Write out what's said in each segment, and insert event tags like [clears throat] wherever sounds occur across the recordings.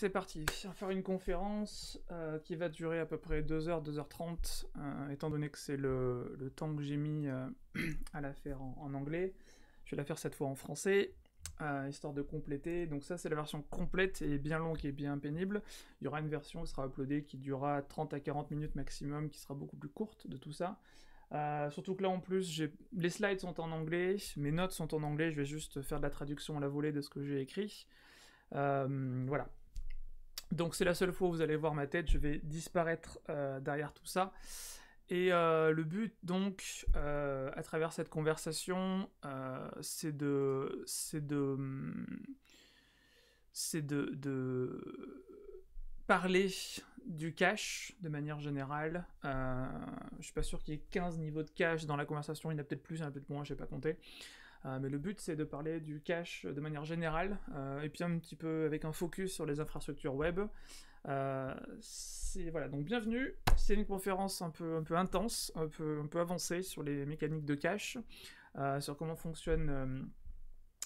C'est parti, on va faire une conférence euh, qui va durer à peu près 2h, euh, 2h30, étant donné que c'est le, temps que j'ai mis euh, [clears throat] à la faire en, en, anglais. Je vais la faire cette fois en français, histoire de compléter. Donc ça c'est la version complète et bien longue et bien pénible. Il y aura une version qui sera uploadée qui durera 30 à 40 minutes maximum, qui sera beaucoup plus courte de tout ça. surtout que là en plus, les slides sont en anglais, mes notes sont en anglais, je vais juste faire de la traduction à la volée de ce que j'ai écrit. voilà, donc c'est la seule fois où vous allez voir ma tête, je vais disparaître euh, derrière tout ça. Et euh, le but donc, euh, à travers cette conversation, c'est de... c'est de... Hum, c'est de, parler du cash de manière générale. je suis pas sûr qu'il y ait 15 niveaux de cash dans la conversation, il y en a peut-être plus, il y en a peut-être moins, je n'ai pas compté. Euh, mais le but, c'est de parler du cache euh, de manière générale, euh, et puis un petit peu avec un focus sur les infrastructures web. voilà, donc bienvenue. C'est une conférence un peu, un peu intense, un peu, un avancée sur les mécaniques de cache, sur comment fonctionne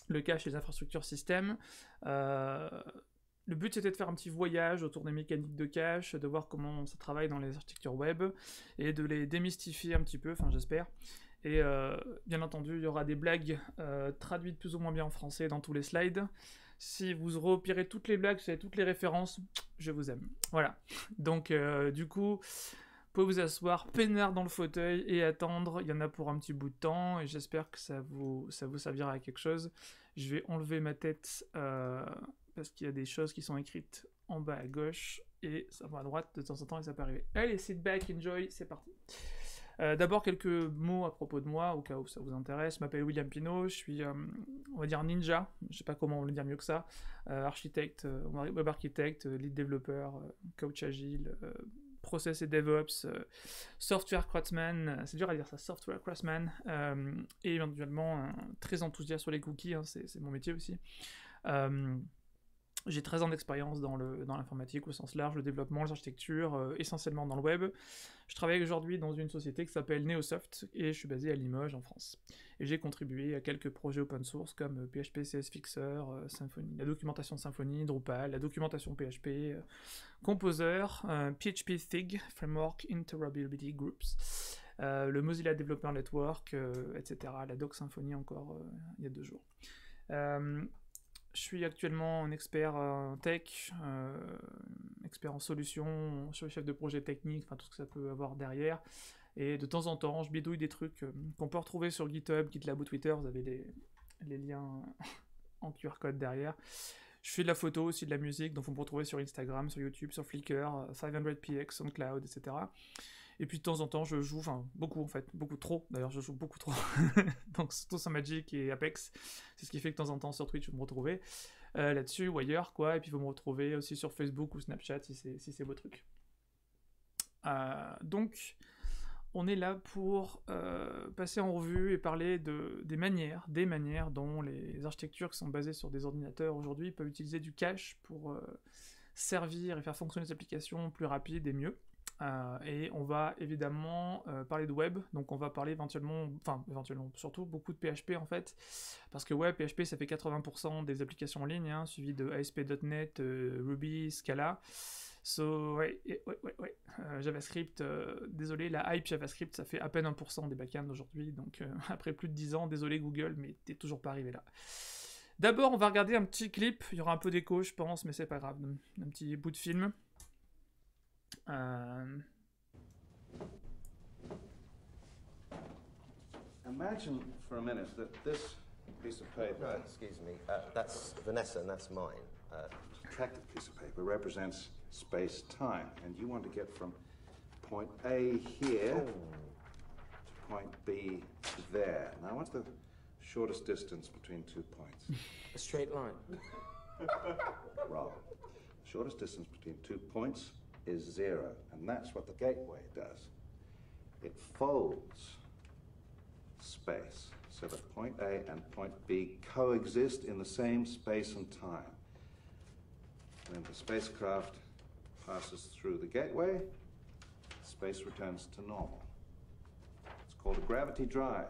le cache et les infrastructures système. le but c'était de faire un petit voyage autour des mécaniques de cache, de voir comment ça travaille dans les architectures web et de les démystifier un petit peu, enfin j'espère, et euh, bien entendu, il y aura des blagues euh, traduites plus ou moins bien en français dans tous les slides. Si vous repirez toutes les blagues, vous avez toutes les références, je vous aime. Voilà. Donc, euh, du coup, vous pouvez vous asseoir peinard dans le fauteuil et attendre. Il y en a pour un petit bout de temps et j'espère que ça vous, ça vous servira à quelque chose. Je vais enlever ma tête parce qu'il y a des choses qui sont écrites en bas à gauche et ça va à droite de temps en temps et ça peut arriver. Allez, sit back, enjoy, c'est parti. Euh, d'abord, quelques mots à propos de moi, au cas où ça vous intéresse. Je m'appelle William Pinault, je suis, euh, on va dire, ninja, je sais pas comment on le dire mieux que ça, euh, architecte, web architecte, lead developer, coach agile, process et DevOps, software craftsman, c'est dur à dire ça, software craftsman, et éventuellement très enthousiaste sur les cookies, hein, c'est mon métier aussi. J'ai 13 ans d'expérience dans l'informatique au sens large, le développement, l'architecture, euh, essentiellement dans le web. Je travaille aujourd'hui dans une société qui s'appelle Neosoft et je suis basé à Limoges en France. Et j'ai contribué à quelques projets open source comme euh, PHP CS Fixer, euh, Symfony, la documentation Symfony, Drupal, la documentation PHP, Composer, PHP Fig, Framework Interoperability Groups, le Mozilla Developer Network, etc., la doc Symfony encore il y a deux jours. Je suis actuellement un expert en euh, tech, euh, expert en solutions, je suis chef de projet technique, enfin tout ce que ça peut avoir derrière. Et de temps en temps, je bidouille des trucs euh, qu'on peut retrouver sur GitHub, GitLab ou Twitter. Vous avez les, liens [laughs] en QR code derrière. Je fais de la photo aussi, de la musique, donc vous peut retrouver sur Instagram, sur YouTube, sur Flickr, 500px, SoundCloud, etc. Et puis de temps en temps, je joue, enfin beaucoup en fait, beaucoup trop. D'ailleurs, je joue beaucoup trop. [laughs] Donc surtout sur Magic et Apex. C'est ce qui fait que de temps en temps sur Twitch, vous me retrouvez euh, là-dessus ou ailleurs, quoi. Et puis vous me retrouvez aussi sur Facebook ou Snapchat si c'est si vos trucs. Euh, donc, on est là pour euh, passer en revue et parler de, des manières, des manières dont les architectures qui sont basées sur des ordinateurs aujourd'hui peuvent utiliser du cache pour servir et faire fonctionner les applications plus rapides et mieux. Euh, et on va évidemment euh, parler de web, donc on va parler éventuellement, enfin éventuellement, surtout beaucoup de PHP en fait, parce que web PHP ça fait 80% des applications en ligne, hein, suivi de ASP.NET, euh, Ruby, Scala, so, ouais, ouais, ouais, ouais. JavaScript, désolé, la hype JavaScript ça fait à peine 1% des backends aujourd'hui, donc [laughs] après plus de 10 ans, désolé Google, mais t'es toujours pas arrivé là. D'abord, on va regarder un petit clip, il y aura un peu d'écho je pense, mais c'est pas grave, un petit bout de film. Um, Imagine for a minute that this piece of paper. excuse me. Uh, that's Vanessa, and that's mine. Uh, attractive piece of paper represents space time, and you want to get from point A here oh. to point B there. Now, what's the shortest distance between two points? A straight line. Wrong. [laughs] The shortest distance between two points is zero. And that's what the gateway does. It folds space so that point A and point B coexist in the same space and time. When the spacecraft passes through the gateway, space returns to normal. It's called a gravity drive.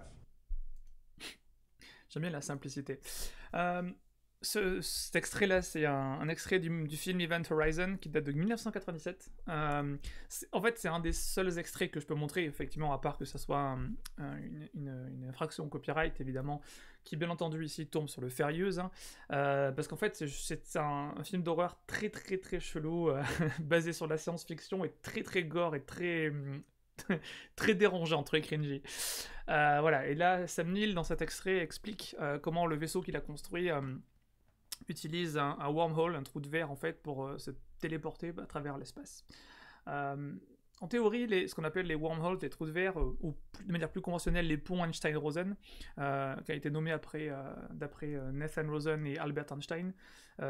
[laughs] J'aime bien la simplicité. Euh, ce, cet extrait-là, c'est un, extrait du, film Event Horizon qui date de 1997. Euh, en fait, c'est un des seuls extraits que je peux montrer, effectivement, à part que ça soit une, une, une, infraction copyright, évidemment, qui, bien entendu, ici tombe sur le ferieuse. Hein. Euh, parce qu'en fait, c'est un, film d'horreur très, très, très chelou, euh, [laughs] basé sur la science-fiction et très, très gore et très, [laughs] très dérangeant, très cringy. voilà, et là, Sam Neill, dans cet extrait, explique comment le vaisseau qu'il a construit utilise un, wormhole, un trou de verre en fait, pour euh, se téléporter à travers l'espace. Euh, en théorie, ce qu'on appelle les wormholes, les trous de verre, euh, ou de manière plus conventionnelle, les ponts Einstein-Rosen, qui a été nommé après, d'après Nathan Rosen et Albert Einstein,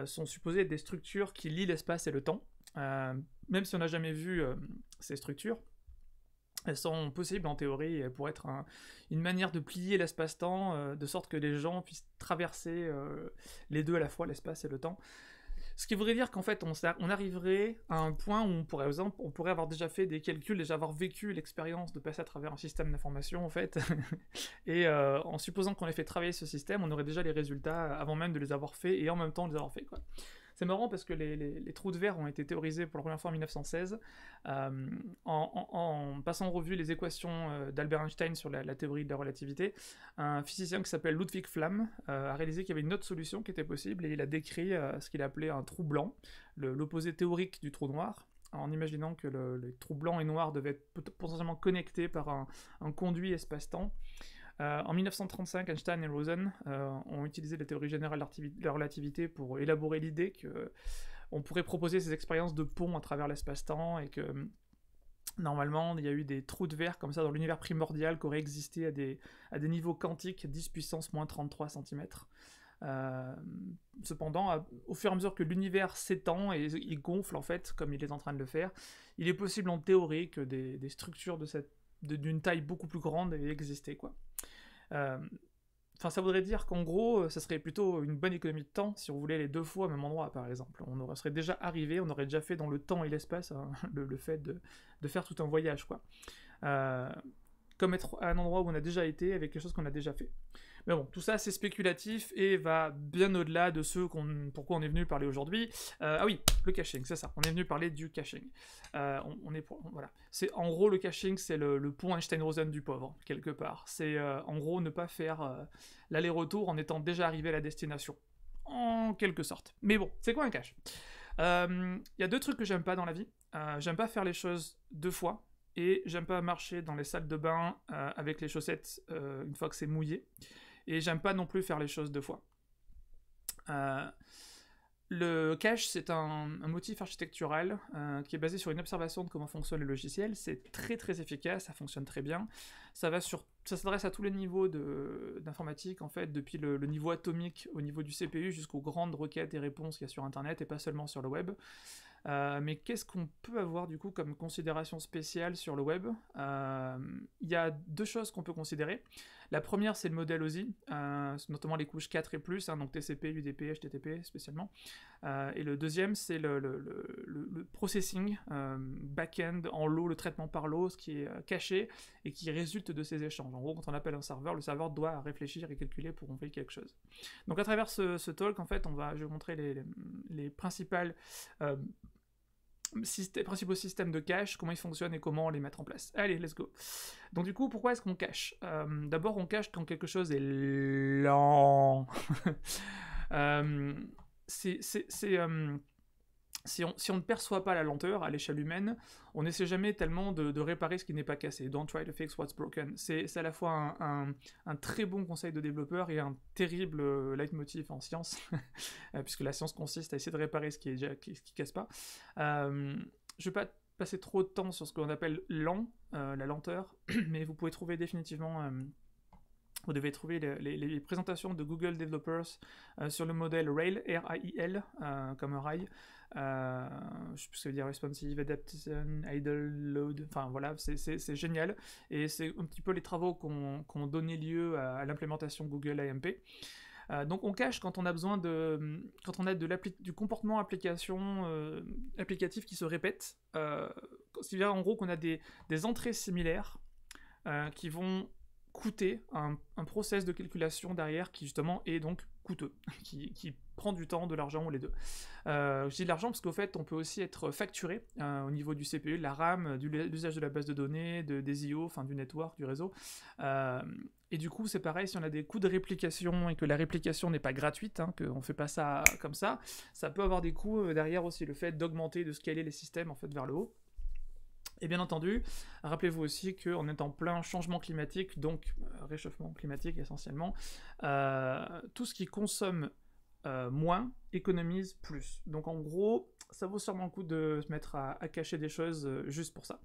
sont supposés être des structures qui lient l'espace et le temps. même si on n'a jamais vu ces structures, elles sont possibles en théorie pour être une manière de plier l'espace-temps, euh, de sorte que les gens puissent traverser euh, les deux à la fois, l'espace et le temps. Ce qui voudrait dire qu'en fait, on, on, arriverait à un point où on pourrait, on pourrait avoir déjà fait des calculs, déjà avoir vécu l'expérience de passer à travers un système d'information, en fait. [laughs] et euh, en supposant qu'on ait fait travailler ce système, on aurait déjà les résultats avant même de les avoir faits et en même temps de les avoir faits, quoi. C'est marrant parce que les, trous de verre ont été théorisés pour la première fois en 1916, euh, en, passant en revue les équations euh, d'Albert Einstein sur la, théorie de la relativité. Un physicien qui s'appelle Ludwig Flamm euh, a réalisé qu'il y avait une autre solution qui était possible et il a décrit ce qu'il appelait un trou blanc, l'opposé théorique du trou noir en imaginant que le, les trous blancs et noirs devaient être potentiellement connectés par un, un conduit espace-temps. Euh, en 1935, Einstein et Rosen euh, ont utilisé la théorie générale de la relativité pour élaborer l'idée que euh, on pourrait proposer ces expériences de pont à travers l'espace-temps et que normalement, il y a eu des trous de verre comme ça dans l'univers primordial qui auraient existé à des, à des niveaux quantiques 10 puissance moins 33 cm. cependant, au fur et à mesure que l'univers s'étend et il gonfle en fait, comme il est en train de le faire, il est possible en théorie que des, structures de cette d'une taille beaucoup plus grande aient existé quoi. Euh, enfin, ça voudrait dire qu'en gros, euh, ça serait plutôt une bonne économie de temps si on voulait les deux fois au même endroit, par exemple. On aurait, serait déjà arrivé, on aurait déjà fait dans le temps et l'espace hein, [laughs] le, fait de, faire tout un voyage, quoi. Euh, comme être à un endroit où on a déjà été avec quelque chose qu'on a déjà fait. Mais bon, tout ça c'est spéculatif et va bien au-delà de ce qu'on, pourquoi on est venu parler aujourd'hui. Euh, ah oui, le caching, c'est ça. On est venu parler du caching. Euh, on, est C'est en gros le caching, c'est le, pont Einstein-Rosen du pauvre quelque part. C'est euh, en gros ne pas faire l'aller-retour en étant déjà arrivé à la destination, en quelque sorte. Mais bon, c'est quoi un cache Il y a deux trucs que j'aime pas dans la vie. j'aime pas faire les choses deux fois et j'aime pas marcher dans les salles de bain avec les chaussettes une fois que c'est mouillé. Et j'aime pas non plus faire les choses deux fois. Euh, le cache, c'est un, motif architectural euh, qui est basé sur une observation de comment fonctionne le logiciel. C'est très très efficace, ça fonctionne très bien. Ça va sur, ça s'adresse à tous les niveaux d'informatique en fait, depuis le, niveau atomique au niveau du CPU jusqu'aux grandes requêtes et réponses qu'il y a sur Internet et pas seulement sur le web. Euh, mais qu'est-ce qu'on peut avoir du coup comme considération spéciale sur le web Il y a deux choses qu'on peut considérer. La première, c'est le modèle OSI, euh, notamment les couches 4 et plus, hein, donc TCP, UDP, HTTP spécialement. Euh, et le deuxième, c'est le, processing euh, back-end en lot, le traitement par lot, ce qui est caché et qui résulte de ces échanges. En gros, quand on appelle un serveur, le serveur doit réfléchir et calculer pour envoyer quelque chose. Donc à travers ce, talk, en fait, on va, je vais vous montrer les, les, les principales principaux systèmes de cache, comment ils fonctionnent et comment les mettre en place. Allez, let's go. Donc du coup, pourquoi est-ce qu'on cache euh, D'abord, on cache quand quelque chose est lent. [laughs] euh, c'est euh, si on, ne perçoit pas la lenteur à l'échelle humaine, on n'essaie jamais tellement de, réparer ce qui n'est pas cassé. Don't try to fix what's broken. C'est à la fois un, très bon conseil de développeur et un terrible euh, leitmotiv en science, [laughs] puisque la science consiste à essayer de réparer ce qui ne casse pas. Euh, je ne vais pas passer trop de temps sur ce qu'on appelle lent, euh, la lenteur, [clears throat] mais vous pouvez trouver définitivement. vous devez trouver les, présentations de Google Developers sur le modèle Rail, R-A-I-L, comme un rail, euh, je sais plus ce que dire responsive, adaptation, idle, load. Enfin voilà, c'est génial. Et c'est un petit peu les travaux qu'on ont donné lieu à, l'implémentation Google AMP. Euh, donc on cache quand on a besoin de quand on a de du comportement application euh, applicatif qui se répète. Euh, c'est-à-dire en gros qu'on a des, des entrées similaires qui vont coûter un, process de calculation derrière qui justement est donc coûteux, [laughs] qui, prend du temps, de l'argent ou les deux. Euh, je dis de l'argent parce qu'au fait, on peut aussi être facturé euh, au niveau du CPU, e, de la RAM, de l'usage de la base de données, de, des IO, enfin du network, du réseau. Euh, et du coup, c'est pareil, si on a des coûts de réplication et que la réplication n'est pas gratuite, hein, qu'on ne fait pas ça comme ça, ça peut avoir des coûts euh, derrière aussi, le fait d'augmenter, de scaler les systèmes en fait vers le haut. Et bien entendu, rappelez-vous aussi qu'on est en plein changement climatique, donc euh, réchauffement climatique essentiellement. Euh, tout ce qui consomme euh, moins économise plus. Donc en gros, ça vaut sûrement le coup de se mettre à, à cacher des choses juste pour ça.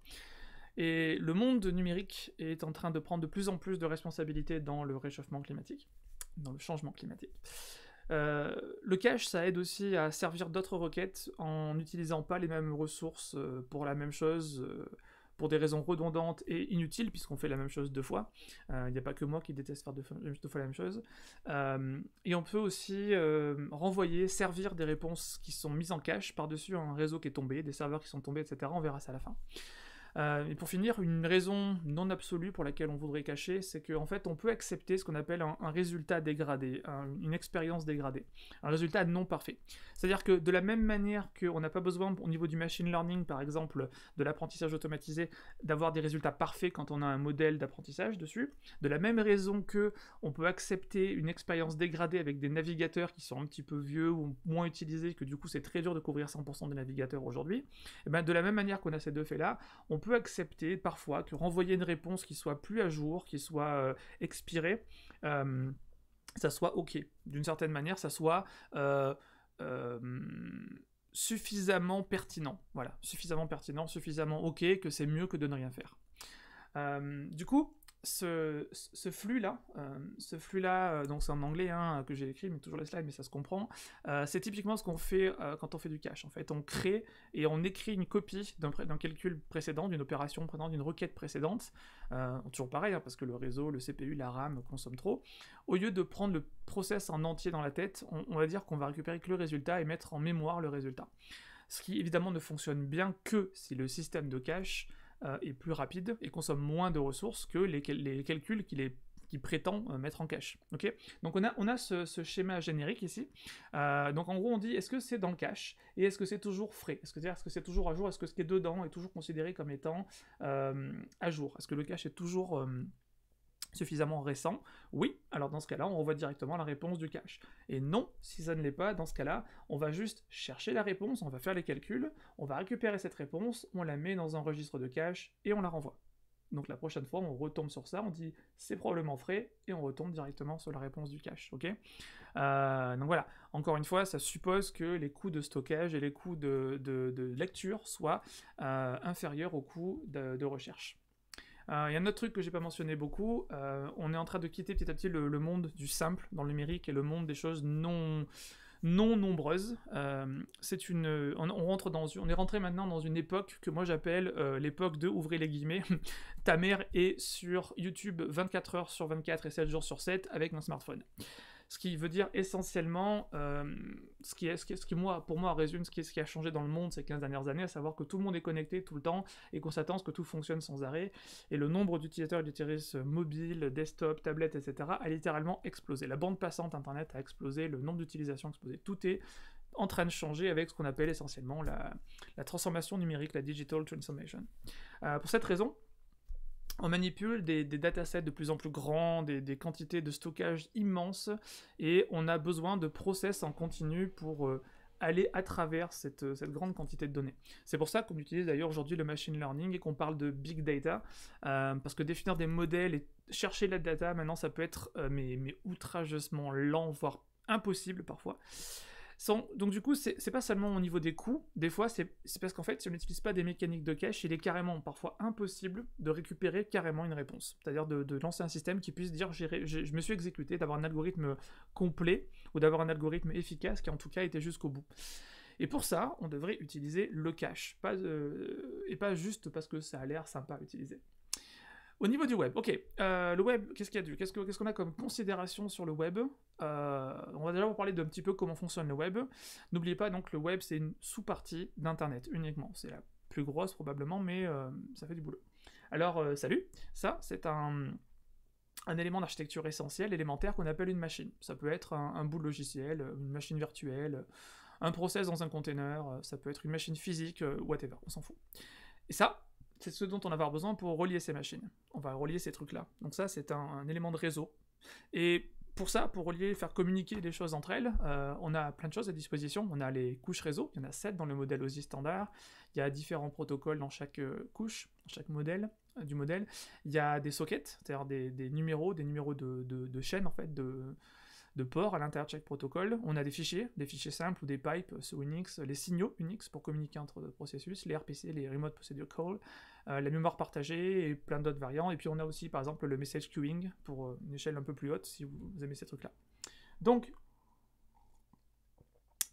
Et le monde numérique est en train de prendre de plus en plus de responsabilités dans le réchauffement climatique, dans le changement climatique. Euh, le cache, ça aide aussi à servir d'autres requêtes en n'utilisant pas les mêmes ressources euh, pour la même chose, euh, pour des raisons redondantes et inutiles, puisqu'on fait la même chose deux fois. Il n'y a pas que moi qui déteste faire deux fois, la même chose. et on peut aussi renvoyer, servir des réponses qui sont mises en cache par-dessus un réseau qui est tombé, des serveurs qui sont tombés, etc. On verra ça à la fin. Euh, et pour finir, une raison non absolue pour laquelle on voudrait cacher, c'est qu'en fait, on peut accepter ce qu'on appelle un, résultat dégradé, une expérience dégradée, un résultat non parfait. C'est-à-dire que de la même manière qu'on n'a pas besoin, au niveau du machine learning par exemple, de l'apprentissage automatisé, d'avoir des résultats parfaits quand on a un modèle d'apprentissage dessus, de la même raison que on peut accepter une expérience dégradée avec des navigateurs qui sont un petit peu vieux ou moins utilisés, que du coup c'est très dur de couvrir 100% des navigateurs aujourd'hui, eh ben, de la même manière qu'on a ces deux faits-là, on on peut accepter parfois que renvoyer une réponse qui soit plus à jour, qui soit euh, expirée, euh, ça soit OK. D'une certaine manière, ça soit euh, suffisamment pertinent. Voilà, suffisamment pertinent, suffisamment OK, que c'est mieux que de ne rien faire. du coup, ce, ce flux-là, euh, euh, donc c'est en anglais hein, que j'ai écrit, mais toujours les slides, mais ça se comprend. Euh, c'est typiquement ce qu'on fait quand on fait du cache. En fait, on crée et on écrit une copie d'un, calcul précédent, d'une opération précédente, d'une requête précédente. toujours pareil, hein, parce que le réseau, le CPU, la RAM consomment trop. Au lieu de prendre le process en entier dans la tête, on, on va dire qu'on va récupérer que le résultat et mettre en mémoire le résultat. Ce qui évidemment ne fonctionne bien que si le système de cache euh, est plus rapide et consomme moins de ressources que les, calculs qu'il prétend euh, mettre en cache. donc on a, ce, schéma générique ici. Euh, donc en gros on dit est-ce que c'est dans le cache et est-ce que c'est toujours frais Est-ce que c'est toujours à jour Est-ce que ce qui est dedans est toujours considéré comme étant à jour Est-ce que le cache est toujours suffisamment récent, oui, alors dans ce cas-là, on renvoie directement la réponse du cache. Et non, si ça ne l'est pas, dans ce cas-là, on va juste chercher la réponse, on va faire les calculs, on va récupérer cette réponse, on la met dans un registre de cache et on la renvoie. Donc la prochaine fois, on retombe sur ça, on dit c'est probablement frais, et on retombe directement sur la réponse du cache, ok euh, Donc voilà, encore une fois, ça suppose que les coûts de stockage et les coûts de, lecture soient euh, inférieurs aux coûts de recherche. Euh, il y a un autre truc que j'ai pas mentionné beaucoup. Euh, on est en train de quitter petit à petit le, monde du simple dans le numérique et le monde des choses non non nombreuses. Euh, c'est une, on, rentre dans, on est rentré maintenant dans une époque que moi j'appelle l'époque de ouvrez les guillemets. [laughs] Ta mère est sur YouTube 24 heures sur 24 et 7 jours sur 7 avec mon smartphone. Ce qui veut dire essentiellement, euh, ce, qui est, ce, qui moi, pour moi résume ce qui, est, ce qui a changé dans le monde ces 15 dernières années, à savoir que tout le monde est connecté tout le temps et qu'on s'attend à ce que tout fonctionne sans arrêt. Et le nombre d'utilisateurs et d'utilisateurs mobiles, desktop, tablettes, etc. a littéralement explosé. La bande passante Internet a explosé, le nombre d'utilisations a explosé. Tout est en train de changer avec ce qu'on appelle essentiellement la, transformation numérique, la digital transformation. Euh, pour cette raison, on manipule des, datasets de plus en plus grands, des, quantités de stockage immenses, et on a besoin de process en continu pour euh, aller à travers euh, cette, grande quantité de données. C'est pour ça qu'on utilise d'ailleurs aujourd'hui le machine learning et qu'on parle de big data, euh, parce que définir des modèles et chercher la data, maintenant ça peut être outrageusement lent, voire impossible parfois. Donc du coup, c'est pas seulement au niveau des coûts, des fois, c'est parce qu'en fait, si on n'utilise pas des mécaniques de cache, il est carrément parfois impossible de récupérer carrément une réponse. C'est-à-dire de, lancer un système qui puisse dire je me suis exécuté, d'avoir un algorithme complet ou d'avoir un algorithme efficace qui en tout cas était jusqu'au bout. Et pour ça, on devrait utiliser le cache, euh, et pas juste parce que ça a l'air sympa à utiliser. Au niveau du web, ok. Euh, le web, qu'est-ce qu'il y a du Qu'est-ce qu'on a comme considération sur le web euh, On va déjà vous parler d'un petit peu comment fonctionne le web. N'oubliez pas, donc, le web, c'est une sous-partie d'Internet uniquement. C'est la plus grosse probablement, mais euh, ça fait du boulot. Alors, salut Ça, c'est un, élément d'architecture essentiel, élémentaire, qu'on appelle une machine. Ça peut être un, un bout de logiciel, une machine virtuelle, un process dans un container, ça peut être une machine physique, whatever, on s'en fout. Et ça, c'est ce dont on va avoir besoin pour relier ces machines. On va relier ces trucs-là. Donc ça, c'est un, élément de réseau. Et pour ça, pour relier, faire communiquer les choses entre elles, euh, on a plein de choses à disposition. On a les couches réseau, il y en a 7 dans le modèle OSI standard. Il y a différents protocoles dans chaque euh, couche, dans chaque modèle euh, du modèle. Il y a des sockets, c'est-à-dire des, numéros, des numéros de, chaînes, chaîne, en fait, de, ports à l'intérieur de chaque protocole. On a des fichiers, des fichiers simples ou des pipes sous Unix, les signaux Unix pour communiquer entre processus, les RPC, les Remote Procedure Call, euh, la mémoire partagée et plein d'autres variants. Et puis on a aussi par exemple le message queuing pour euh, une échelle un peu plus haute si vous aimez ces trucs-là. Donc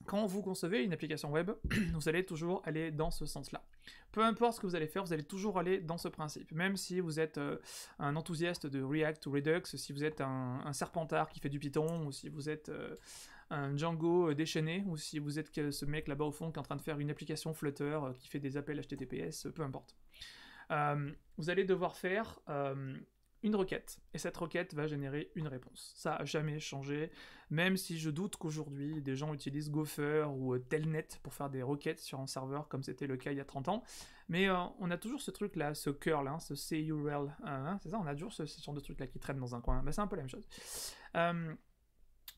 quand vous concevez une application web, [clears throat] vous allez toujours aller dans ce sens-là. Peu importe ce que vous allez faire, vous allez toujours aller dans ce principe. Même si vous êtes euh, un enthousiaste de React ou Redux, si vous êtes un, serpentard qui fait du Python, ou si vous êtes un Django euh, déchaîné, ou si vous êtes ce mec là-bas au fond qui est en train de faire une application Flutter euh, qui fait des appels HTTPS, euh, peu importe. vous allez devoir faire une requête, et cette requête va générer une réponse. Ça n'a jamais changé, même si je doute qu'aujourd'hui des gens utilisent Gopher ou Telnet pour faire des requêtes sur un serveur comme c'était le cas il y a 30 ans. Mais on a toujours ce truc-là, ce curl, hein, ce curl, hein, c'est ça, on a toujours ce, genre de truc-là qui traîne dans un coin. Bah, c'est un peu la même chose.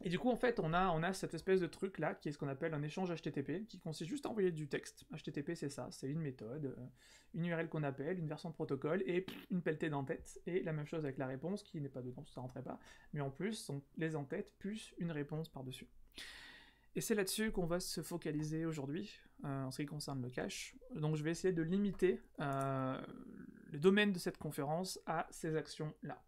Et du coup, en fait, on a, on cette espèce de truc là qui est ce qu'on appelle un échange HTTP, qui consiste juste à envoyer du texte. HTTP, c'est ça, c'est une méthode, euh, une URL qu'on appelle, une version de protocole et une pelletée d'entêtes. Et la même chose avec la réponse qui n'est pas dedans, ça rentrait pas. Mais en plus, sont les entêtes plus une réponse par-dessus. Et c'est là-dessus qu'on va se focaliser aujourd'hui euh, en ce qui concerne le cache. Donc je vais essayer de limiter euh, le domaine de cette conférence à ces actions-là.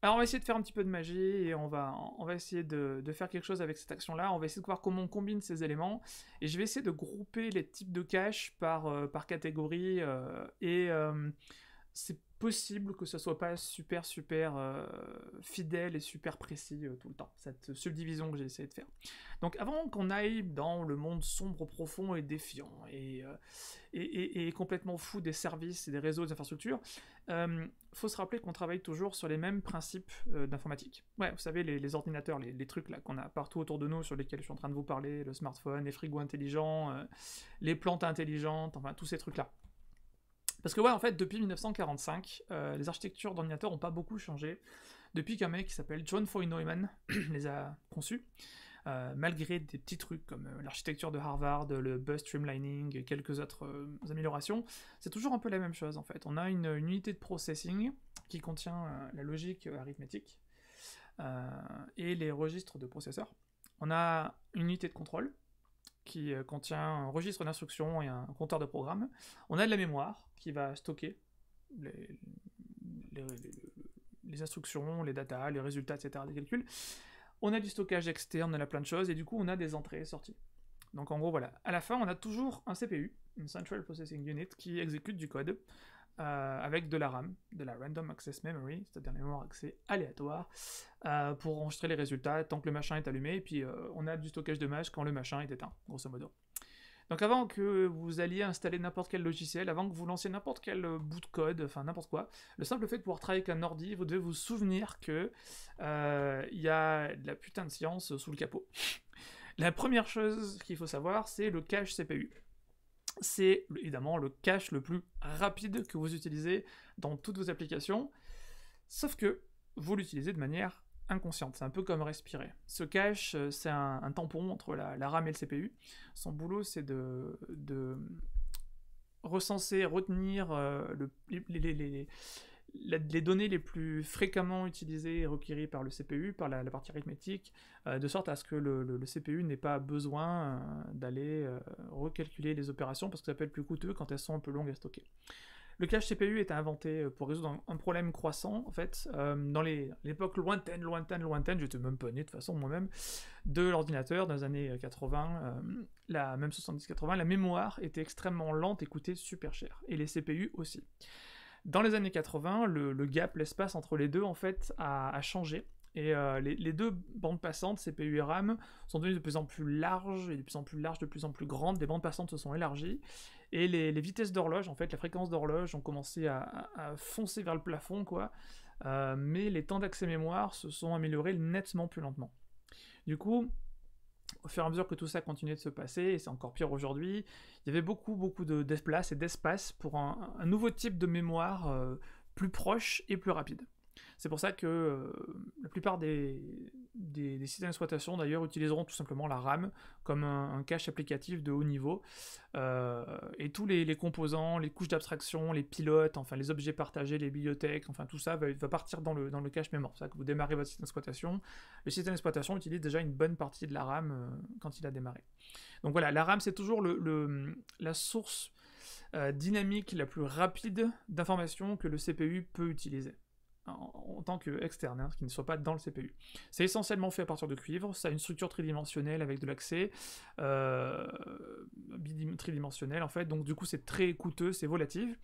Alors on va essayer de faire un petit peu de magie et on va, on va essayer de, faire quelque chose avec cette action-là. On va essayer de voir comment on combine ces éléments. Et je vais essayer de grouper les types de cache par, euh, par catégorie. Euh, et euh, c'est possible que ça soit pas super super euh, fidèle et super précis euh, tout le temps, cette subdivision que j'ai essayé de faire. Donc avant qu'on aille dans le monde sombre, profond et défiant et, euh, et, complètement fou des services et des réseaux des infrastructures, faut se rappeler qu'on travaille toujours sur les mêmes principes d'informatique. Ouais, vous savez, les, ordinateurs, les, les, trucs là qu'on a partout autour de nous, sur lesquels je suis en train de vous parler, le smartphone, les frigos intelligents, les plantes intelligentes, enfin tous ces trucs là. Parce que ouais, en fait, depuis 1945, euh, les architectures d'ordinateurs n'ont pas beaucoup changé. Depuis qu'un mec qui s'appelle John Foy Neumann [clears throat] les a conçues, euh, malgré des petits trucs comme euh, l'architecture de Harvard, le bus streamlining, et quelques autres améliorations, c'est toujours un peu la même chose en fait. On a une, une unité de processing qui contient la logique arithmétique et les registres de processeurs. On a une unité de contrôle qui euh, contient un registre d'instructions et un compteur de programme. On a de la mémoire qui va stocker les, instructions, les datas, les résultats, etc. des calculs. On a du stockage externe, on a plein de choses, et du coup on a des entrées et sorties. Donc en gros voilà, à la fin on a toujours un CPU, une Central Processing Unit, qui exécute du code euh, avec de la RAM, de la Random Access Memory, c'est-à-dire mémoire accès aléatoire, euh, pour enregistrer les résultats tant que le machin est allumé, et puis euh, on a du stockage de mage quand le machin est éteint, grosso modo. Donc avant que vous alliez installer n'importe quel logiciel, avant que vous lanciez n'importe quel bout de code, enfin n'importe quoi, le simple fait de pouvoir travailler avec un ordi, vous devez vous souvenir que il y a de la putain de science sous le capot. La première chose qu'il faut savoir, c'est le cache CPU c'est évidemment le cache le plus rapide que vous utilisez dans toutes vos applications, sauf que vous l'utilisez de manière inconsciente, c'est un peu comme respirer. Ce cache, euh, c'est un, tampon entre la, RAM et le CPU. Son boulot, c'est de, recenser, retenir euh, les, les données les plus fréquemment utilisées et requéries par le CPU, par la, partie arithmétique, euh, de sorte à ce que le, CPU n'ait pas besoin euh, d'aller euh, recalculer les opérations parce que ça peut être plus coûteux quand elles sont un peu longues à stocker. Le cache CPU est inventé pour résoudre un, problème croissant, en fait, dans l'époque lointaine, lointaine, lointaine, j'étais même pas né de façon moi-même, de l'ordinateur dans les années 80, la même 70-80, la mémoire était extrêmement lente et coûtait super cher, et les CPU aussi. Dans les années 80, le, gap, l'espace entre les deux, en fait, a, changé. Et euh, les, deux bandes passantes, CPU et RAM, sont devenues de plus en plus larges, et de plus en plus larges, de plus en plus grandes. Les bandes passantes se sont élargies. Et les, vitesses d'horloge, en fait, la fréquence d'horloge ont commencé à, foncer vers le plafond, quoi. Euh, mais les temps d'accès mémoire se sont améliorés nettement plus lentement. Du coup, au fur et à mesure que tout ça continuait de se passer, et c'est encore pire aujourd'hui, il y avait beaucoup, beaucoup de, d'espace et d'espace pour un, nouveau type de mémoire euh, plus proche et plus rapide. C'est pour ça que euh, la plupart des, sites d'exploitation d'ailleurs utiliseront tout simplement la RAM comme un, cache applicatif de haut niveau. Euh, et tous les, composants, les couches d'abstraction, les pilotes, enfin les objets partagés, les bibliothèques, enfin tout ça va, partir dans le, cache mémoire. C'est ça que vous démarrez votre site d'exploitation. Le système d'exploitation utilise déjà une bonne partie de la RAM euh, quand il a démarré. Donc voilà, la RAM c'est toujours la source dynamique la plus rapide d'informations que le CPU peut utiliser en, tant qu'externe, hein, qui ne soit pas dans le CPU. C'est essentiellement fait à partir de cuivre, ça a une structure tridimensionnelle avec de l'accès euh, tridimensionnel en fait, donc du coup c'est très coûteux, c'est volatile.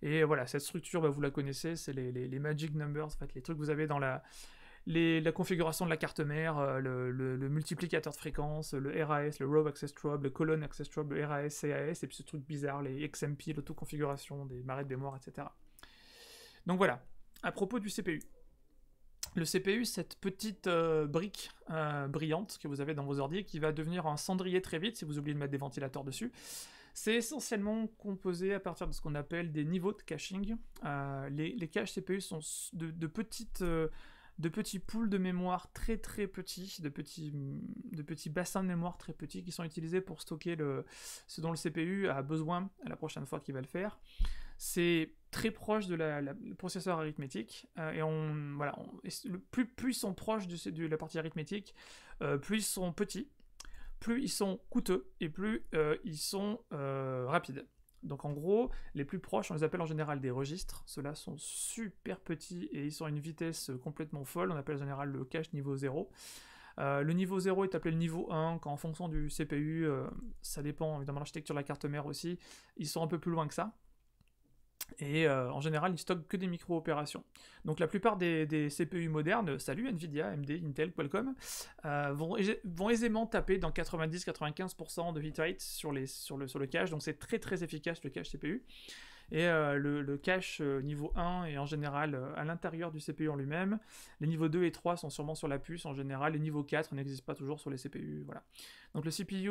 Et voilà, cette structure, bah, vous la connaissez, c'est les, magic numbers, en fait, les trucs que vous avez dans la, la configuration de la carte mère, euh, le, multiplicateur de fréquence, le RAS, le Row Access Trouble, le Colonne Access Trouble, le RAS, CAS, et puis ce truc bizarre, les XMP, l'autoconfiguration des marées de mémoire, etc. Donc voilà, à propos du CPU. Le CPU, cette petite euh, brique euh, brillante que vous avez dans vos ordi, qui va devenir un cendrier très vite si vous oubliez de mettre des ventilateurs dessus, c'est essentiellement composé à partir de ce qu'on appelle des niveaux de caching. Euh, les, caches CPU sont de, petites de petits pools de mémoire très très petits, de petits, de petits bassins de mémoire très petits qui sont utilisés pour stocker ce dont le CPU a besoin la prochaine fois qu'il va le faire c'est très proche de la, processeur arithmétique euh, et on voilà plus ils sont proches de, la partie arithmétique euh, plus ils sont petits plus ils sont coûteux et plus euh, ils sont rapides donc en gros les plus proches on les appelle en général des registres ceux-là sont super petits et ils sont à une vitesse complètement folle on appelle en général le cache niveau 0 le niveau 0 est appelé le niveau 1, quand en fonction du CPU, ça dépend évidemment l'architecture de la carte mère aussi, ils sont un peu plus loin que ça. Et euh, en général, ils stockent que des micro-opérations. Donc la plupart des, CPU modernes, salut Nvidia, AMD, Intel, Qualcomm, euh, vont, aisément taper dans 90-95% de hit sur le cache. Donc c'est très très efficace le cache CPU. Et euh, le, cache euh, niveau 1 est en général euh, à l'intérieur du CPU en lui-même. Les niveaux 2 et 3 sont sûrement sur la puce en général. Les niveaux 4 n'existent pas toujours sur les CPU. Voilà. Donc le CPU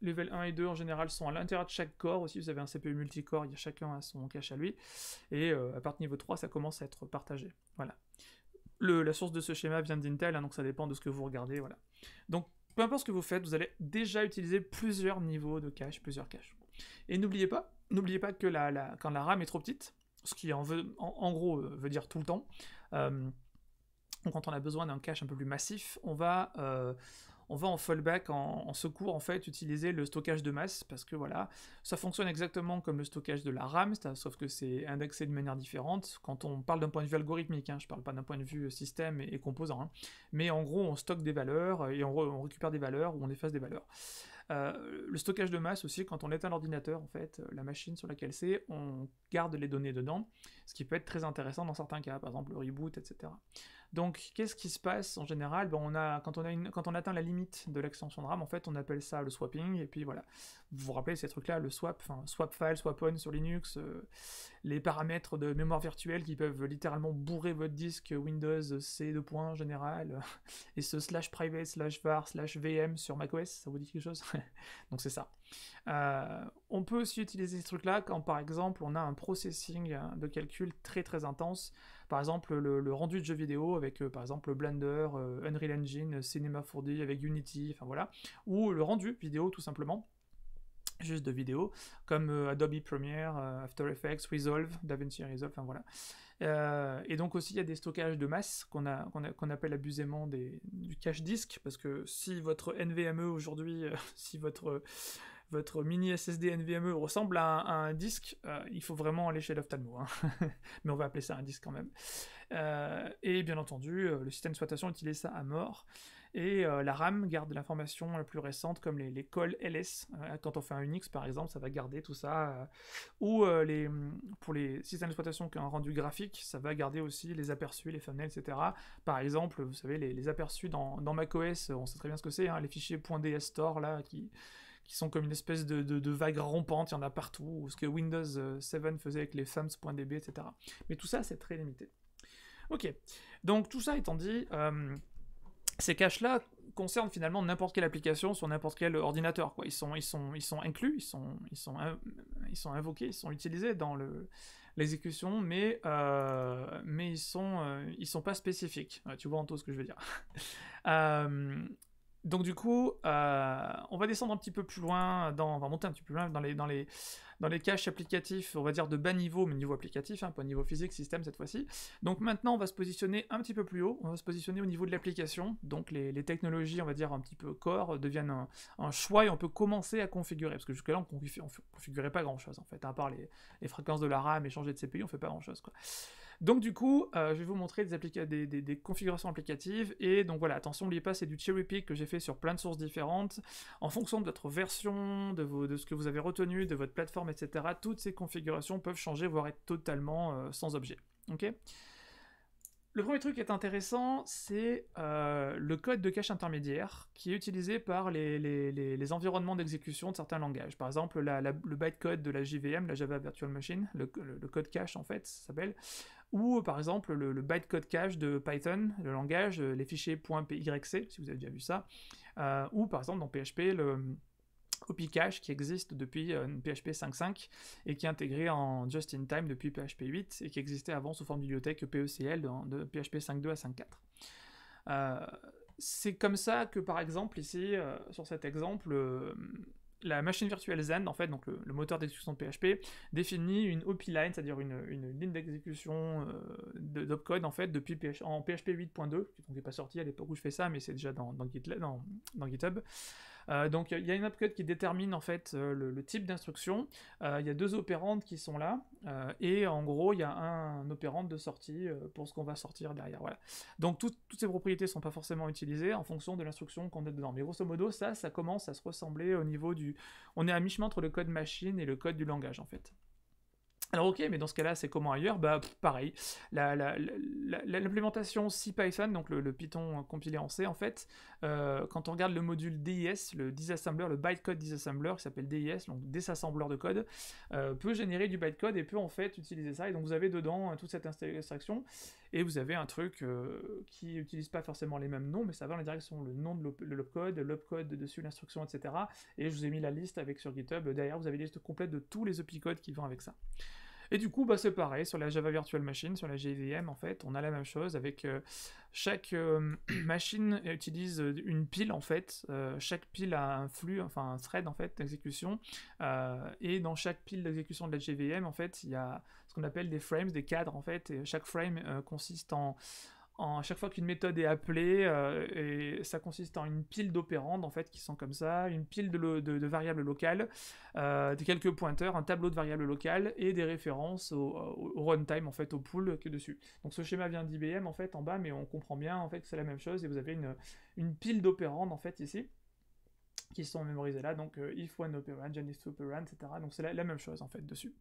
level 1 et 2 en général sont à l'intérieur de chaque corps aussi. Vous avez un CPU multicore, il y a chacun à son cache à lui. Et à partir du niveau 3, ça commence à être partagé. Voilà. la source de ce schéma vient d'Intel, hein, donc ça dépend de ce que vous regardez, voilà. Donc, peu importe ce que vous faites, vous allez déjà utiliser plusieurs niveaux de cache, plusieurs caches. Et n'oubliez pas, n'oubliez pas que la, quand la RAM est trop petite, ce qui en, gros euh, veut dire tout le temps, euh, ou quand on a besoin d'un cache un peu plus massif, on va euh, en fallback, en, secours, en fait, utiliser le stockage de masse, parce que voilà, ça fonctionne exactement comme le stockage de la RAM, sauf que c'est indexé de manière différente. Quand on parle d'un point de vue algorithmique, hein, je ne parle pas d'un point de vue système et, composant, hein, mais en gros, on stocke des valeurs et on récupère des valeurs ou on efface des valeurs. Euh, le stockage de masse aussi, quand on éteint l'ordinateur, en fait, euh, la machine sur laquelle c'est, on garde les données dedans, ce qui peut être très intéressant dans certains cas, par exemple le reboot, etc. Donc, qu'est-ce qui se passe en général ben, on a, quand, on atteint la limite de l'extension de RAM, en fait, on appelle ça le swapping. Et puis voilà, vous vous rappelez ces trucs-là, le swap, swap file, swap on sur Linux, euh, les paramètres de mémoire virtuelle qui peuvent littéralement bourrer votre disque Windows C 2 en général, euh, et ce slash private, slash var, slash VM sur macOS, ça vous dit quelque chose [laughs] Donc c'est ça. Euh, on peut aussi utiliser ces trucs-là quand, par exemple, on a un processing euh, de calcul très très intense. Par exemple, le, rendu de jeu vidéo avec, euh, par exemple, Blender, Unreal Engine, Cinema 4D, avec Unity, enfin voilà. Ou le rendu vidéo, tout simplement juste de vidéo, comme Adobe Premiere, After Effects, Resolve, DaVinci Resolve, enfin voilà. et donc aussi, il y a des stockages de masse qu'on appelle abusément du cache disque, parce que si votre NVMe aujourd'hui, [laughs] si votre votre mini SSD NVMe ressemble à un, disque, euh, il faut vraiment aller chez l'ophtalmo, hein. [laughs] mais on va appeler ça un disque quand même. Euh, et bien entendu, euh, le système d'exploitation utilise ça à mort. Et la RAM garde l'information la plus récente, comme les, calls LS. quand on fait un Unix, par exemple, ça va garder tout ça. ou les, mm, pour les systèmes d'exploitation qui ont un rendu graphique, ça va garder aussi les aperçus, les thumbnails, etc. Par exemple, vous savez, les, aperçus dans, dans macOS, on sait très bien ce que c'est, hein, les fichiers .ds store là, qui, qui sont comme une espèce de, vague rompante, il y en a partout, ou ce que Windows 7 euh, faisait avec les thumbs.db, etc. Mais tout ça, c'est très limité. Ok, donc tout ça étant dit, euh, ces caches-là concernent finalement n'importe quelle application sur n'importe quel ordinateur. Ils, sont, ils, sont, ils sont inclus, ils sont, ils, sont, euh, ils sont invoqués, ils sont utilisés dans l'exécution, mais, mais ils ne sont, sont pas spécifiques. tu vois, en tout ce que je veux dire. [laughs] Donc du coup, euh, on va descendre un petit peu plus loin, dans, on va monter un petit peu plus loin dans les, dans les, dans les caches applicatifs, on va dire de bas niveau, mais niveau applicatif, hein, pas niveau physique, système cette fois-ci. Donc maintenant, on va se positionner un petit peu plus haut, on va se positionner au niveau de l'application, donc les, technologies, on va dire un petit peu core, euh, deviennent un, choix et on peut commencer à configurer, parce que jusqu'à là on ne configurait pas grand-chose en fait, à part les, fréquences de la RAM et changer de CPU, on ne fait pas grand-chose. quoi. Donc du coup, euh, je vais vous montrer des, configurations applicatives. Et donc voilà, attention, n'oubliez pas, c'est du cherry pick que j'ai fait sur plein de sources différentes. En fonction de votre version, de, ce que vous avez retenu, de votre plateforme, etc., toutes ces configurations peuvent changer, voire être totalement euh, sans objet. ok le premier truc qui est intéressant, c'est euh, le code de cache intermédiaire qui est utilisé par les, environnements d'exécution de certains langages. Par exemple, le bytecode de la JVM, la Java Virtual Machine, le, code cache en fait, ça s'appelle. Ou par exemple, le, bytecode cache de Python, le langage, euh, les fichiers .pyc, si vous avez déjà vu ça. Euh, ou par exemple, dans PHP, le OPI Cache qui existe depuis PHP euh, 5.5 et qui est intégré en just-in-time depuis PHP 8 et qui existait avant sous forme de bibliothèque PECL de, PHP 5.2 à 5.4. Euh, c'est comme ça que par exemple ici, euh, sur cet exemple, la machine virtuelle Zen, en fait, donc le, moteur d'exécution de PHP, définit une OP line, c'est-à-dire une, ligne d'exécution d'opcode, en fait, depuis en PHP 8.2, qui n'est pas sorti à l'époque où je fais ça, mais c'est déjà dans, dans GitHub. Euh, donc il y a une opcode qui détermine en fait euh, le, type d'instruction. Euh, il y a deux opérandes qui sont là et en gros il y a un, opérande de sortie pour ce qu'on va sortir derrière. Donc toutes ces propriétés ne sont pas forcément utilisées en fonction de l'instruction qu'on a dedans. Mais grosso modo ça, ça commence à se ressembler au niveau du... On est à mi-chemin entre le code machine et le code du langage en fait. Alors ok, mais dans ce cas-là, c'est comment ailleurs Bah pareil, l'implémentation CPython, donc le, Python euh, compilé en C en fait, euh, quand on regarde le module DIS, le disassembler, le bytecode disassembler qui s'appelle DIS, donc désassembleur de code, euh, peut générer du bytecode et peut en fait utiliser ça. Et donc vous avez dedans toute cette extraction et vous avez un truc euh, qui n'utilise pas forcément les mêmes noms, mais ça va dans les directions, le nom de l'opcode, l'opcode dessus, l'instruction, etc. Et je vous ai mis la liste avec sur GitHub, derrière vous avez la liste complète de tous les opcodes qui vont avec ça. Et du coup, bah, c'est pareil, sur la Java Virtual Machine, sur la JVM, en fait, on a la même chose avec euh, chaque euh, [clears throat] machine utilise une pile, en fait. chaque pile a un flux, enfin un thread, en fait, d'exécution. et dans chaque pile d'exécution de la JVM, en fait, il y a qu'on appelle des frames, des cadres en fait. Et chaque frame euh, consiste en, en chaque fois qu'une méthode est appelée, euh, et ça consiste en une pile d'opérandes en fait qui sont comme ça, une pile de, de, variables locales, euh, quelques pointeurs, un tableau de variables locales et des références au, runtime en fait, au pool que dessus. Donc ce schéma vient d'IBM en fait en bas, mais on comprend bien en fait que c'est la même chose et vous avez une, une pile d'opérandes en fait ici qui sont mémorisées là, donc if one operand, two operand, etc. Donc c'est la, même chose en fait dessus.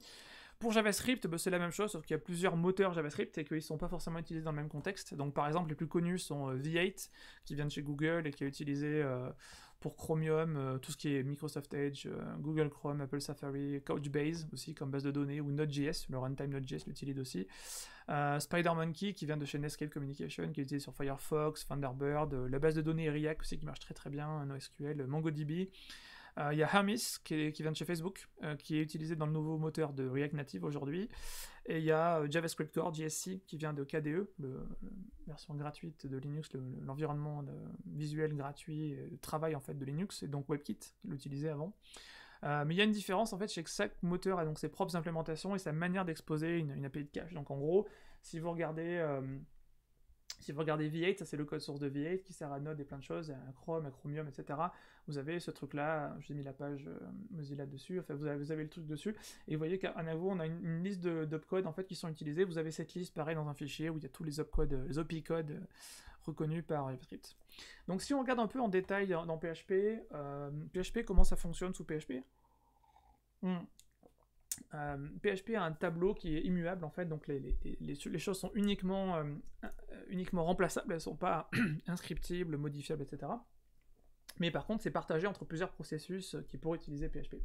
Pour JavaScript, bah, c'est la même chose, sauf qu'il y a plusieurs moteurs JavaScript et qu'ils ne sont pas forcément utilisés dans le même contexte. Donc par exemple, les plus connus sont euh, V8, qui vient de chez Google et qui est utilisé euh, pour Chromium, euh, tout ce qui est Microsoft Edge, Google Chrome, Apple Safari, Couchbase aussi comme base de données, ou Node.js, le runtime Node.js l'utilise aussi. SpiderMonkey, qui vient de chez Netscape Communication, qui est utilisé sur Firefox, Thunderbird, la base de données React aussi qui marche très très bien, NoSQL, MongoDB. Euh, il y a Hermes, qui, vient de chez Facebook, euh, qui est utilisé dans le nouveau moteur de React Native aujourd'hui. Et il y a euh, JavaScript Core, JSC, qui vient de KDE, la version gratuite de Linux, l'environnement visuel gratuit, le travail en fait de Linux, et donc WebKit, qui l'utilisait avant. mais il y a une différence en fait chez chaque moteur a donc ses propres implémentations et sa manière d'exposer une, API de cache. Donc en gros, si vous regardez si vous regardez V8, ça c'est le code source de V8 qui sert à Node et plein de choses, à Chrome, à Chromium, etc. Vous avez ce truc-là, j'ai mis la page euh, Mozilla dessus, vous avez, vous avez, le truc dessus, et vous voyez qu'à avant on a une, liste d'opcodes en fait qui sont utilisés. Vous avez cette liste pareil dans un fichier où il y a tous les opcodes, les euh, reconnus par JavaScript. Donc si on regarde un peu en détail dans, PHP, PHP euh, comment ça fonctionne sous PHP PHP euh, a un tableau qui est immuable en fait, donc les, choses sont uniquement, euh, euh, uniquement remplaçables, elles ne sont pas [clears throat] inscriptibles, modifiables, etc. Mais par contre, c'est partagé entre plusieurs processus qui pourraient utiliser PHP.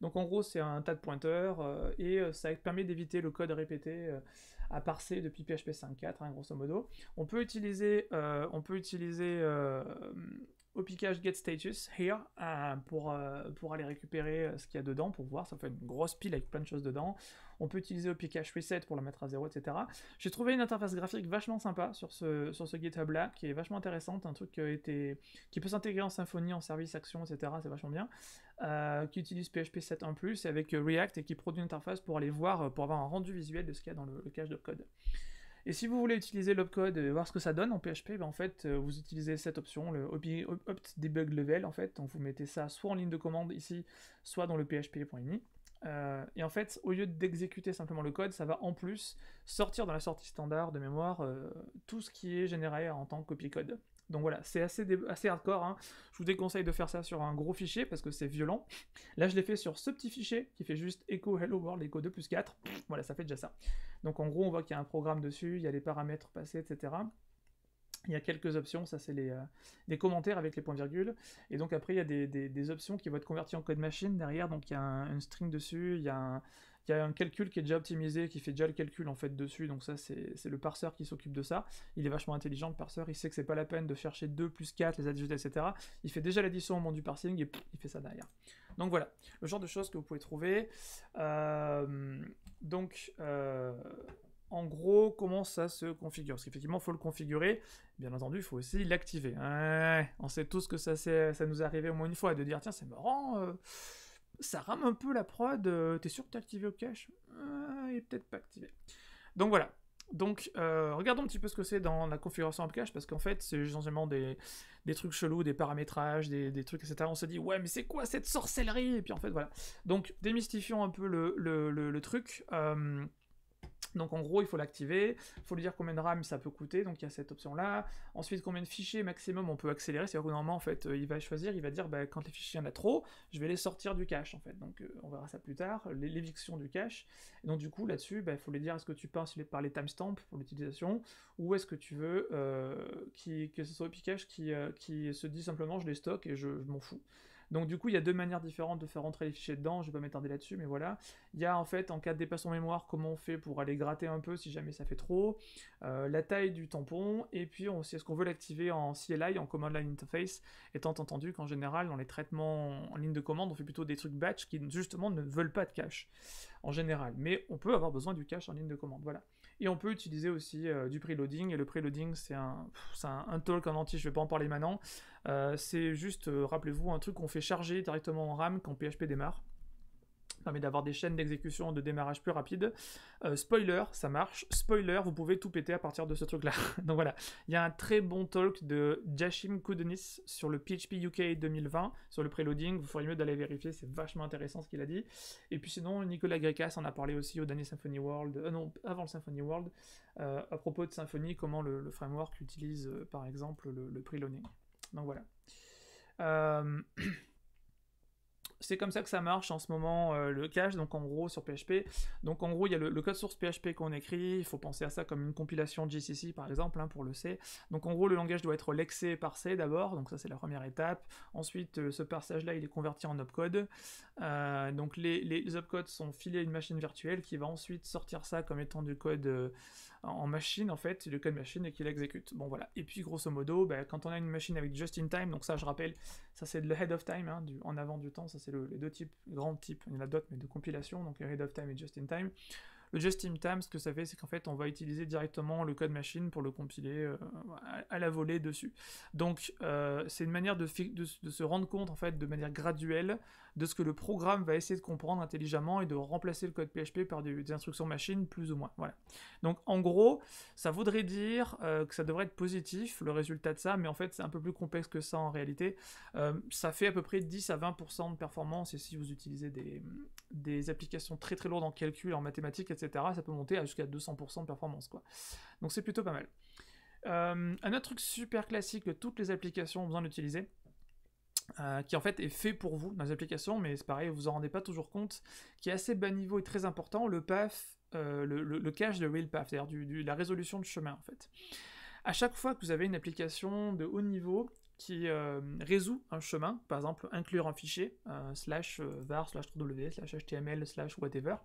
Donc en gros, c'est un tas de pointeurs et ça permet d'éviter le code répété à parser depuis PHP 5.4, hein, grosso modo. On peut utiliser, on peut utiliser au get status here euh, pour, euh, pour aller récupérer euh, ce qu'il y a dedans pour voir ça fait une grosse pile avec plein de choses dedans on peut utiliser au piquage reset pour la mettre à zéro etc j'ai trouvé une interface graphique vachement sympa sur ce sur ce GitHub là qui est vachement intéressante un truc qui qui peut s'intégrer en Symfony en service action etc c'est vachement bien qui utilise PHP 7 en plus avec React et qui produit une interface pour aller voir pour avoir un rendu visuel de ce qu'il y a dans le cache de code et si vous voulez utiliser l'opcode et euh, voir ce que ça donne en PHP, ben, en fait, euh, vous utilisez cette option, le opt debug level. En fait, donc vous mettez ça soit en ligne de commande ici, soit dans le php.ini. Euh, et en fait, au lieu d'exécuter simplement le code, ça va en plus sortir dans la sortie standard de mémoire tout ce qui est généré en tant que copier code. Donc voilà, c'est assez, assez hardcore. Hein. Je vous déconseille de faire ça sur un gros fichier parce que c'est violent. Là, je l'ai fait sur ce petit fichier qui fait juste echo hello world, echo 2 plus 4. Voilà, ça fait déjà ça. Donc en gros, on voit qu'il y a un programme dessus, il y a les paramètres passés, etc. Il y a quelques options, ça c'est les, des euh, commentaires avec les points-virgules. Et donc après, il y a des, options qui vont être converties en code machine derrière. Donc il y a un, string dessus, il y a un il y a un calcul qui est déjà optimisé, qui fait déjà le calcul en fait dessus, donc ça c'est le parseur qui s'occupe de ça, il est vachement intelligent le parseur, il sait que c'est pas la peine de chercher 2 plus 4, les additions, etc. Il fait déjà l'addition au moment du parsing et il fait ça derrière. Donc voilà, le genre de choses que vous pouvez trouver. Euh, donc... Euh, en gros, comment ça se configure Parce qu'effectivement, il faut le configurer. Bien entendu, il faut aussi l'activer. on sait tous que ça, ça nous est arrivé au moins une fois, de dire, tiens, c'est marrant, euh, ça rame un peu la prod. de euh, T'es sûr que t'es activé au cache euh, Il est peut-être pas activé. Donc voilà. Donc euh, regardons un petit peu ce que c'est dans la configuration cache parce qu'en fait c'est essentiellement des, trucs chelous, des paramétrages, des, trucs, etc. On se dit ouais mais c'est quoi cette sorcellerie Et puis en fait voilà. Donc démystifions un peu le, le, le, le truc. Donc en gros, il faut l'activer, il faut lui dire combien de RAM ça peut coûter, donc il y a cette option-là. Ensuite, combien de fichiers maximum on peut accélérer, c'est-à-dire que normalement, en fait, euh, il va choisir, il va dire, bah, quand les fichiers, il y en a trop, je vais les sortir du cache, en fait. Donc euh, on verra ça plus tard, l'éviction du cache. donc du coup, là-dessus, il bah, faut lui dire, est-ce que tu passes par les timestamps pour l'utilisation, ou est-ce que tu veux euh, que ce soit le qui, qui se dit simplement, je les stocke et je m'en fous. Donc du coup, il y a deux manières différentes de faire rentrer les fichiers dedans, je vais pas m'étarder là-dessus, mais voilà. Il y a en fait, en cas de dépassement mémoire, comment on fait pour aller gratter un peu si jamais ça fait trop, euh, la taille du tampon, et puis on, sait est-ce qu'on veut l'activer en CLI, en Command Line Interface, étant entendu qu'en général, dans les traitements en ligne de commande, on fait plutôt des trucs batch qui justement ne veulent pas de cache, en général. Mais on peut avoir besoin du cache en ligne de commande, voilà. Et on peut utiliser aussi euh, du preloading. Et le preloading, c'est un, un, talk en entier, je ne vais pas en parler maintenant. Euh, c'est juste, euh, rappelez-vous, un truc qu'on fait charger directement en RAM quand PHP démarre permet d'avoir des chaînes d'exécution de démarrage plus rapide. Euh, spoiler, ça marche. Spoiler, vous pouvez tout péter à partir de ce truc-là. [laughs] Donc voilà, il y a un très bon talk de Jashim Koudenis sur le PHP UK 2020, sur le preloading. Vous feriez mieux d'aller vérifier, c'est vachement intéressant ce qu'il a dit. Et puis sinon, Nicolas Grecas en a parlé aussi au dernier Symphony World, euh, non, avant le Symphony World, euh, à propos de Symfony, comment le, framework utilise par exemple le, le preloading. Donc voilà. [clears throat] c'est comme ça que ça marche en ce moment euh, le cache, donc en gros sur PHP. Donc en gros, il y a le, code source PHP qu'on écrit, il faut penser à ça comme une compilation GCC par exemple hein, pour le C. Donc en gros, le langage doit être lexé par C d'abord, donc ça c'est la première étape. Ensuite, euh, ce passage-là, il est converti en opcode. Euh, donc les, les, opcodes sont filés à une machine virtuelle qui va ensuite sortir ça comme étant du code euh, en machine en fait, du code machine et qui l'exécute. Bon voilà. Et puis grosso modo, bah, quand on a une machine avec just in time, donc ça je rappelle, ça c'est le head of time, hein, en avant du temps, ça c'est les deux types, grands types, il y en a d'autres mais de compilation, donc head of time et just in time. Le just in time, ce que ça fait, c'est qu'en fait, on va utiliser directement le code machine pour le compiler euh, à, la volée dessus. Donc, c'est une manière de, de, se rendre compte, en fait, de manière graduelle de ce que le programme va essayer de comprendre intelligemment et de remplacer le code PHP par des, instructions machines, plus ou moins. Voilà. Donc en gros, ça voudrait dire euh, que ça devrait être positif, le résultat de ça, mais en fait c'est un peu plus complexe que ça en réalité. Euh, ça fait à peu près 10 à 20% de performance, et si vous utilisez des, des, applications très très lourdes en calcul, en mathématiques, etc., ça peut monter à jusqu'à 200% de performance. Quoi. Donc c'est plutôt pas mal. Euh, un autre truc super classique que toutes les applications ont besoin d'utiliser, euh, qui en fait est fait pour vous dans les applications, mais c'est pareil, vous vous en rendez pas toujours compte, qui est assez bas niveau et très important, le path euh, le, cache de path c'est-à-dire la résolution de chemin en fait. À chaque fois que vous avez une application de haut niveau, qui euh, résout un chemin, par exemple inclure un fichier, euh, slash euh, var, slash www, slash html, slash whatever.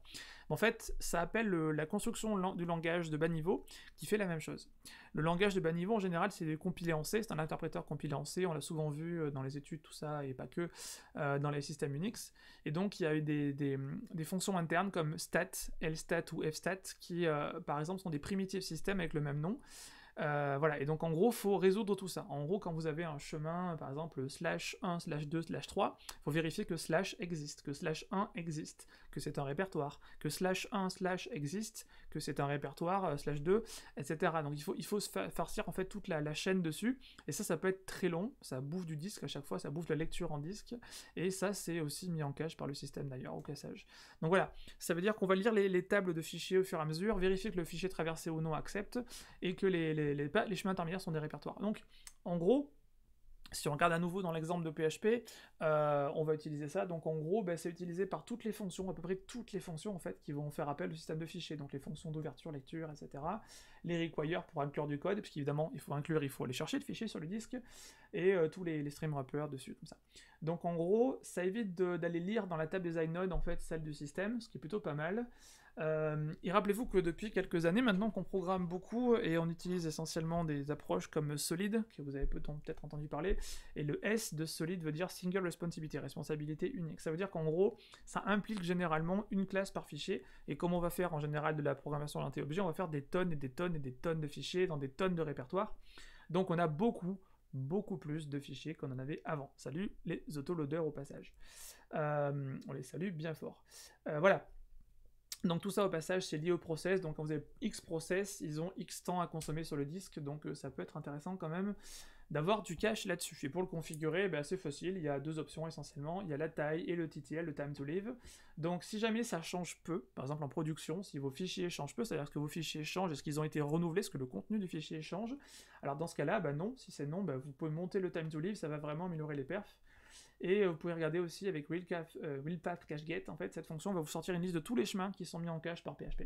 En fait, ça appelle la construction du langage de bas niveau qui fait la même chose. Le langage de bas niveau, en général, c'est compilé en C, c'est un interpréteur compilé en C, on l'a souvent vu dans les études, tout ça, et pas que, dans les systèmes Unix. Et donc, il y a eu des, des fonctions internes comme stat, lstat ou fstat, qui, par exemple, sont des primitives systèmes avec le même nom, euh, voilà, et donc en gros, il faut résoudre tout ça. En gros, quand vous avez un chemin, par exemple, slash 1, slash 2, slash 3, faut vérifier que slash existe, que slash 1 existe, que c'est un répertoire, que slash 1 slash existe, que c'est un répertoire euh, slash 2, etc. Donc il faut, il faut farcir en fait toute la, chaîne dessus, et ça, ça peut être très long, ça bouffe du disque à chaque fois, ça bouffe la lecture en disque, et ça, c'est aussi mis en cache par le système d'ailleurs au cassage. Donc voilà, ça veut dire qu'on va lire les, tables de fichiers au fur et à mesure, vérifier que le fichier traversé ou non accepte, et que les, les, les chemins intermédiaires sont des répertoires. Donc en gros, si on regarde à nouveau dans l'exemple de PHP, euh, on va utiliser ça. Donc en gros, ben, c'est utilisé par toutes les fonctions, à peu près toutes les fonctions en fait, qui vont faire appel au système de fichiers. Donc les fonctions d'ouverture, lecture, etc. Les require pour inclure du code, puisqu'évidemment, il faut inclure, il faut aller chercher le fichier sur le disque, et euh, tous les, les stream wrappers dessus, comme ça. Donc en gros, ça évite d'aller lire dans la table des inode en fait, celle du système, ce qui est plutôt pas mal. Euh, et rappelez-vous que depuis quelques années maintenant qu'on programme beaucoup et on utilise essentiellement des approches comme Solid, que vous avez peut-être entendu parler, et le S de Solid veut dire Single Responsibility, responsabilité unique. Ça veut dire qu'en gros, ça implique généralement une classe par fichier, et comme on va faire en général de la programmation orientée objet, on va faire des tonnes et des tonnes et des tonnes de fichiers dans des tonnes de répertoires. Donc on a beaucoup, beaucoup plus de fichiers qu'on en avait avant. Salut les autoloaders au passage. Euh, on les salue bien fort. Euh, voilà, donc tout ça au passage c'est lié au process, donc quand vous avez X process, ils ont X temps à consommer sur le disque, donc euh, ça peut être intéressant quand même d'avoir du cache là-dessus. Et pour le configurer, eh ben, c'est facile, il y a deux options essentiellement, il y a la taille et le TTL, le time to live. Donc si jamais ça change peu, par exemple en production, si vos fichiers changent peu, c'est-à-dire que vos fichiers changent, est-ce qu'ils ont été renouvelés, est-ce que le contenu du fichier change Alors dans ce cas-là, bah non, si c'est non, bah, vous pouvez monter le time to live, ça va vraiment améliorer les perfs. Et euh, vous pouvez regarder aussi avec WillPath euh, en fait, cette fonction va vous sortir une liste de tous les chemins qui sont mis en cache par PHP.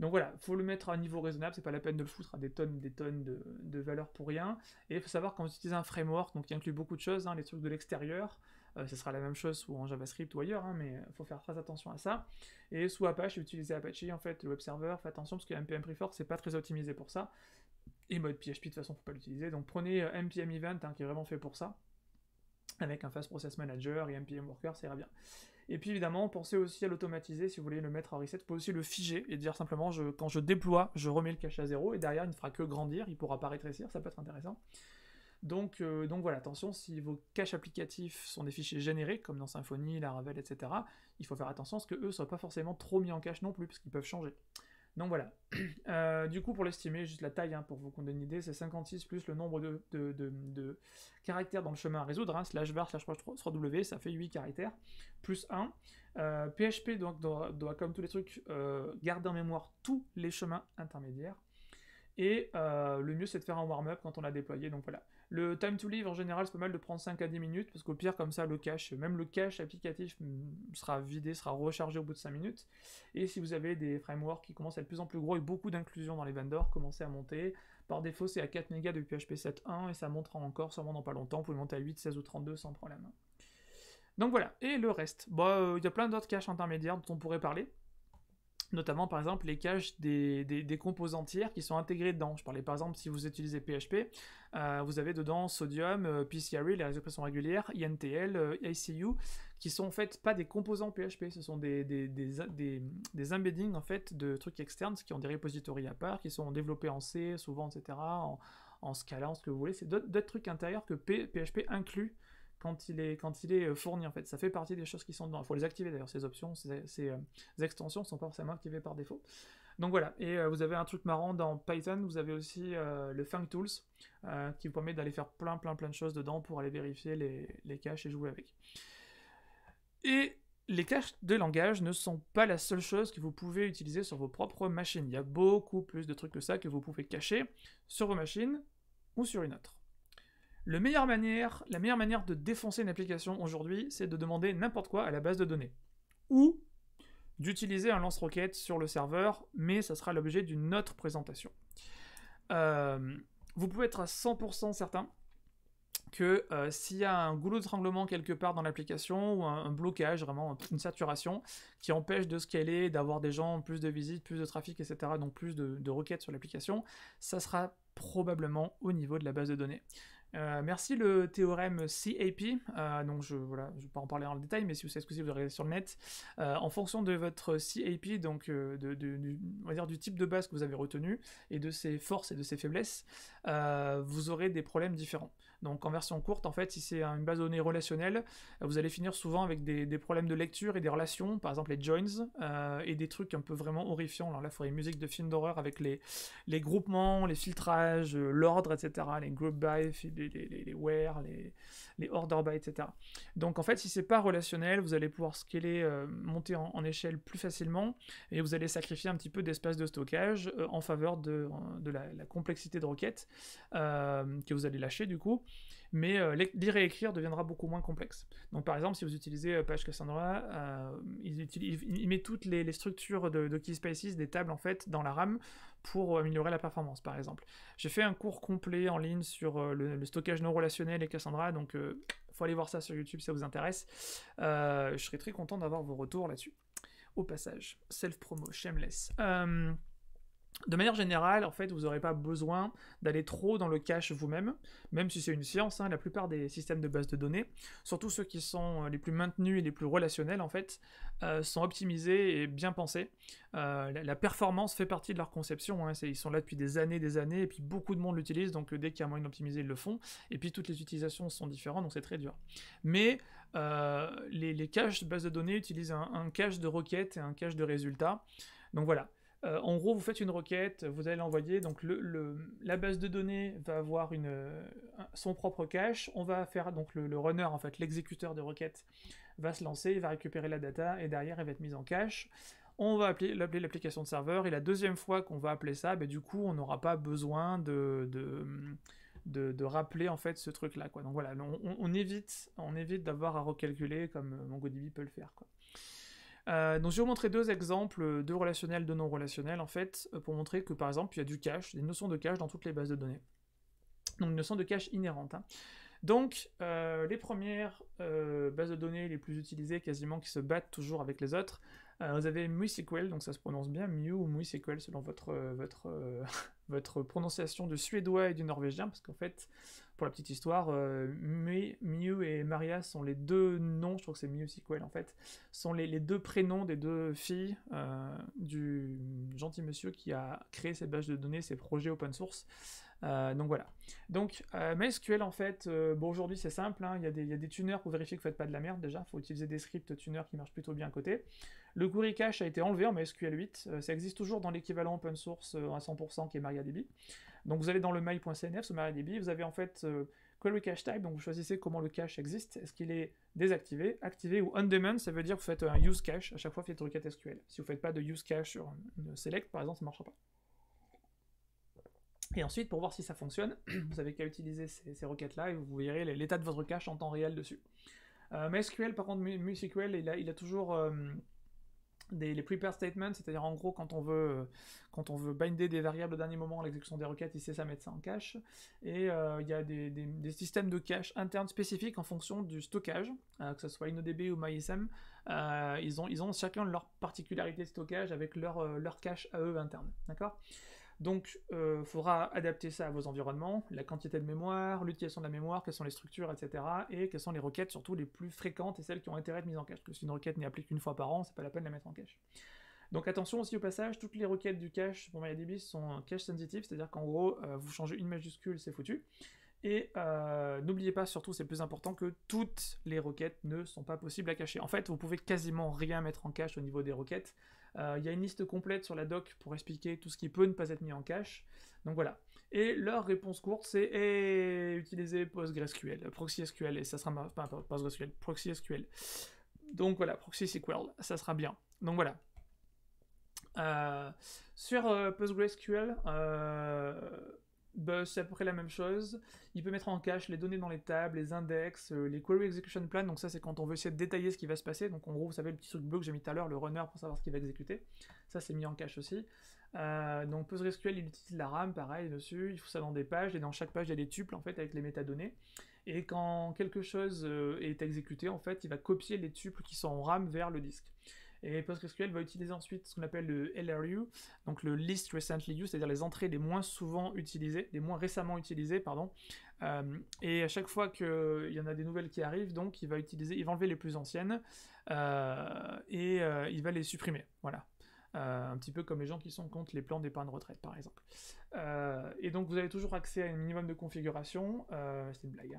Donc voilà, il faut le mettre à un niveau raisonnable, c'est pas la peine de le foutre à des tonnes des tonnes de, valeurs pour rien. Et il faut savoir quand vous utilisez un framework, donc qui inclut beaucoup de choses, hein, les trucs de l'extérieur, euh, ce sera la même chose ou en JavaScript ou ailleurs, hein, mais il faut faire très attention à ça. Et sous Apache, utilisez Apache, en fait, le web server, faites attention parce que MPM Preforce, c'est pas très optimisé pour ça. Et mode PHP, de toute façon, faut pas l'utiliser. Donc prenez MPM Event, hein, qui est vraiment fait pour ça avec un Fast Process Manager et MPM Worker, ça ira bien. Et puis évidemment, pensez aussi à l'automatiser si vous voulez le mettre en reset. Vous pouvez aussi le figer et dire simplement je, quand je déploie, je remets le cache à zéro et derrière il ne fera que grandir, il ne pourra pas rétrécir, ça peut être intéressant. Euh, donc, voilà, attention, si vos caches applicatifs sont des fichiers générés, comme dans Symfony, Laravel, etc., il faut faire attention à ce qu'eux ne soient pas forcément trop mis en cache non plus, parce qu'ils peuvent changer. Donc voilà. [clears throat] Euh, du coup, pour l'estimer, juste la taille, hein, pour vous qu'on donne une idée, c'est 56 plus le nombre de, caractères dans le chemin à résoudre, hein, slash bar slash 3w, ça fait 8 caractères, plus 1. Euh, PHP donc, doit, comme tous les trucs, euh, garder en mémoire tous les chemins intermédiaires. Et le mieux, c'est de faire un warm-up quand on l'a déployé. Donc voilà, le time to live en général c'est pas mal de prendre 5 à 10 minutes parce qu'au pire comme ça le cache, même le cache applicatif mm, sera vidé, sera rechargé au bout de 5 minutes. Et si vous avez des frameworks qui commencent à être de plus en plus gros et beaucoup d'inclusion dans les vendors, commencez à monter. Par défaut c'est à 4 mégas depuis PHP 7.1 et ça montera encore sûrement dans pas longtemps, vous pouvez monter à 8, 16 ou 32 sans problème. Donc voilà, et le reste. Bah, euh, il y a plein d'autres caches intermédiaires dont on pourrait parler notamment par exemple les caches des, des, composants tiers qui sont intégrés dedans. Je parlais par exemple si vous utilisez PHP, euh, vous avez dedans Sodium, euh, PCRE, les expressions régulières, INTL, euh, ICU, qui sont en fait pas des composants PHP, ce sont des, embeddings en fait de trucs externes qui ont des repositories à part, qui sont développés en C souvent, etc., en, en Scala, en ce que vous voulez. C'est d'autres trucs intérieurs que PHP inclut quand il est, quand il est euh, fourni en fait. Ça fait partie des choses qui sont dedans. Il faut les activer d'ailleurs, ces options, ces, euh, extensions ne sont pas forcément activées par défaut. Donc voilà, et euh, vous avez un truc marrant dans Python, vous avez aussi le Funk Tools qui vous permet d'aller faire plein plein plein de choses dedans pour aller vérifier les, les caches et jouer avec. Et les caches de langage ne sont pas la seule chose que vous pouvez utiliser sur vos propres machines. Il y a beaucoup plus de trucs que ça que vous pouvez cacher sur vos machines ou sur une autre la meilleure manière de défoncer une application aujourd'hui, c'est de demander n'importe quoi à la base de données. Ou d'utiliser un lance-roquette sur le serveur, mais ça sera l'objet d'une autre présentation. Euh, vous pouvez être à 100% certain que euh, s'il y a un goulot d'étranglement quelque part dans l'application ou un, blocage, vraiment une saturation qui empêche de scaler, d'avoir des gens, plus de visites, plus de trafic, etc., donc plus de requêtes sur l'application, ça sera probablement au niveau de la base de données. Euh, merci le théorème CAP. Euh, donc je ne voilà, je vais pas en parler en détail, mais si vous savez ce que c'est, vous regardez sur le net. Euh, en fonction de votre CAP, donc de, du, on va dire du type de base que vous avez retenu et de ses forces et de ses faiblesses, vous aurez des problèmes différents. Donc en version courte, en fait, si c'est une base de données relationnelle, euh, vous allez finir souvent avec des, problèmes de lecture et des relations, par exemple les joins, euh, et des trucs un peu vraiment horrifiants. Alors là, il faudrait une musique de films d'horreur avec les, groupements, les filtrages, euh, l'ordre, etc., les group by, les, les, les where, les, order by, etc. Donc en fait, si c'est pas relationnel, vous allez pouvoir scaler, monter en, échelle plus facilement, et vous allez sacrifier un petit peu d'espace de stockage en faveur de, la, la, complexité de requête que vous allez lâcher du coup mais euh, lire et écrire deviendra beaucoup moins complexe. Donc par exemple, si vous utilisez euh, Page Cassandra, euh, il, met toutes les, structures de, de, spaces, des tables en fait, dans la RAM pour améliorer la performance par exemple. J'ai fait un cours complet en ligne sur le, stockage non relationnel et Cassandra, donc il faut aller voir ça sur YouTube si ça vous intéresse. je serais très content d'avoir vos retours là-dessus. Au passage, self-promo, shameless. De manière générale, en fait, vous n'aurez pas besoin d'aller trop dans le cache vous-même, même si c'est une science, hein, la plupart des systèmes de base de données, surtout ceux qui sont euh, les plus maintenus et les plus relationnels, en fait, euh, sont optimisés et bien pensés. Euh, la, performance fait partie de leur conception, hein, ils sont là depuis des années, des années, et puis beaucoup de monde l'utilise, donc dès qu'il y a moyen d'optimiser, ils le font, et puis toutes les utilisations sont différentes, donc c'est très dur. Mais les, caches de base de données utilisent un, cache de requêtes et un cache de résultats, donc voilà. Euh, en gros, vous faites une requête, vous allez l'envoyer. Donc, la base de données va avoir euh, son propre cache. On va faire donc le, runner, en fait, l'exécuteur de requête va se lancer, il va récupérer la data et derrière, elle va être mise en cache. On va appeler l'application de serveur et la deuxième fois qu'on va appeler ça, ben, du coup, on n'aura pas besoin de, rappeler en fait ce truc là Donc voilà, on, évite, d'avoir à recalculer comme euh, MongoDB peut le faire euh, donc, je vais vous montrer deux exemples euh, de relationnels, de non relationnels en fait, euh, pour montrer que, par exemple, il y a du cache, des notions de cache dans toutes les bases de données. Donc, une notion de cache inhérente. Hein. Donc, les premières bases de données les plus utilisées, quasiment, qui se battent toujours avec les autres, vous avez MySQL, donc ça se prononce bien Mu ou MySQL selon votre, [laughs] votre prononciation de suédois et du norvégien, parce qu'en fait, pour la petite histoire, euh, Mew et Maria sont les deux noms, je trouve que c'est Miu SQL en fait, sont les, deux prénoms des deux filles euh, du gentil monsieur qui a créé cette base de données, ces projets open source. Euh, donc voilà. Donc euh, MySQL en fait, aujourd'hui c'est simple, hein. il y, a des tuners pour vérifier que vous ne faites pas de la merde déjà, il faut utiliser des scripts tuners qui marchent plutôt bien à côté. Le query cache a été enlevé en MySQL 8, ça existe toujours dans l'équivalent open source à 100% qui est MariaDB. Donc vous allez dans le mail.cnf, ce MariaDB, vous avez en fait euh, query cache type, donc vous choisissez comment le cache existe, est-ce qu'il est désactivé, activé ou on demand, ça veut dire que vous faites un use cache à chaque fois que vous faites une requête SQL. Si vous ne faites pas de use cache sur une select par exemple, ça ne marchera pas. Et ensuite, pour voir si ça fonctionne, [clears throat] vous avez qu'à utiliser ces, requêtes-là et vous verrez l'état de votre cache en temps réel dessus. Euh, MySQL, par contre, MySQL, il a, toujours... Euh, des, les prepare statements, c'est-à-dire en gros quand on veut euh, quand on veut binder des variables au dernier moment, à l'exécution des requêtes, il sait ça mettre ça en cache. Et euh, il y a des, des, systèmes de cache internes spécifiques en fonction du stockage, euh, que ce soit InnoDB ou MySM, ils ont ils ont chacun leur particularité de stockage avec leur leur cache à eux interne, d'accord donc, il euh, faudra adapter ça à vos environnements, la quantité de mémoire, l'utilisation de la mémoire, quelles sont les structures, etc. Et quelles sont les requêtes, surtout les plus fréquentes et celles qui ont intérêt de mise en cache. Parce que si une requête n'est appliquée qu'une fois par an, c'est pas la peine de la mettre en cache. Donc attention aussi au passage, toutes les requêtes du cache pour MariaDB sont cache sensitive, c'est-à-dire qu'en gros, euh, vous changez une majuscule, c'est foutu. Et euh, n'oubliez pas, surtout, c'est plus important que toutes les requêtes ne sont pas possibles à cacher. En fait, vous pouvez quasiment rien mettre en cache au niveau des requêtes. Euh, il y a une liste complète sur la doc pour expliquer tout ce qui peut ne pas être mis en cache. Donc voilà. Et leur réponse courte, c'est eh, utiliser PostgreSQL, ProxySQL, et ça sera ma... Enfin, PostgreSQL, ProxySQL. Donc voilà, ProxySQL, ça sera bien. Donc voilà. Euh, sur euh, PostgreSQL, bah, c'est à peu près la même chose. Il peut mettre en cache les données dans les tables, les index, euh, les query execution plan. Donc ça, c'est quand on veut essayer de détailler ce qui va se passer. Donc en gros, vous savez, le petit truc bleu que j'ai mis tout à l'heure, le runner pour savoir ce qu'il va exécuter. Ça, c'est mis en cache aussi. Euh, donc PostgreSQL, il utilise la RAM, pareil, dessus. Il faut ça dans des pages. Et dans chaque page, il y a des tuples, en fait, avec les métadonnées. Et quand quelque chose euh, est exécuté, en fait, il va copier les tuples qui sont en RAM vers le disque. Et PostgreSQL va utiliser ensuite ce qu'on appelle le LRU, donc le Least Recently Used, c'est-à-dire les entrées les moins souvent utilisées, les moins récemment utilisées, pardon. Euh, et à chaque fois qu'il euh, y en a des nouvelles qui arrivent, donc il va utiliser, il va enlever les plus anciennes euh, et il va les supprimer. Voilà. un petit peu comme les gens qui sont contre les plans d'épargne retraite, par exemple. et donc, vous avez toujours accès à un minimum de configuration, c'est une blague,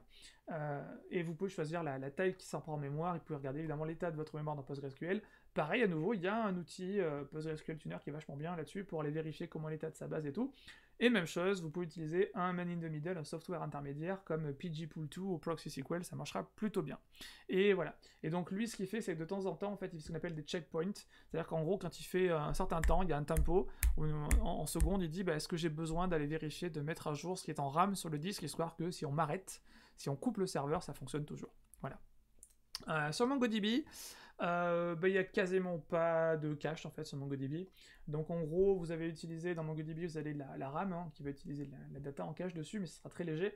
hein. et vous pouvez choisir la, taille qui s'en en mémoire, vous pouvez regarder évidemment l'état de votre mémoire dans PostgreSQL, Pareil, à nouveau, il y a un outil PostgreSQL euh, Puzzle Tuner qui est vachement bien là-dessus pour aller vérifier comment l'état de sa base et tout. Et même chose, vous pouvez utiliser un man in the middle, un software intermédiaire comme pgpool2 ou ProxySQL, ça marchera plutôt bien. Et voilà. Et donc lui, ce qu'il fait, c'est que de temps en temps, en fait, il fait ce qu'on appelle des checkpoints. C'est-à-dire qu'en gros, quand il fait euh, un certain temps, il y a un tempo, en, seconde, il dit bah, est-ce que j'ai besoin d'aller vérifier, de mettre à jour ce qui est en RAM sur le disque, histoire que si on m'arrête, si on coupe le serveur, ça fonctionne toujours. Voilà. Euh, sur MongoDB, euh, bah, il n'y a quasiment pas de cache en fait sur MongoDB. Donc en gros, vous avez utilisé dans MongoDB, vous avez la, RAM hein, qui va utiliser la, data en cache dessus, mais ce sera très léger.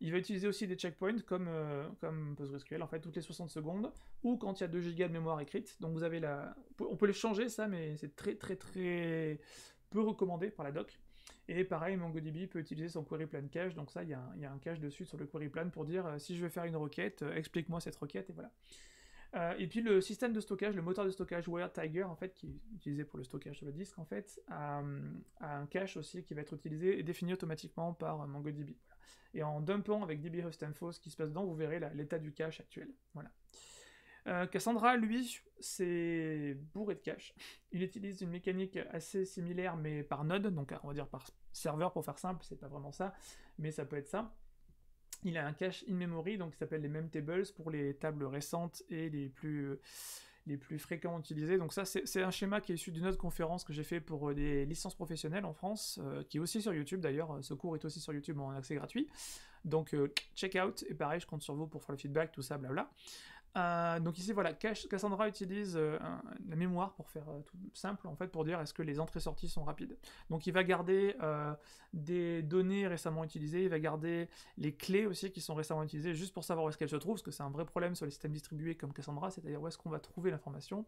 Il va utiliser aussi des checkpoints comme, euh, comme PostgreSQL, en fait, toutes les 60 secondes, ou quand il y a 2 Go de mémoire écrite. Donc vous avez la... On peut les changer, ça, mais c'est très très très peu recommandé par la doc. Et pareil, MongoDB peut utiliser son query plan cache, donc ça, il y, a un cache dessus sur le query plan pour dire euh, si je veux faire une requête, explique-moi cette requête, et voilà. Euh, et puis le système de stockage, le moteur de stockage Wiretiger, Tiger, en fait, qui est utilisé pour le stockage sur le disque, en fait, a, un cache aussi qui va être utilisé et défini automatiquement par euh, MongoDB. Et en dumpant avec DB ce qui se passe dedans, vous verrez l'état du cache actuel. Euh, Cassandra, lui, c'est bourré de cache. Il utilise une mécanique assez similaire, mais par node, donc on va dire par serveur pour faire simple, c'est pas vraiment ça, mais ça peut être ça il a un cache in-memory, donc il s'appelle les tables pour les tables récentes et les plus, euh, les plus fréquemment utilisées. Donc ça, c'est un schéma qui est issu d'une autre conférence que j'ai fait pour euh, des licences professionnelles en France, euh, qui est aussi sur YouTube d'ailleurs. Ce cours est aussi sur YouTube en accès gratuit. Donc check out, et pareil, je compte sur vous pour faire le feedback, tout ça, blabla. Euh, donc ici, voilà, Cassandra utilise euh, la mémoire pour faire euh, tout simple, en fait, pour dire est-ce que les entrées-sorties sont rapides. Donc il va garder des données récemment utilisées, il va garder les clés aussi qui sont récemment utilisées, juste pour savoir où est-ce qu'elles se trouvent, parce que c'est un vrai problème sur les systèmes distribués comme Cassandra, c'est-à-dire où est-ce qu'on va trouver l'information.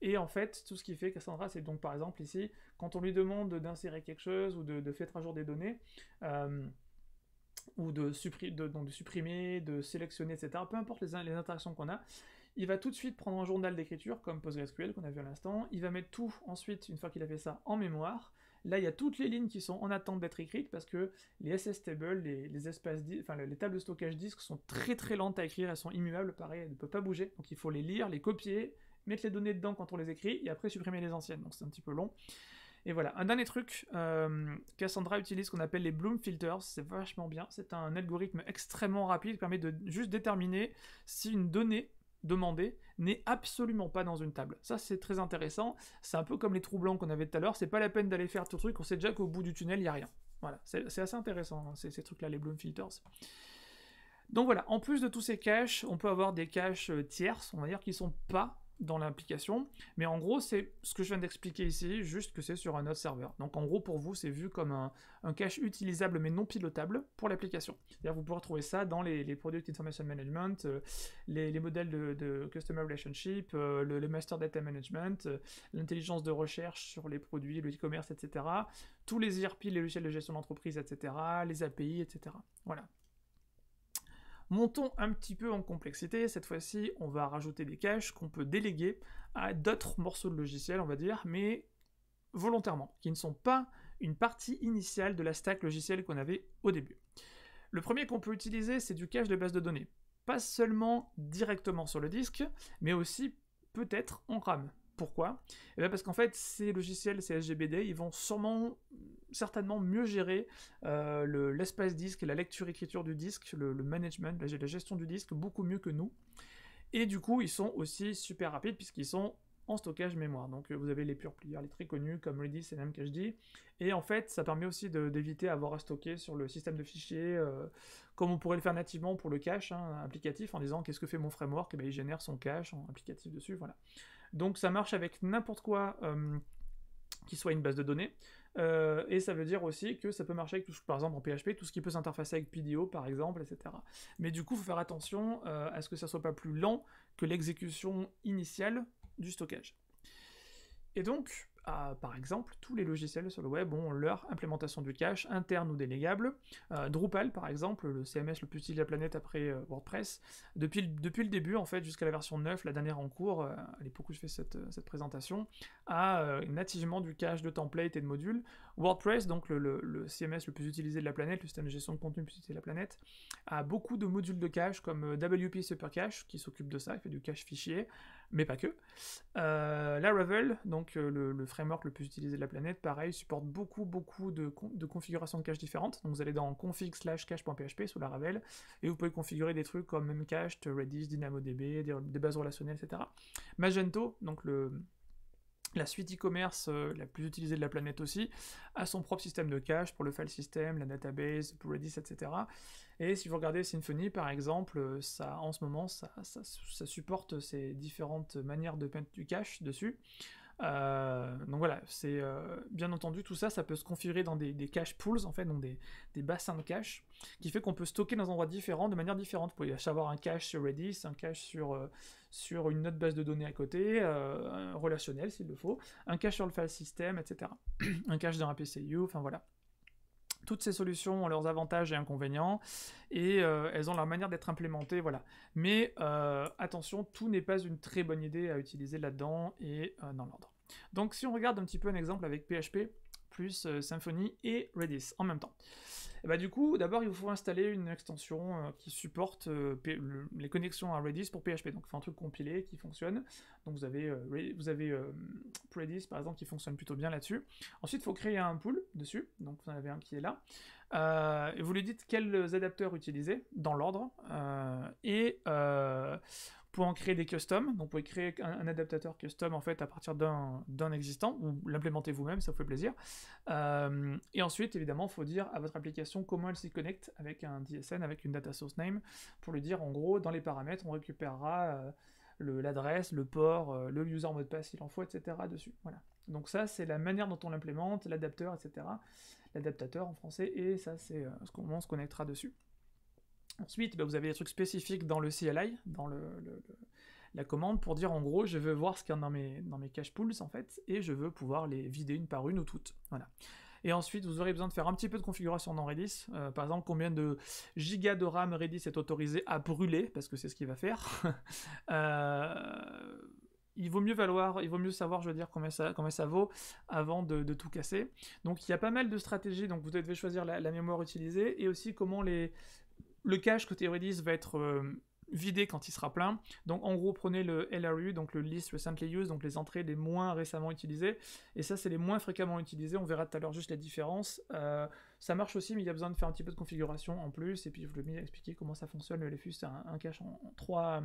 Et en fait, tout ce qui fait Cassandra, c'est donc par exemple ici, quand on lui demande d'insérer quelque chose ou de, faire un jour des données, ou de, de, supprimer, de sélectionner, etc. Peu importe les, interactions qu'on a, il va tout de suite prendre un journal d'écriture, comme PostgreSQL qu'on a vu à l'instant, il va mettre tout ensuite, une fois qu'il a fait ça, en mémoire. Là, il y a toutes les lignes qui sont en attente d'être écrites parce que les SS tables, les, espaces, les tables de stockage disques sont très très lentes à écrire, elles sont immuables, pareil, elles ne peuvent pas bouger, donc il faut les lire, les copier, mettre les données dedans quand on les écrit, et après supprimer les anciennes, donc c'est un petit peu long. Et voilà, un dernier truc, euh, Cassandra utilise ce qu'on appelle les Bloom Filters, c'est vachement bien, c'est un algorithme extrêmement rapide qui permet de juste déterminer si une donnée demandée n'est absolument pas dans une table. Ça c'est très intéressant, c'est un peu comme les trous blancs qu'on avait tout à l'heure, c'est pas la peine d'aller faire tout le truc, on sait déjà qu'au bout du tunnel il n'y a rien. Voilà, c'est assez intéressant hein, ces, ces trucs-là, les Bloom Filters. Donc voilà, en plus de tous ces caches, on peut avoir des caches euh, tierces, on va dire, qui ne sont pas dans l'application. Mais en gros, c'est ce que je viens d'expliquer ici, juste que c'est sur un autre serveur. Donc en gros, pour vous, c'est vu comme un, cache utilisable mais non pilotable pour l'application. vous pouvez retrouver ça dans les, produits Product Information Management, euh, les, modèles de, Customer Relationship, euh, le, Master Data Management, euh, l'intelligence de recherche sur les produits, le e-commerce, etc. Tous les ERP, les logiciels de gestion d'entreprise, etc. Les API, etc. Voilà. Montons un petit peu en complexité, cette fois-ci on va rajouter des caches qu'on peut déléguer à d'autres morceaux de logiciel, on va dire, mais volontairement, qui ne sont pas une partie initiale de la stack logicielle qu'on avait au début. Le premier qu'on peut utiliser, c'est du cache de base de données. Pas seulement directement sur le disque, mais aussi peut-être en RAM. Pourquoi et eh ben, Parce qu'en fait, ces logiciels, ces SGBD, ils vont sûrement, certainement mieux gérer euh, l'espace disque, la lecture-écriture du disque, le, management, la, gestion du disque, beaucoup mieux que nous. Et du coup, ils sont aussi super rapides puisqu'ils sont en stockage mémoire. Donc euh, vous avez les pure les très connus comme Redis et CacheD. Et en fait, ça permet aussi d'éviter avoir à stocker sur le système de fichiers, euh, comme on pourrait le faire nativement pour le cache hein, applicatif, en disant qu'est-ce que fait mon framework Et eh bien, il génère son cache en applicatif dessus, voilà. Donc ça marche avec n'importe quoi euh, qui soit une base de données. Euh, et ça veut dire aussi que ça peut marcher avec, tout, par exemple, en PHP, tout ce qui peut s'interfacer avec PDO, par exemple, etc. Mais du coup, il faut faire attention euh, à ce que ça ne soit pas plus lent que l'exécution initiale du stockage. Et donc, par exemple, tous les logiciels sur le web ont leur implémentation du cache, interne ou délégable. Euh, Drupal, par exemple, le CMS le plus utilisé de la planète après euh, WordPress, depuis, depuis le début, en fait, jusqu'à la version 9, la dernière en cours, euh, à l'époque où je fais cette, présentation, a nativement du cache de templates et de modules. WordPress, donc le, le, CMS le plus utilisé de la planète, le système de gestion de contenu le plus utilisé de la planète, a beaucoup de modules de cache comme WP Super Cache, qui s'occupe de ça, qui fait du cache fichier mais pas que. Euh, Laravel, donc euh, le, framework le plus utilisé de la planète, pareil, supporte beaucoup, beaucoup de, de configurations de cache différentes. Donc vous allez dans config slash cache.php sous Laravel, et vous pouvez configurer des trucs comme Memcached, Redis, DynamoDB, des, bases relationnelles, etc. Magento, donc le, la suite e-commerce euh, la plus utilisée de la planète aussi, a son propre système de cache pour le file system, la database, pour Redis, etc. Et si vous regardez Symfony, par exemple, euh, ça, en ce moment, ça, ça, supporte ces différentes manières de mettre du cache dessus. Euh, donc voilà, c'est euh, bien entendu tout ça, ça peut se configurer dans des, des cache pools en fait, donc des, des bassins de cache, qui fait qu'on peut stocker dans des endroits différents, de manière différente. pour y avoir un cache sur Redis, un cache sur, sur une autre base de données à côté, relationnel s'il le faut, un cache sur le file system, etc. [clears throat] un cache dans un PCU, enfin voilà. Toutes ces solutions ont leurs avantages et inconvénients et euh, elles ont leur manière d'être implémentées, voilà. Mais euh, attention, tout n'est pas une très bonne idée à utiliser là-dedans et euh, dans l'ordre. Donc si on regarde un petit peu un exemple avec PHP plus Symfony et Redis en même temps. Eh ben, du coup, d'abord, il vous faut installer une extension euh, qui supporte euh, les connexions à Redis pour PHP. Donc, faut un truc compilé qui fonctionne. Donc, vous avez, euh, Redis, par exemple, qui fonctionne plutôt bien là-dessus. Ensuite, il faut créer un pool dessus. Donc, vous en avez un qui est là. Et vous lui dites quels adapteurs utiliser dans l'ordre et euh, pour en créer des customs. Donc, vous pouvez créer un, adaptateur custom en fait à partir d'un existant ou l'implémenter vous-même, ça vous fait plaisir. Euh, et ensuite, évidemment, il faut dire à votre application comment elle s'y connecte avec un DSN, avec une data source name, pour lui dire en gros, dans les paramètres, on récupérera euh, l'adresse, le, port, euh, le user mot de passe s'il en faut, etc. dessus. Voilà. Donc, ça, c'est la manière dont on l'implémente, l'adapteur, etc. L'adaptateur en français, et ça, c'est comment on se connectera dessus. Ensuite, bah, vous avez des trucs spécifiques dans le CLI, dans la commande, pour dire en gros, je veux voir ce qu'il y a dans mes, cache pools, en fait, et je veux pouvoir les vider une par une ou toutes. Voilà. Et ensuite, vous aurez besoin de faire un petit peu de configuration dans Redis. Euh, par exemple, combien de gigas de RAM Redis est autorisé à brûler, parce que c'est ce qu'il va faire. [laughs] Euh, il vaut mieux savoir, je veux dire, combien ça, vaut avant de, tout casser. Donc, il y a pas mal de stratégies. Donc, vous devez choisir la mémoire utilisée et aussi comment les, le cache côté release va être euh, vidé quand il sera plein. Donc en gros, prenez le LRU, donc le list recently used, donc les entrées les moins récemment utilisées. Et ça, c'est les moins fréquemment utilisées. On verra tout à l'heure juste la différence. Euh, ça marche aussi, mais il y a besoin de faire un petit peu de configuration en plus. Et puis, je vous l'ai expliquer comment ça fonctionne le LFU, c'est un, cache en, trois,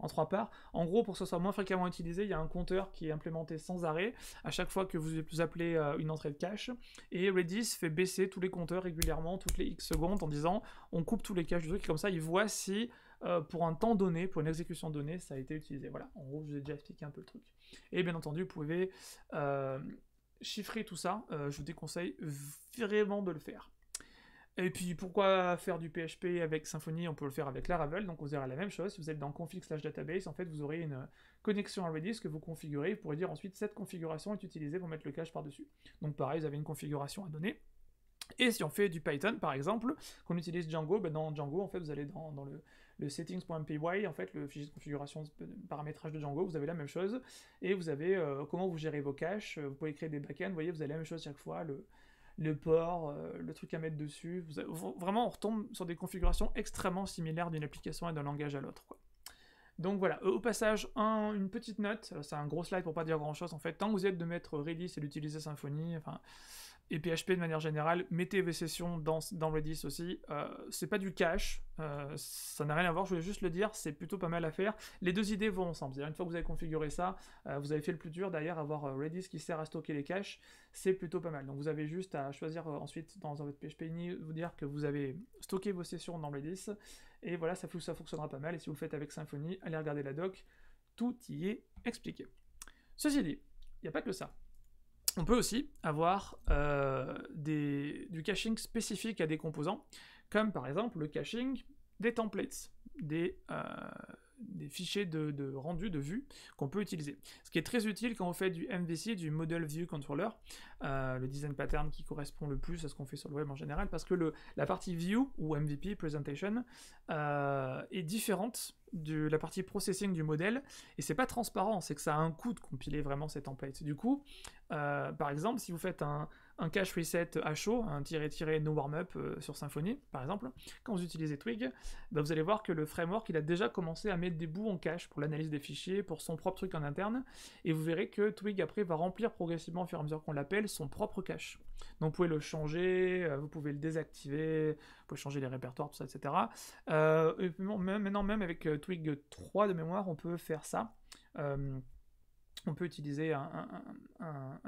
en trois parts. En gros, pour que ce soit moins fréquemment utilisé, il y a un compteur qui est implémenté sans arrêt à chaque fois que vous appelez euh, une entrée de cache. Et Redis fait baisser tous les compteurs régulièrement, toutes les X secondes, en disant on coupe tous les caches du truc. Et comme ça, il voit si. Euh, pour un temps donné, pour une exécution donnée, ça a été utilisé. Voilà, en gros, je vous ai déjà expliqué un peu le truc. Et bien entendu, vous pouvez euh, chiffrer tout ça, euh, je vous déconseille vraiment de le faire. Et puis pourquoi faire du PHP avec Symfony On peut le faire avec Laravel, donc vous aurez la même chose. Si vous êtes dans config slash database, en fait vous aurez une euh, connexion à Redis que vous configurez. Vous pourrez dire ensuite cette configuration est utilisée pour mettre le cache par-dessus. Donc pareil, vous avez une configuration à donner. Et si on fait du Python par exemple, qu'on utilise Django, ben, dans Django en fait vous allez dans, dans le le settings.py, en fait, le fichier de configuration paramétrage de Django, vous avez la même chose. Et vous avez euh, comment vous gérez vos caches, vous pouvez créer des backends, vous voyez, vous avez la même chose chaque fois, le, le port, euh, le truc à mettre dessus. vraiment, on retombe sur des configurations extrêmement similaires d'une application et d'un langage à l'autre. Donc voilà, au passage, une petite note, c'est un gros slide pour pas dire grand chose en fait, tant que vous êtes de mettre euh, Redis et d'utiliser Symfony, enfin, et PHP de manière générale, mettez vos sessions dans, dans Redis aussi. Euh, c'est pas du cache, euh, ça n'a rien à voir, je voulais juste le dire, c'est plutôt pas mal à faire. Les deux idées vont ensemble, une fois que vous avez configuré ça, euh, vous avez fait le plus dur, d'ailleurs avoir Redis qui sert à stocker les caches, c'est plutôt pas mal. Donc vous avez juste à choisir ensuite dans, votre PHP ini, vous dire que vous avez stocké vos sessions dans Redis, et voilà, ça, ça fonctionnera pas mal, et si vous le faites avec Symfony, allez regarder la doc, tout y est expliqué. Ceci dit, il n'y a pas que ça. On peut aussi avoir euh, des, du caching spécifique à des composants, comme par exemple le caching des templates, des, euh, des fichiers de, rendu, de vue qu'on peut utiliser. Ce qui est très utile quand on fait du MVC, du Model View Controller, euh, le design pattern qui correspond le plus à ce qu'on fait sur le web en général, parce que la partie View ou MVP, Presentation, euh, est différente de la partie processing du modèle et c'est pas transparent, c'est que ça a un coût de compiler vraiment ces templates. Du coup, euh, par exemple, si vous faites un, un cache reset à chaud, un tiré tiré no warm-up euh, sur Symfony, par exemple, quand vous utilisez Twig, bah, vous allez voir que le framework, il a déjà commencé à mettre des bouts en cache pour l'analyse des fichiers, pour son propre truc en interne, et vous verrez que Twig, après, va remplir progressivement, au fur et à mesure qu'on l'appelle, son propre cache. Donc vous pouvez le changer, euh, vous pouvez le désactiver, vous pouvez changer les répertoires, tout ça, etc. et euh, maintenant, même avec Twig 3 de mémoire, on peut faire ça on peut utiliser un,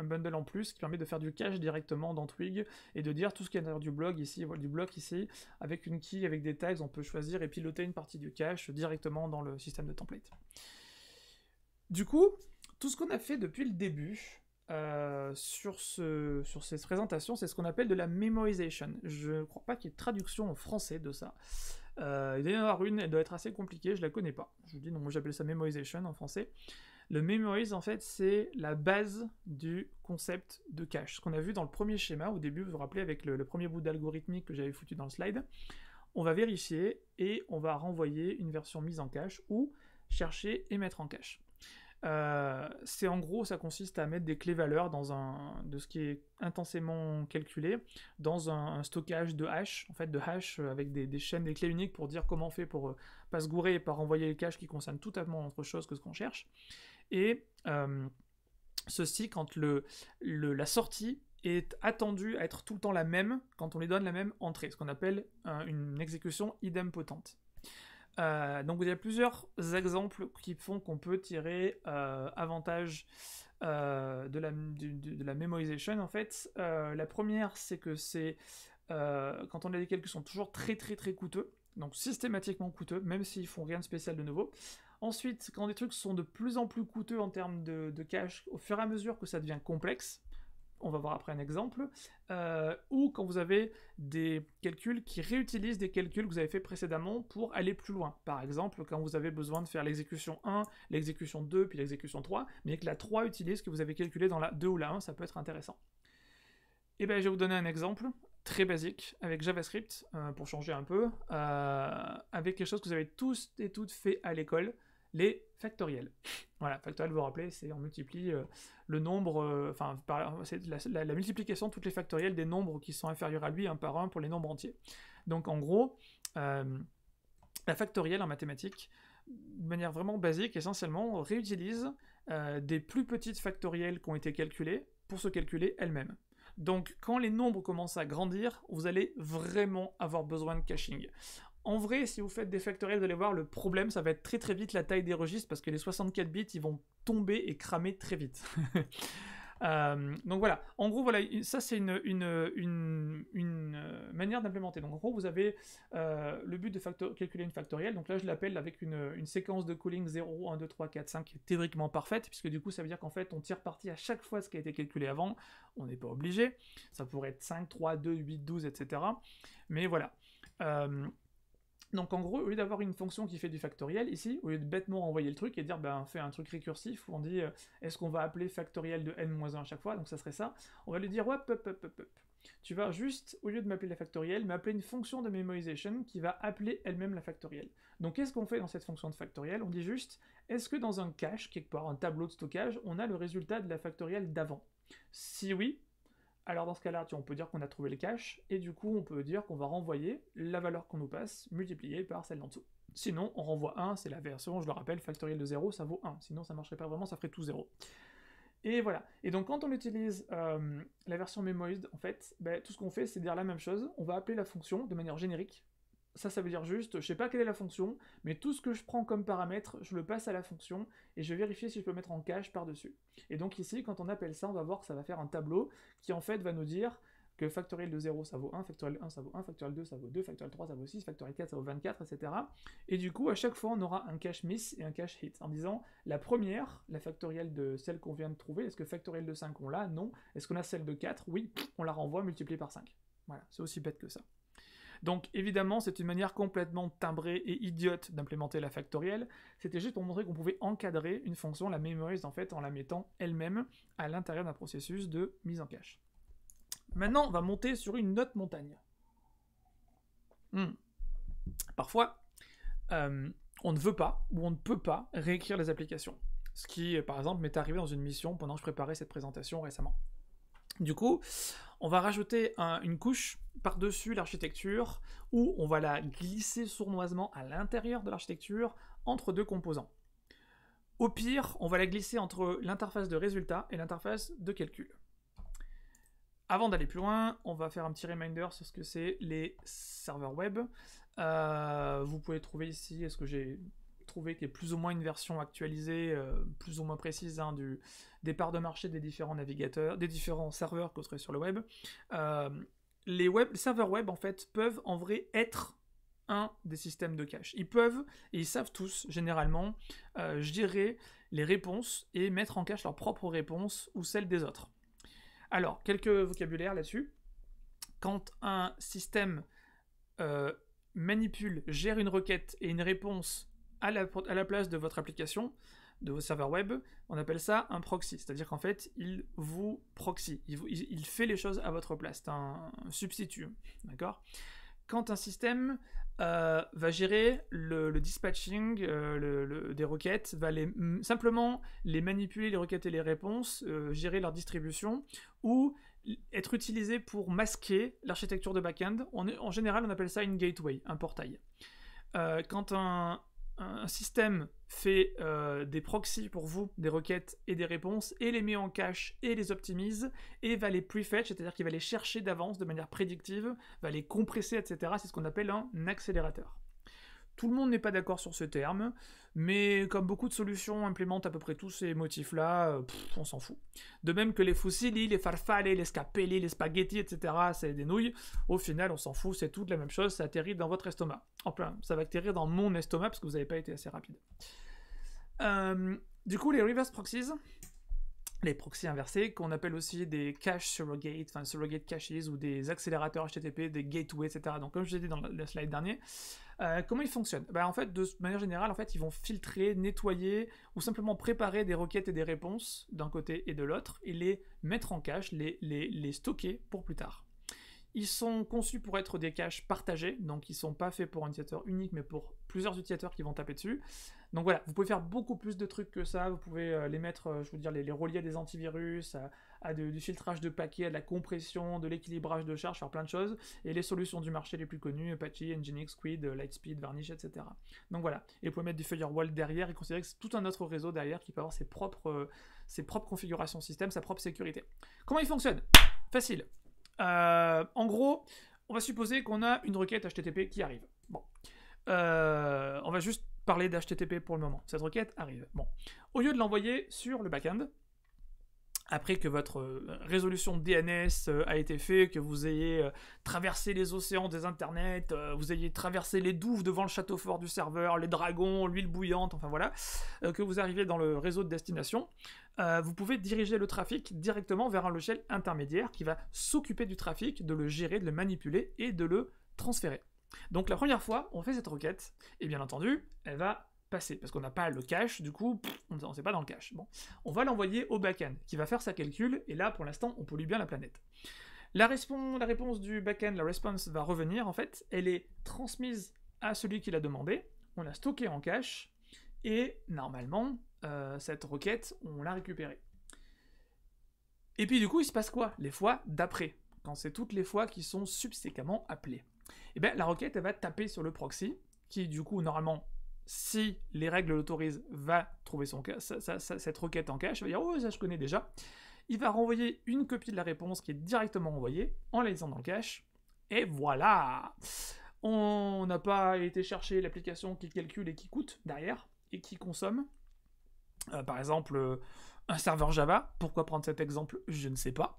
bundle en plus qui permet de faire du cache directement dans Twig et de dire tout ce qu'il y a derrière du blog ici, du bloc ici, avec une key, avec des tags, on peut choisir et piloter une partie du cache directement dans le système de template. Du coup, tout ce qu'on a fait depuis le début euh, sur, ce, sur c'est ce qu'on appelle de la memorization. Je ne crois pas qu'il y ait de traduction en français de ça. Euh, il doit y en avoir une, elle doit être assez compliquée, je ne la connais pas. Je vous dis, non, moi j'appelle ça memorization en français. Le memories, en fait, c'est la base du concept de cache. Ce qu'on a vu dans le premier schéma, au début, vous vous rappelez, avec le, premier bout d'algorithmique que j'avais foutu dans le slide, on va vérifier et on va renvoyer une version mise en cache ou chercher et mettre en cache. Euh, c'est en gros, ça consiste à mettre des clés valeurs dans un, de ce qui est intensément calculé dans un, stockage de hash, en fait de hash avec des, chaînes, des clés uniques pour dire comment on fait pour euh, pas se gourer et pas renvoyer les caches qui concernent totalement autre chose que ce qu'on cherche. Et euh, ceci quand la sortie est attendue à être tout le temps la même quand on lui donne la même entrée, ce qu'on appelle une exécution idempotente. Euh, donc il y a plusieurs exemples qui font qu'on peut tirer euh, avantage de, la, mémorisation. la en fait. la première c'est que c'est quand on a des calculs qui sont toujours très très très coûteux, donc systématiquement coûteux, même s'ils font rien de spécial de nouveau. Ensuite, quand des trucs sont de plus en plus coûteux en termes de, de cash, au fur et à mesure que ça devient complexe, on va voir après un exemple, euh, ou quand vous avez des calculs qui réutilisent des calculs que vous avez fait précédemment pour aller plus loin. Par exemple, quand vous avez besoin de faire l'exécution 1, l'exécution 2, puis l'exécution 3, mais que la 3 utilise ce que vous avez calculé dans la 2 ou la 1, ça peut être intéressant. Et eh bien, je vais vous donner un exemple très basique avec JavaScript, euh, pour changer un peu, euh, avec quelque chose que vous avez tous et toutes fait à l'école, les factoriels. Voilà, factoriel, vous vous rappelez, c'est on multiplie euh, le nombre, euh, enfin, c'est la, multiplication de toutes les factoriels des nombres qui sont inférieurs à lui un par un pour les nombres entiers. Donc en gros, euh, la factorielle en mathématiques, de manière vraiment basique, essentiellement, réutilise des plus petites factorielles qui ont été calculées pour se calculer elles-mêmes. Donc quand les nombres commencent à grandir, vous allez vraiment avoir besoin de caching. En vrai, si vous faites des factoriels, vous allez voir, le problème, ça va être très très vite la taille des registres parce que les 64 bits, ils vont tomber et cramer très vite. [laughs] Euh, donc voilà, en gros, voilà, ça c'est une, euh, manière d'implémenter. Donc en gros, vous avez euh, le but de calculer une factorielle. Donc là, je l'appelle avec une, séquence de cooling 0, 1, 2, 3, 4, 5 qui est théoriquement parfaite, puisque du coup, ça veut dire qu'en fait, on tire parti à chaque fois ce qui a été calculé avant. On n'est pas obligé. Ça pourrait être 5, 3, 2, 8, 12, etc. Mais voilà. Donc en gros, au lieu d'avoir une fonction qui fait du factoriel, ici, au lieu de bêtement renvoyer le truc et dire ben, fait un truc récursif, où on dit euh, est-ce qu'on va appeler factoriel de n-1 à chaque fois, donc ça serait ça, on va lui dire hop hop hop Tu vas juste, au lieu de m'appeler la factorielle, m'appeler une fonction de memoization qui va appeler elle-même la factorielle. Donc qu'est-ce qu'on fait dans cette fonction de factoriel On dit juste, est-ce que dans un cache, quelque part un tableau de stockage, on a le résultat de la factorielle d'avant Si oui, alors dans ce cas-là, on peut dire qu'on a trouvé le cache, et du coup on peut dire qu'on va renvoyer la valeur qu'on nous passe multipliée par celle d'en dessous. Sinon, on renvoie 1, c'est la version, je le rappelle, factoriel de 0, ça vaut 1. Sinon, ça ne marcherait pas vraiment, ça ferait tout 0. Et voilà. Et donc, quand on utilise euh, la version memoized, en fait, ben, tout ce qu'on fait, c'est dire la même chose. On va appeler la fonction de manière générique, ça, ça veut dire juste, je ne sais pas quelle est la fonction, mais tout ce que je prends comme paramètre, je le passe à la fonction, et je vais vérifier si je peux mettre en cache par-dessus. Et donc ici, quand on appelle ça, on va voir que ça va faire un tableau qui en fait va nous dire que factoriel de 0 ça vaut 1, factoriel 1 ça vaut 1, factoriel 2 ça vaut 2, factoriel 3 ça vaut 6, factoriel 4 ça vaut 24, etc. Et du coup, à chaque fois, on aura un cache miss et un cache hit, en disant la première, la factorielle de celle qu'on vient de trouver, est-ce que factoriel de 5 on l'a Non. Est-ce qu'on a celle de 4 Oui, on la renvoie multipliée par 5. Voilà, c'est aussi bête que ça. Donc évidemment, c'est une manière complètement timbrée et idiote d'implémenter la factorielle. C'était juste pour montrer qu'on pouvait encadrer une fonction, la mémorise en fait, en la mettant elle-même à l'intérieur d'un processus de mise en cache. Maintenant, on va monter sur une autre montagne. Hmm. Parfois, euh, on ne veut pas ou on ne peut pas réécrire les applications. Ce qui, par exemple, m'est arrivé dans une mission pendant que je préparais cette présentation récemment. Du coup, on va rajouter une couche par-dessus l'architecture où on va la glisser sournoisement à l'intérieur de l'architecture entre deux composants. Au pire, on va la glisser entre l'interface de résultat et l'interface de calcul. Avant d'aller plus loin, on va faire un petit reminder sur ce que c'est les serveurs web. Euh, vous pouvez trouver ici, est-ce que j'ai trouvé qui est plus ou moins une version actualisée, euh, plus ou moins précise, hein, du, départ de marché des différents navigateurs, des différents serveurs qu'on sur le web. Euh, les, serveurs web, en fait, peuvent en vrai être un des systèmes de cache. Ils peuvent, et ils savent tous, généralement, gérer euh, les réponses et mettre en cache leurs propres réponses ou celles des autres. Alors, quelques vocabulaires là-dessus. Quand un système euh, manipule, gère une requête et une réponse à la place de votre application, de vos serveurs web, on appelle ça un proxy. C'est-à-dire qu'en fait, il vous proxy, il, fait les choses à votre place. C'est un, substitut, d'accord Quand un système euh, va gérer le, dispatching euh, des requêtes, va simplement les manipuler, les requêtes et les réponses, euh, gérer leur distribution, ou être utilisé pour masquer l'architecture de back-end. en général, on appelle ça une gateway, un portail. quand un système fait euh, des proxys pour vous, des requêtes et des réponses, et les met en cache et les optimise, et va les prefetch, c'est-à-dire qu'il va les chercher d'avance de manière prédictive, va les compresser, etc. C'est ce qu'on appelle un accélérateur. Tout le monde n'est pas d'accord sur ce terme, mais comme beaucoup de solutions implémentent à peu près tous ces motifs-là, euh, on s'en fout. De même que les fusilli, les farfalle, les scapelli, les spaghettis, etc., c'est des nouilles, au final on s'en fout, c'est toute la même chose, ça atterrit dans votre estomac. En plein, ça va atterrir dans mon estomac parce que vous n'avez pas été assez rapide. Euh, du coup, les reverse proxies, les proxys inversés, qu'on appelle aussi des cache surrogate, enfin surrogate caches ou des accélérateurs HTTP, des gateways, etc. Donc comme je l'ai dit dans le slide dernier, euh, comment ils fonctionnent bah, En fait, de manière générale, en fait, ils vont filtrer, nettoyer ou simplement préparer des requêtes et des réponses d'un côté et de l'autre et les mettre en cache, les, les stocker pour plus tard. Ils sont conçus pour être des caches partagés, donc ils sont pas faits pour un utilisateur unique, mais pour plusieurs utilisateurs qui vont taper dessus. Donc voilà, vous pouvez faire beaucoup plus de trucs que ça. Vous pouvez euh, les mettre, euh, je veux dire, les, relier à des antivirus, à, du filtrage de paquets, à de la compression, de l'équilibrage de charge, faire plein de choses. Et les solutions du marché les plus connues, Apache, Nginx, Quid, euh, Lightspeed, Varnish, etc. Donc voilà. Et vous pouvez mettre du firewall derrière et considérer que c'est tout un autre réseau derrière qui peut avoir ses propres, ses propres configurations système, sa propre sécurité. Comment il fonctionne Facile. Euh, en gros, on va supposer qu'on a une requête HTTP qui arrive. Bon. Euh, on va juste parler d'HTTP pour le moment. Cette requête arrive. Bon. Au lieu de l'envoyer sur le backend, après que votre euh, résolution DNS euh, a été faite, que vous ayez euh, traversé les océans des internets, vous ayez traversé les douves devant le château fort du serveur, les dragons, l'huile bouillante, enfin voilà, que vous arrivez dans le réseau de destination, vous pouvez diriger le trafic directement vers un logiciel intermédiaire qui va s'occuper du trafic, de le gérer, de le manipuler et de le transférer. Donc la première fois, on fait cette requête, et bien entendu, elle va parce qu'on n'a pas le cache, du coup, on ne sait pas dans le cache. Bon, on va l'envoyer au backend, qui va faire sa calcul, et là, pour l'instant, on pollue bien la planète. La, la réponse du backend, la response, va revenir, en fait, elle est transmise à celui qui l'a demandé, on l'a stockée en cache, et normalement, euh, cette requête, on l'a récupérée. Et puis du coup, il se passe quoi Les fois d'après, quand c'est toutes les fois qui sont subséquemment appelées. Eh bien, la requête, elle va taper sur le proxy, qui du coup, normalement, si les règles l'autorisent, va trouver son, cette requête en cache, va dire Oh, ça je connais déjà. Il va renvoyer une copie de la réponse qui est directement envoyée en la lisant dans le cache. Et voilà On n'a pas été chercher l'application qui calcule et qui coûte derrière et qui consomme. Euh, par exemple, euh, un serveur Java. Pourquoi prendre cet exemple Je ne sais pas.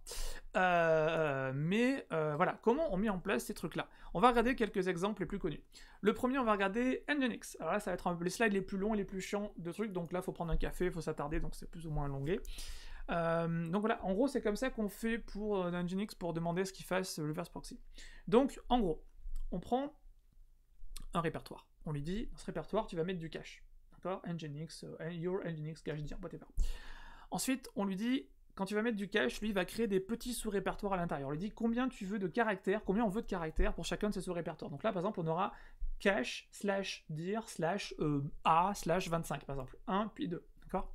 Euh, mais euh, voilà, comment on met en place ces trucs-là On va regarder quelques exemples les plus connus. Le premier, on va regarder Nginx. Alors là, ça va être un peu les slides les plus longs et les plus chiants de trucs. Donc là, il faut prendre un café, il faut s'attarder, donc c'est plus ou moins longué. Euh, donc voilà, en gros, c'est comme ça qu'on fait pour euh, Nginx pour demander ce qu'il fasse le verse proxy. Donc, en gros, on prend un répertoire. On lui dit, dans ce répertoire, tu vas mettre du cache. D'accord Nginx, your Nginx cache dire, Ensuite, on lui dit, quand tu vas mettre du cache, lui, il va créer des petits sous-répertoires à l'intérieur. On lui dit combien tu veux de caractères, combien on veut de caractères pour chacun de ces sous-répertoires. Donc là, par exemple, on aura cache, slash, dire, slash, euh, a, slash, 25, par exemple. 1, puis 2, d'accord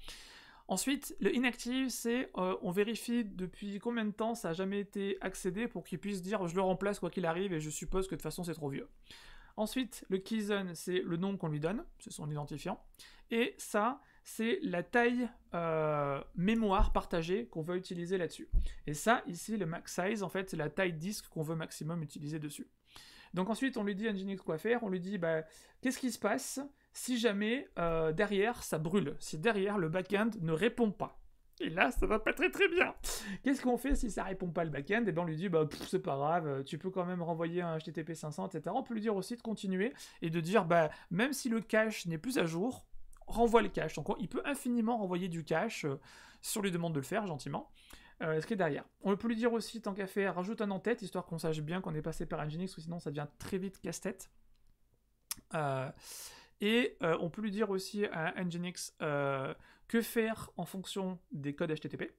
Ensuite, le inactive, c'est euh, on vérifie depuis combien de temps ça n'a jamais été accédé pour qu'il puisse dire je le remplace quoi qu'il arrive et je suppose que de toute façon c'est trop vieux. Ensuite, le keyzone, c'est le nom qu'on lui donne, c'est son identifiant. Et ça, c'est la taille euh, mémoire partagée qu'on veut utiliser là-dessus. Et ça, ici, le max size, en fait, c'est la taille disque qu'on veut maximum utiliser dessus. Donc ensuite, on lui dit à Nginx quoi faire, on lui dit bah, qu'est-ce qui se passe si jamais euh, derrière ça brûle, si derrière le backend ne répond pas. Et là, ça va pas très très bien. Qu'est-ce qu'on fait si ça répond pas le backend Et eh ben on lui dit bah c'est pas grave, euh, tu peux quand même renvoyer un HTTP 500, etc. On peut lui dire aussi de continuer et de dire bah même si le cache n'est plus à jour, renvoie le cache. Donc il peut infiniment renvoyer du cache sur euh, si on lui demande de le faire gentiment. Euh, ce qui est derrière. On peut lui dire aussi, tant qu'à faire, rajoute un en-tête, histoire qu'on sache bien qu'on est passé par Nginx, ou sinon ça devient très vite casse-tête. Euh, et on peut lui dire aussi à Nginx que faire en fonction des codes HTTP.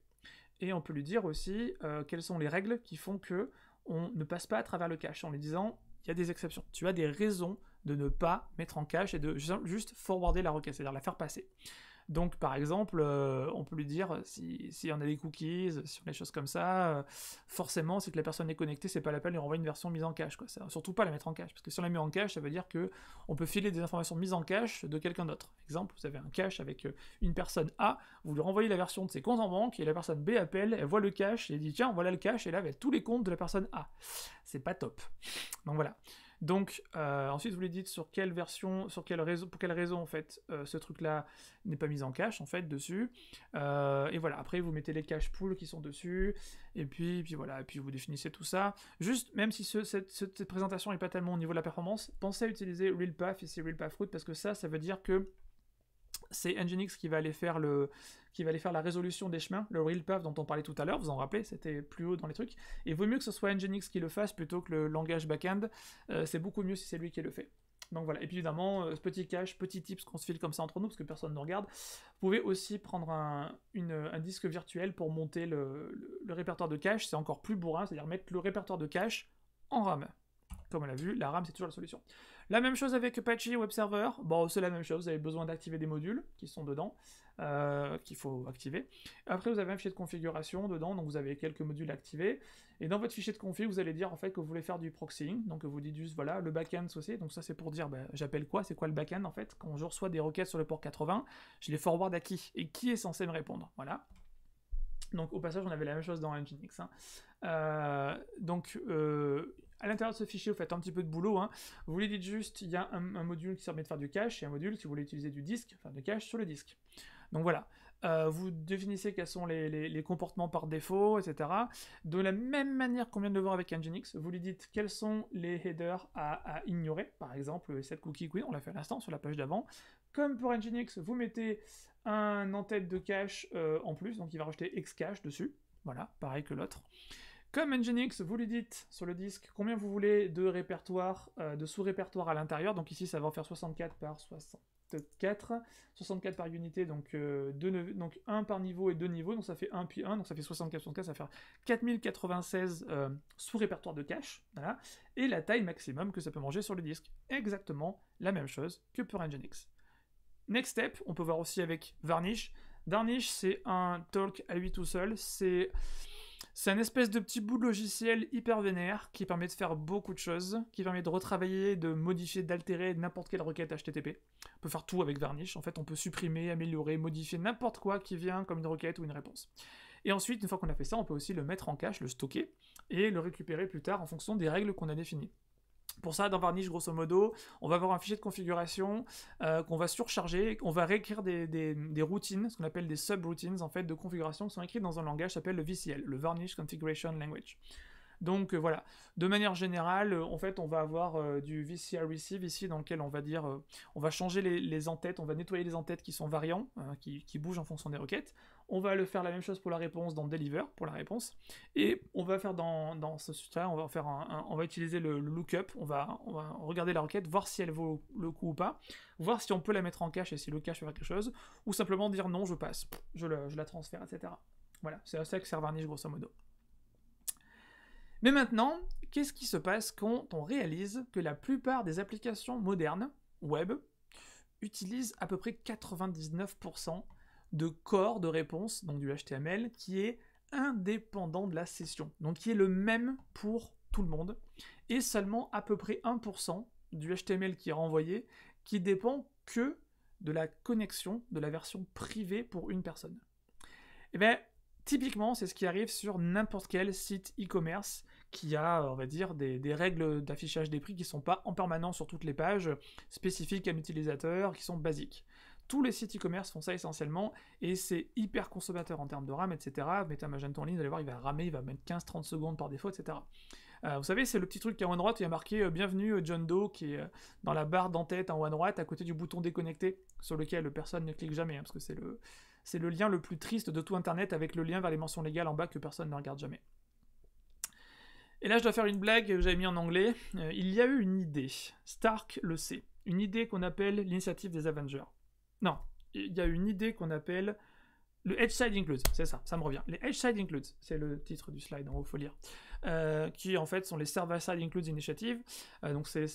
Et on peut lui dire aussi quelles sont les règles qui font que on ne passe pas à travers le cache en lui disant il y a des exceptions. Tu as des raisons de ne pas mettre en cache et de juste forwarder la requête, c'est-à-dire la faire passer. Donc, par exemple, euh, on peut lui dire euh, si, y on a des cookies, si on des choses comme ça, euh, forcément, si que la personne est connectée, c'est pas la peine de lui renvoyer une version mise en cache. Quoi. surtout pas la mettre en cache, parce que si on la met en cache, ça veut dire que on peut filer des informations mises en cache de quelqu'un d'autre. Exemple, vous avez un cache avec une personne A, vous lui renvoyez la version de ses comptes en banque, et la personne B appelle, elle voit le cache, et elle dit tiens, voilà le cache, et là, elle a tous les comptes de la personne A. C'est pas top. Donc voilà. Donc, euh, ensuite, vous lui dites sur quelle version, sur quelle raison, pour quelle raison, en fait, euh, ce truc-là n'est pas mis en cache, en fait, dessus. Euh, et voilà, après, vous mettez les cache pools qui sont dessus, et puis, puis voilà, et puis vous définissez tout ça. Juste, même si cette, présentation n'est pas tellement au niveau de la performance, pensez à utiliser RealPath ici, RealPath Root, parce que ça, ça veut dire que c'est Nginx qui va aller faire le qui va aller faire la résolution des chemins, le real path dont on parlait tout à l'heure, vous en rappelez, c'était plus haut dans les trucs. Et vaut mieux que ce soit Nginx qui le fasse plutôt que le langage backend. end euh, c'est beaucoup mieux si c'est lui qui le fait. Donc voilà, et puis évidemment, euh, petit cache, petit tips qu'on se file comme ça entre nous, parce que personne ne regarde, vous pouvez aussi prendre un, disque virtuel pour monter le répertoire de cache, c'est encore plus bourrin, c'est-à-dire mettre le répertoire de cache en RAM. Comme on l'a vu, la RAM c'est toujours la solution. La même chose avec Apache Web Server. Bon, c'est la même chose, vous avez besoin d'activer des modules qui sont dedans, euh, qu'il faut activer. Après, vous avez un fichier de configuration dedans, donc vous avez quelques modules activés. Et dans votre fichier de config, vous allez dire en fait que vous voulez faire du proxying. Donc vous dites juste, voilà, le backend aussi. Donc ça, c'est pour dire, bah, j'appelle quoi C'est quoi le backend en fait Quand je reçois des requêtes sur le port 80, je les forward à qui Et qui est censé me répondre Voilà. Donc au passage, on avait la même chose dans Nginx. Hein. Euh, donc euh, à l'intérieur de ce fichier, vous faites un petit peu de boulot. Hein. Vous lui dites juste, il y a un, module qui permet de faire du cache et un module, si vous voulez utiliser du disque, enfin du cache sur le disque. Donc voilà, euh, vous définissez quels sont les, comportements par défaut, etc. De la même manière qu'on vient de le voir avec Nginx, vous lui dites quels sont les headers à, ignorer, par exemple cette cookie queen, on l'a fait à l'instant sur la page d'avant. Comme pour Nginx, vous mettez un en-tête de cache euh, en plus, donc il va rajouter Xcache dessus, voilà, pareil que l'autre. Comme Nginx, vous lui dites sur le disque combien vous voulez de répertoire, euh, de sous répertoires à l'intérieur. Donc ici, ça va en faire 64 par 64. 64 par unité, donc, 1 euh, par niveau et 2 niveaux. Donc ça fait 1 puis 1, donc ça fait 64, 64, ça va faire 4096 euh, sous-répertoires de cache. Et la taille maximum que ça peut manger sur le disque. Exactement la même chose que pour Nginx. Next step, on peut voir aussi avec Varnish. Varnish, c'est un talk à lui tout seul. C'est... C'est un espèce de petit bout de logiciel hyper vénère qui permet de faire beaucoup de choses, qui permet de retravailler, de modifier, d'altérer n'importe quelle requête HTTP. On peut faire tout avec Varnish. En fait, on peut supprimer, améliorer, modifier n'importe quoi qui vient comme une requête ou une réponse. Et ensuite, une fois qu'on a fait ça, on peut aussi le mettre en cache, le stocker et le récupérer plus tard en fonction des règles qu'on a définies. Pour ça, dans Varnish, grosso modo, on va avoir un fichier de configuration euh, qu'on va surcharger, on va réécrire des, routines, ce qu'on appelle des subroutines en fait de configuration qui sont écrites dans un langage qui s'appelle le VCL, le Varnish Configuration Language. Donc euh, voilà, de manière générale, euh, en fait, on va avoir du VCR receive ici dans lequel on va dire, on va changer les, entêtes, on va nettoyer les entêtes qui sont variants, hein, qui, bougent en fonction des requêtes. On va le faire la même chose pour la réponse dans deliver, pour la réponse. Et on va faire dans, dans ce là on va, on va utiliser le, lookup, on va, regarder la requête, voir si elle vaut le coup ou pas, voir si on peut la mettre en cache et si le cache va quelque chose, ou simplement dire non, je passe, je, le, je la transfère, etc. Voilà, c'est à ça que sert Varnish grosso modo. Mais maintenant, qu'est-ce qui se passe quand on réalise que la plupart des applications modernes, web, utilisent à peu près 99% de corps de réponse, donc du HTML, qui est indépendant de la session, donc qui est le même pour tout le monde, et seulement à peu près 1% du HTML qui est renvoyé, qui dépend que de la connexion de la version privée pour une personne. Et eh bien, typiquement, c'est ce qui arrive sur n'importe quel site e-commerce qui a, on va dire, des, des règles d'affichage des prix qui ne sont pas en permanence sur toutes les pages, spécifiques à l'utilisateur, qui sont basiques. Tous les sites e-commerce font ça essentiellement et c'est hyper consommateur en termes de RAM, etc. Mettez un magento en ligne, vous allez voir, il va ramer, il va mettre 15-30 secondes par défaut, etc. Euh, vous savez, c'est le petit truc qui est en haut à droite, il y a marqué euh, Bienvenue euh, John Doe qui est dans la barre d'entête en haut à droite à côté du bouton déconnecté sur lequel personne ne clique jamais hein, parce que c'est le, lien le plus triste de tout Internet avec le lien vers les mentions légales en bas que personne ne regarde jamais. Et là, je dois faire une blague que j'avais mis en anglais. il y a eu une idée, Stark le sait, une idée qu'on appelle l'initiative des Avengers. Non, il y a une idée qu'on appelle le Edge Side Includes, c'est ça, ça me revient. Les Edge Side Includes, c'est le titre du slide en haut, faut lire. Euh, qui en fait sont les Server Side Includes Initiative. Euh, donc c'est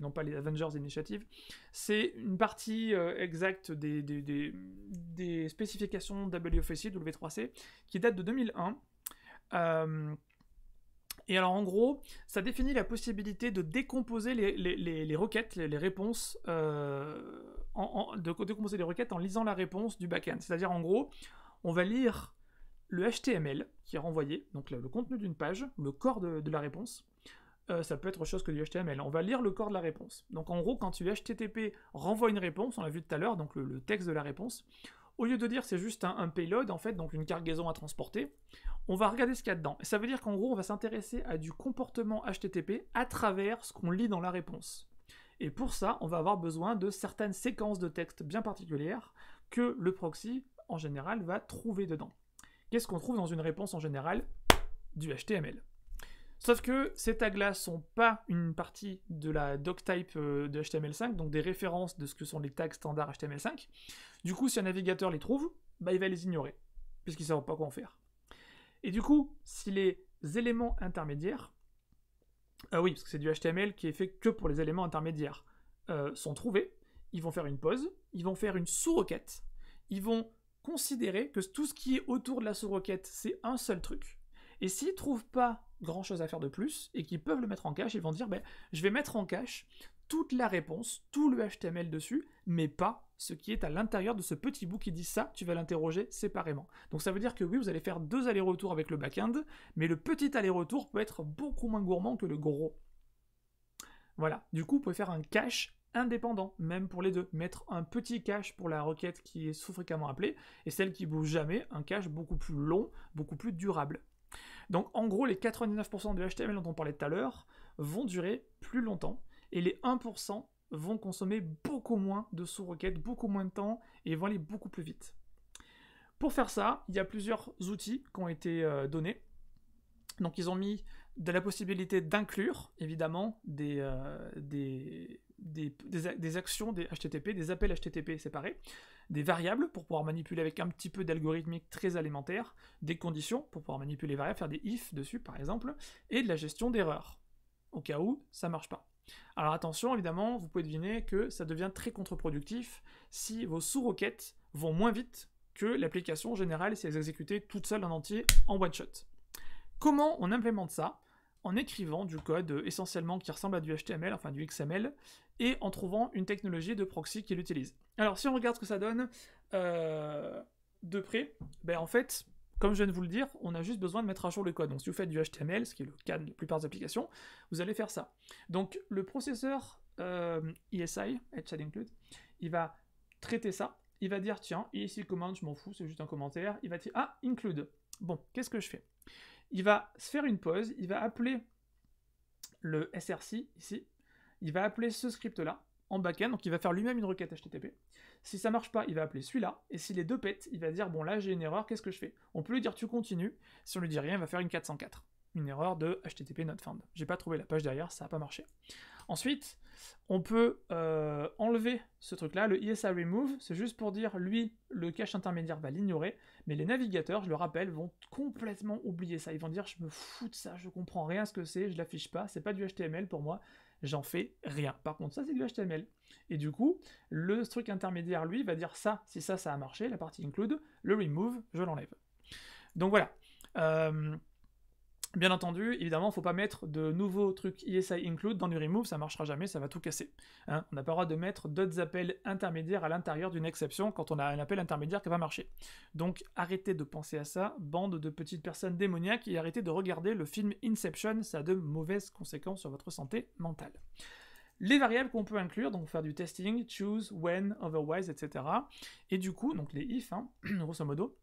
non pas les Avengers Initiative. C'est une partie euh, exacte des, des, spécifications WFC, W3C, qui date de 2001. Et alors en gros, ça définit la possibilité de décomposer les, requêtes, les, réponses de, décomposer les requêtes en lisant la réponse du back end C'est-à-dire, en gros, on va lire le HTML qui est renvoyé, donc le, contenu d'une page, le corps de, la réponse. Euh, ça peut être autre chose que du HTML. On va lire le corps de la réponse. Donc en gros, quand tu HTTP renvoie une réponse, on l'a vu tout à l'heure, donc le, texte de la réponse, au lieu de dire c'est juste un, un, payload, en fait, donc une cargaison à transporter, on va regarder ce qu'il y a dedans. Et ça veut dire qu'en gros, on va s'intéresser à du comportement HTTP à travers ce qu'on lit dans la réponse. Et pour ça, on va avoir besoin de certaines séquences de texte bien particulières que le proxy, en général, va trouver dedans. Qu'est-ce qu'on trouve dans une réponse en général Du HTML. Sauf que ces tags-là sont pas une partie de la doctype euh, de HTML5, donc des références de ce que sont les tags standards HTML5. Du coup, si un navigateur les trouve, bah, il va les ignorer, puisqu'il ne sait pas quoi en faire. Et du coup, si les éléments intermédiaires ah oui, parce que c'est du HTML qui est fait que pour les éléments intermédiaires, euh, sont trouvés, ils vont faire une pause, ils vont faire une sous-requête, ils vont considérer que tout ce qui est autour de la sous-requête, c'est un seul truc. Et s'ils trouvent pas grand chose à faire de plus et qu'ils peuvent le mettre en cache, ils vont dire ben, je vais mettre en cache toute la réponse, tout le HTML dessus, mais pas ce qui est à l'intérieur de ce petit bout qui dit ça, tu vas l'interroger séparément. Donc ça veut dire que oui, vous allez faire deux allers-retours avec le back-end, mais le petit aller-retour peut être beaucoup moins gourmand que le gros. Voilà, du coup, vous pouvez faire un cache indépendant, même pour les deux. Mettre un petit cache pour la requête qui est sous-fréquemment appelée, et celle qui bouge jamais, un cache beaucoup plus long, beaucoup plus durable. Donc en gros, les 99% de HTML dont on parlait tout à l'heure vont durer plus longtemps, et les 1% vont consommer beaucoup moins de sous-requêtes, beaucoup moins de temps et vont aller beaucoup plus vite. Pour faire ça, il y a plusieurs outils qui ont été euh, donnés. Donc ils ont mis de la possibilité d'inclure, évidemment, des, euh, des, des, actions des HTTP, des appels HTTP séparés, des variables pour pouvoir manipuler avec un petit peu d'algorithmique très alimentaire, des conditions pour pouvoir manipuler les variables, faire des if dessus par exemple, et de la gestion d'erreurs, au cas où ça ne marche pas. Alors attention, évidemment, vous pouvez deviner que ça devient très contre-productif si vos sous-roquettes vont moins vite que l'application générale si elles exécutaient toutes seules en entier en one-shot. Comment on implémente ça En écrivant du code essentiellement qui ressemble à du HTML, enfin du XML, et en trouvant une technologie de proxy qui l'utilise. Alors si on regarde ce que ça donne euh, de près, ben en fait, comme je viens de vous le dire, on a juste besoin de mettre à jour le code. Donc si vous faites du HTML, ce qui est le cas de la plupart des applications, vous allez faire ça. Donc le processeur euh, ESI, ça Include, il va traiter ça. Il va dire, tiens, ici commande, je m'en fous, c'est juste un commentaire. Il va dire, ah, include. Bon, qu'est-ce que je fais Il va se faire une pause, il va appeler le SRC ici, il va appeler ce script-là, en backend, donc il va faire lui-même une requête HTTP. Si ça marche pas, il va appeler celui-là, et si les deux pètent, il va dire bon là j'ai une erreur, qu'est-ce que je fais On peut lui dire tu continues, si on lui dit rien, il va faire une 404, une erreur de HTTP not found. J'ai pas trouvé la page derrière, ça n'a pas marché. Ensuite, on peut euh, enlever ce truc-là, le ISA e remove, c'est juste pour dire lui, le cache intermédiaire va l'ignorer, mais les navigateurs, je le rappelle, vont complètement oublier ça. Ils vont dire je me fous de ça, je comprends rien ce que c'est, je l'affiche pas, c'est pas du HTML pour moi, j'en fais rien. Par contre, ça, c'est du HTML. Et du coup, le truc intermédiaire, lui, va dire ça, si ça, ça a marché, la partie include, le remove, je l'enlève. Donc voilà. Euh, Bien entendu, évidemment, il ne faut pas mettre de nouveaux trucs ESI include dans du remove, ça ne marchera jamais, ça va tout casser. Hein. on n'a pas le droit de mettre d'autres appels intermédiaires à l'intérieur d'une exception quand on a un appel intermédiaire qui va marcher. Donc arrêtez de penser à ça, bande de petites personnes démoniaques, et arrêtez de regarder le film Inception, ça a de mauvaises conséquences sur votre santé mentale. Les variables qu'on peut inclure, donc faire du testing, choose, when, otherwise, etc. Et du coup, donc les if, hein, [clears throat] grosso modo,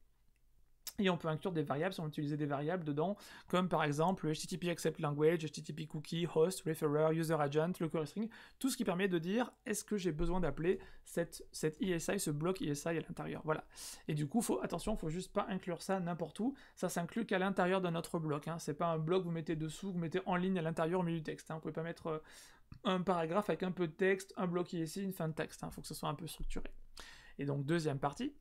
et on peut inclure des variables si on utilisait des variables dedans, comme par exemple le HTTP accept language, HTTP cookie, host, referrer, user agent, le string, tout ce qui permet de dire est-ce que j'ai besoin d'appeler cette, cette ESI, ce bloc ESI à l'intérieur. Voilà. Et du coup, faut, attention, faut juste pas inclure ça n'importe où. Ça s'inclut qu'à l'intérieur d'un autre bloc. Hein. Ce n'est pas un bloc que vous mettez dessous, que vous mettez en ligne à l'intérieur au milieu du texte. Hein. ne pouvez pas mettre euh, un paragraphe avec un peu de texte, un bloc ESI, une fin de texte. Il hein. faut que ce soit un peu structuré. Et donc, deuxième partie,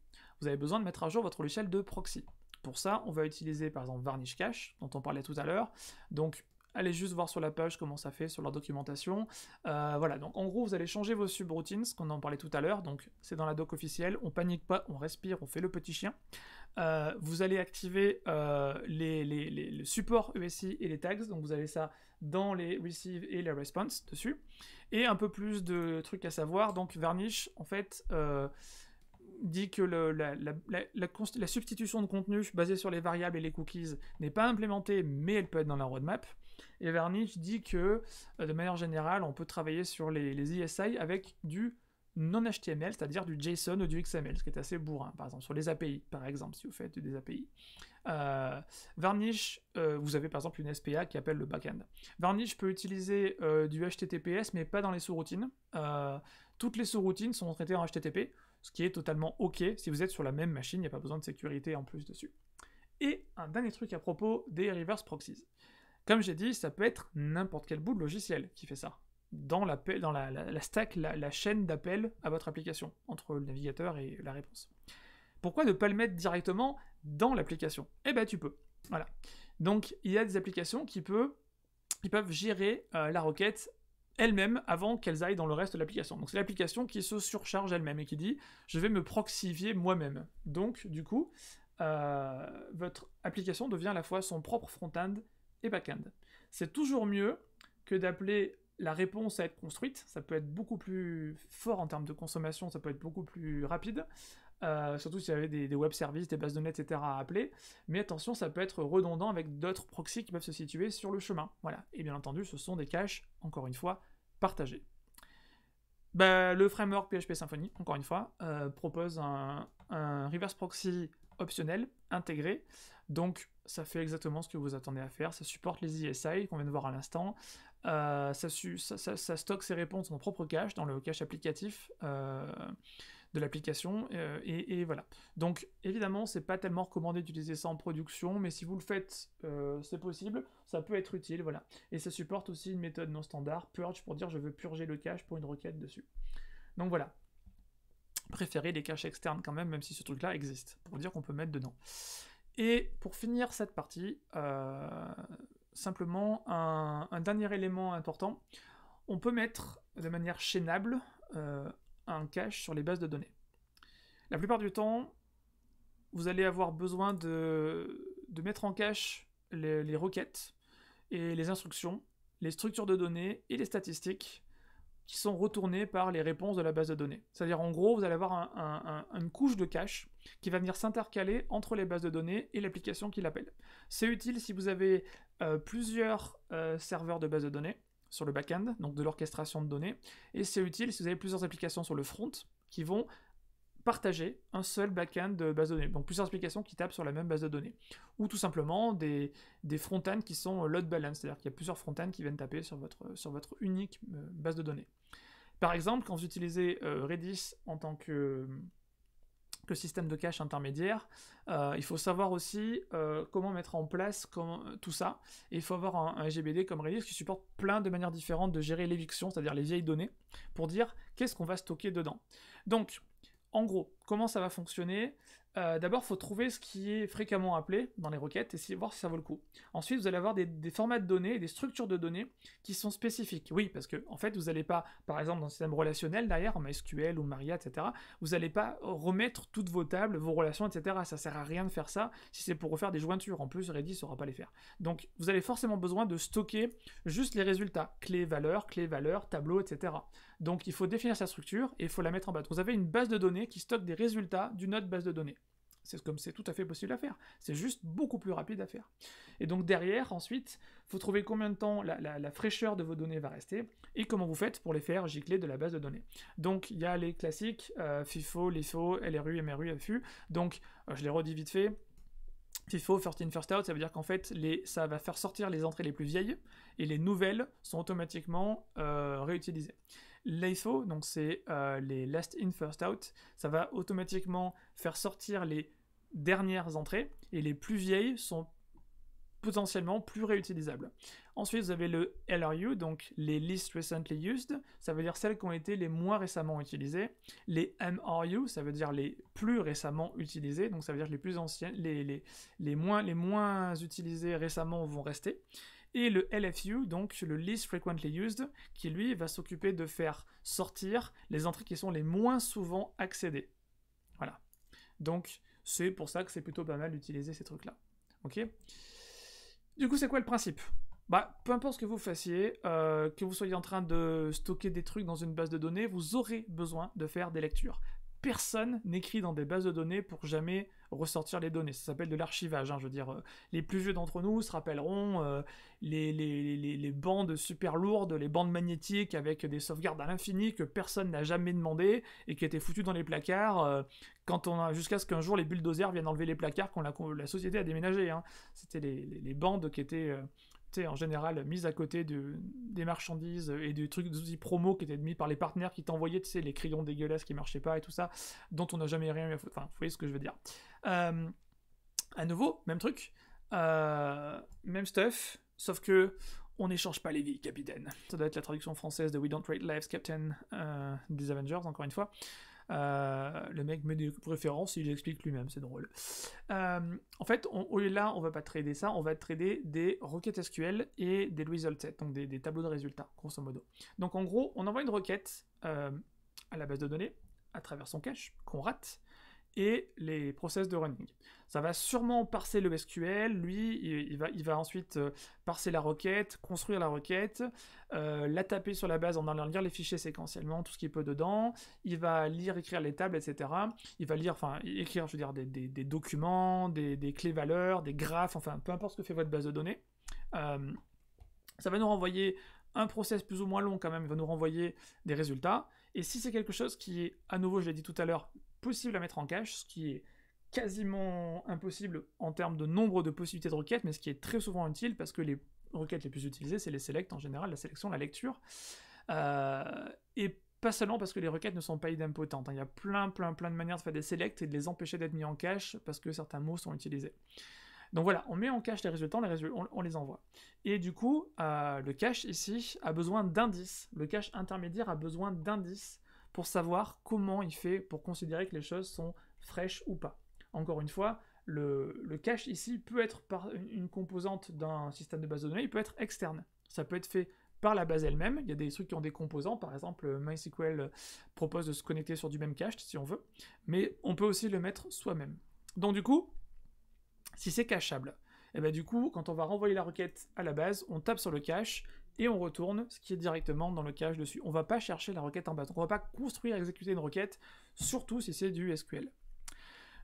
vous avez besoin de mettre à jour votre logiciel de proxy. Pour ça, on va utiliser par exemple Varnish Cache, dont on parlait tout à l'heure. Donc allez juste voir sur la page comment ça fait, sur leur documentation. Euh, voilà, donc en gros, vous allez changer vos subroutines, ce qu'on en parlait tout à l'heure, donc c'est dans la doc officielle, on panique pas, on respire, on fait le petit chien. Euh, vous allez activer euh, les, les, supports e ESI et les tags, donc vous avez ça dans les receive et les response dessus. Et un peu plus de trucs à savoir, donc Varnish, en fait dit que la, substitution de contenu basée sur les variables et les cookies n'est pas implémentée, mais elle peut être dans la roadmap. Et Varnish dit que, euh, de manière générale, on peut travailler sur les, ISI e avec du non-HTML, c'est-à-dire du JSON ou du XML, ce qui est assez bourrin, par exemple, sur les API, par exemple, si vous faites des API. Euh, Varnish, euh, vous avez par exemple une SPA qui appelle le backend. Varnish peut utiliser euh, du HTTPS, mais pas dans les sous-routines. toutes les sous-routines sont traitées en HTTP, ce qui est totalement OK si vous êtes sur la même machine, il n'y a pas besoin de sécurité en plus dessus. Et un dernier truc à propos des reverse proxies. Comme j'ai dit, ça peut être n'importe quel bout de logiciel qui fait ça. Dans, dans la, stack, la, chaîne d'appel à votre application, entre le navigateur et la réponse. Pourquoi ne pas le mettre directement dans l'application Eh bien, tu peux. Voilà. Donc, il y a des applications qui, peuvent gérer euh, la requête elles-mêmes avant qu'elles aillent dans le reste de l'application. Donc c'est l'application qui se surcharge elle-même et qui dit je vais me proxifier moi-même. Donc du coup, euh, votre application devient à la fois son propre front-end et back-end. C'est toujours mieux que d'appeler la réponse à être construite, ça peut être beaucoup plus fort en termes de consommation, ça peut être beaucoup plus rapide, euh, surtout s'il y avait des, web services, des bases de données, etc. à appeler. Mais attention, ça peut être redondant avec d'autres proxys qui peuvent se situer sur le chemin. Voilà. Et bien entendu, ce sont des caches, encore une fois, partagés. Bah, le framework PHP Symfony, encore une fois, euh, propose un, reverse proxy optionnel intégré. Donc, ça fait exactement ce que vous attendez à faire. Ça supporte les ISI qu'on vient de voir à l'instant. Euh, ça, stocke ses réponses en propre cache, dans le cache applicatif de l'application. Euh, et, voilà. Donc évidemment, c'est pas tellement recommandé d'utiliser ça en production, mais si vous le faites, euh, c'est possible, ça peut être utile, voilà. Et ça supporte aussi une méthode non standard, purge, pour dire je veux purger le cache pour une requête dessus. Donc voilà. Préférez les caches externes quand même, même si ce truc-là existe, pour dire qu'on peut mettre dedans. Et pour finir cette partie, euh, simplement un, dernier élément important. On peut mettre de manière chaînable un cache sur les bases de données. La plupart du temps, vous allez avoir besoin de, mettre en cache les, requêtes et les instructions, les structures de données et les statistiques qui sont retournées par les réponses de la base de données. C'est-à-dire en gros, vous allez avoir un, une couche de cache qui va venir s'intercaler entre les bases de données et l'application qui l'appelle. C'est utile si vous avez euh, plusieurs euh, serveurs de base de données sur le back-end, donc de l'orchestration de données, et c'est utile si vous avez plusieurs applications sur le front qui vont partager un seul back-end de base de données, donc plusieurs applications qui tapent sur la même base de données, ou tout simplement des, front ends qui sont load balance, c'est-à-dire qu'il y a plusieurs front ends qui viennent taper sur votre unique euh, base de données. Par exemple, quand vous utilisez euh, Redis en tant que que système de cache intermédiaire. Euh, il faut savoir aussi euh, comment mettre en place tout ça. Et il faut avoir un, GBD comme Redis qui supporte plein de manières différentes de gérer l'éviction, c'est-à-dire les vieilles données, pour dire qu'est-ce qu'on va stocker dedans. Donc, en gros, comment ça va fonctionner euh, d'abord, il faut trouver ce qui est fréquemment appelé dans les requêtes et voir si ça vaut le coup. Ensuite, vous allez avoir des, formats de données et des structures de données qui sont spécifiques. Oui, parce que en fait, vous n'allez pas, par exemple, dans le système relationnel derrière, en MySQL ou Maria, etc., vous n'allez pas remettre toutes vos tables, vos relations, etc. Ça sert à rien de faire ça si c'est pour refaire des jointures. En plus, Redis ne saura pas les faire. Donc, vous avez forcément besoin de stocker juste les résultats, clés, valeurs, clés, valeurs, tableaux, etc. Donc il faut définir sa structure et il faut la mettre en bas. Vous avez une base de données qui stocke des résultats d'une autre base de données. C'est comme c'est tout à fait possible à faire. C'est juste beaucoup plus rapide à faire. Et donc derrière, ensuite, faut trouver combien de temps la, fraîcheur de vos données va rester et comment vous faites pour les faire gicler de la base de données. Donc il y a les classiques euh, FIFO, LIFO, LRU, MRU, FU. Donc euh, je les redis vite fait. FIFO, first in, first out, ça veut dire qu'en fait, les, ça va faire sortir les entrées les plus vieilles et les nouvelles sont automatiquement euh, réutilisées. LIFO donc c'est euh, les last in, first out, ça va automatiquement faire sortir les dernières entrées et les plus vieilles sont potentiellement plus réutilisables. Ensuite, vous avez le LRU, donc les Least Recently Used, ça veut dire celles qui ont été les moins récemment utilisées. Les MRU, ça veut dire les plus récemment utilisées, donc ça veut dire les plus anciennes, les, moins, les moins utilisées récemment vont rester et le LFU, donc le Least Frequently Used, qui lui va s'occuper de faire sortir les entrées qui sont les moins souvent accédées. Voilà. Donc c'est pour ça que c'est plutôt pas mal d'utiliser ces trucs-là. Ok Du coup, c'est quoi le principe bah, peu importe ce que vous fassiez, euh, que vous soyez en train de stocker des trucs dans une base de données, vous aurez besoin de faire des lectures personne n'écrit dans des bases de données pour jamais ressortir les données. Ça s'appelle de l'archivage. Hein, je veux dire, euh, les plus vieux d'entre nous se rappelleront euh, les, bandes super lourdes, les bandes magnétiques avec des sauvegardes à l'infini que personne n'a jamais demandé et qui étaient foutues dans les placards euh, quand on jusqu'à ce qu'un jour les bulldozers viennent enlever les placards quand la, société a déménagé. Hein. C'était les, bandes qui étaient en général mise à côté de, des marchandises et des trucs, de promo qui étaient mis par les partenaires qui t'envoyaient, tu sais, les crayons dégueulasses qui marchaient pas et tout ça, dont on n'a jamais rien eu à Enfin, vous voyez ce que je veux dire. Euh, à nouveau, même truc, euh, même stuff, sauf que on n'échange pas les vies, capitaine. Ça doit être la traduction française de We Don't Trade Lives, Captain euh, des Avengers, encore une fois. Euh, le mec met des références et il explique lui-même, c'est drôle. Euh, en fait, on, on, là, on va pas trader ça, on va trader des requêtes SQL et des result sets, donc des, tableaux de résultats, grosso modo. Donc en gros, on envoie une requête euh, à la base de données à travers son cache qu'on rate, et les process de running. Ça va sûrement parser le SQL, lui, il, va, ensuite euh, parser la requête, construire la requête, euh, la taper sur la base en allant lire les fichiers séquentiellement, tout ce qu'il peut dedans, il va lire, écrire les tables, etc. Il va lire, enfin, écrire, je veux dire, des, documents, des, clés valeurs, des graphes, enfin, peu importe ce que fait votre base de données. Euh, ça va nous renvoyer un process plus ou moins long quand même, il va nous renvoyer des résultats. Et si c'est quelque chose qui est, à nouveau, je l'ai dit tout à l'heure, possible à mettre en cache, ce qui est quasiment impossible en termes de nombre de possibilités de requêtes, mais ce qui est très souvent utile parce que les requêtes les plus utilisées, c'est les selects en général, la sélection, la lecture. Euh, et pas seulement parce que les requêtes ne sont pas idempotentes. Hein. Il y a plein, plein, plein de manières de faire des selects et de les empêcher d'être mis en cache parce que certains mots sont utilisés. Donc voilà, on met en cache les résultats, on, les envoie. Et du coup, euh, le cache ici a besoin d'indices. Le cache intermédiaire a besoin d'indices pour savoir comment il fait pour considérer que les choses sont fraîches ou pas. Encore une fois, le, cache ici peut être par une composante d'un système de base de données, il peut être externe. Ça peut être fait par la base elle-même. Il y a des trucs qui ont des composants, par exemple MySQL propose de se connecter sur du même cache si on veut, mais on peut aussi le mettre soi-même. Donc du coup, si c'est cachable, et eh bien du coup, quand on va renvoyer la requête à la base, on tape sur le cache et on retourne ce qui est directement dans le cache dessus. On va pas chercher la requête en bas. On va pas construire, exécuter une requête, surtout si c'est du SQL.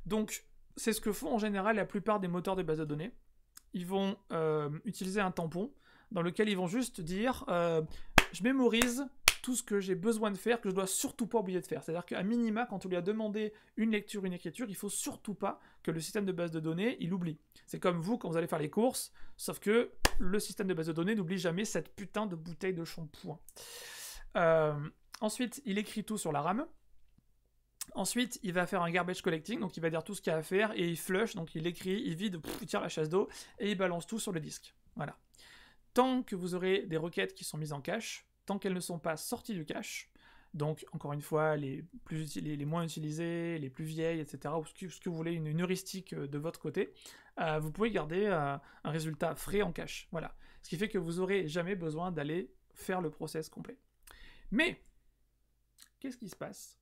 Donc, c'est ce que font en général la plupart des moteurs de base de données. Ils vont euh, utiliser un tampon dans lequel ils vont juste dire euh, je mémorise tout ce que j'ai besoin de faire, que je dois surtout pas oublier de faire. C'est-à-dire qu'à minima, quand on lui a demandé une lecture, une écriture, il faut surtout pas que le système de base de données, il oublie. C'est comme vous quand vous allez faire les courses, sauf que le système de base de données n'oublie jamais cette putain de bouteille de shampoing. Hein. Euh, ensuite, il écrit tout sur la RAM. Ensuite, il va faire un garbage collecting, donc il va dire tout ce qu'il y a à faire, et il flush, donc il écrit, il vide, il tire la chasse d'eau, et il balance tout sur le disque. Voilà. Tant que vous aurez des requêtes qui sont mises en cache, tant qu'elles ne sont pas sorties du cache, donc encore une fois, les, plus, les moins utilisées, les plus vieilles, etc., ou ce que, vous voulez, une heuristique euh, de votre côté, euh, vous pouvez garder euh, un résultat frais en cache. Voilà. Ce qui fait que vous n'aurez jamais besoin d'aller faire le process complet. Mais, qu'est-ce qui se passe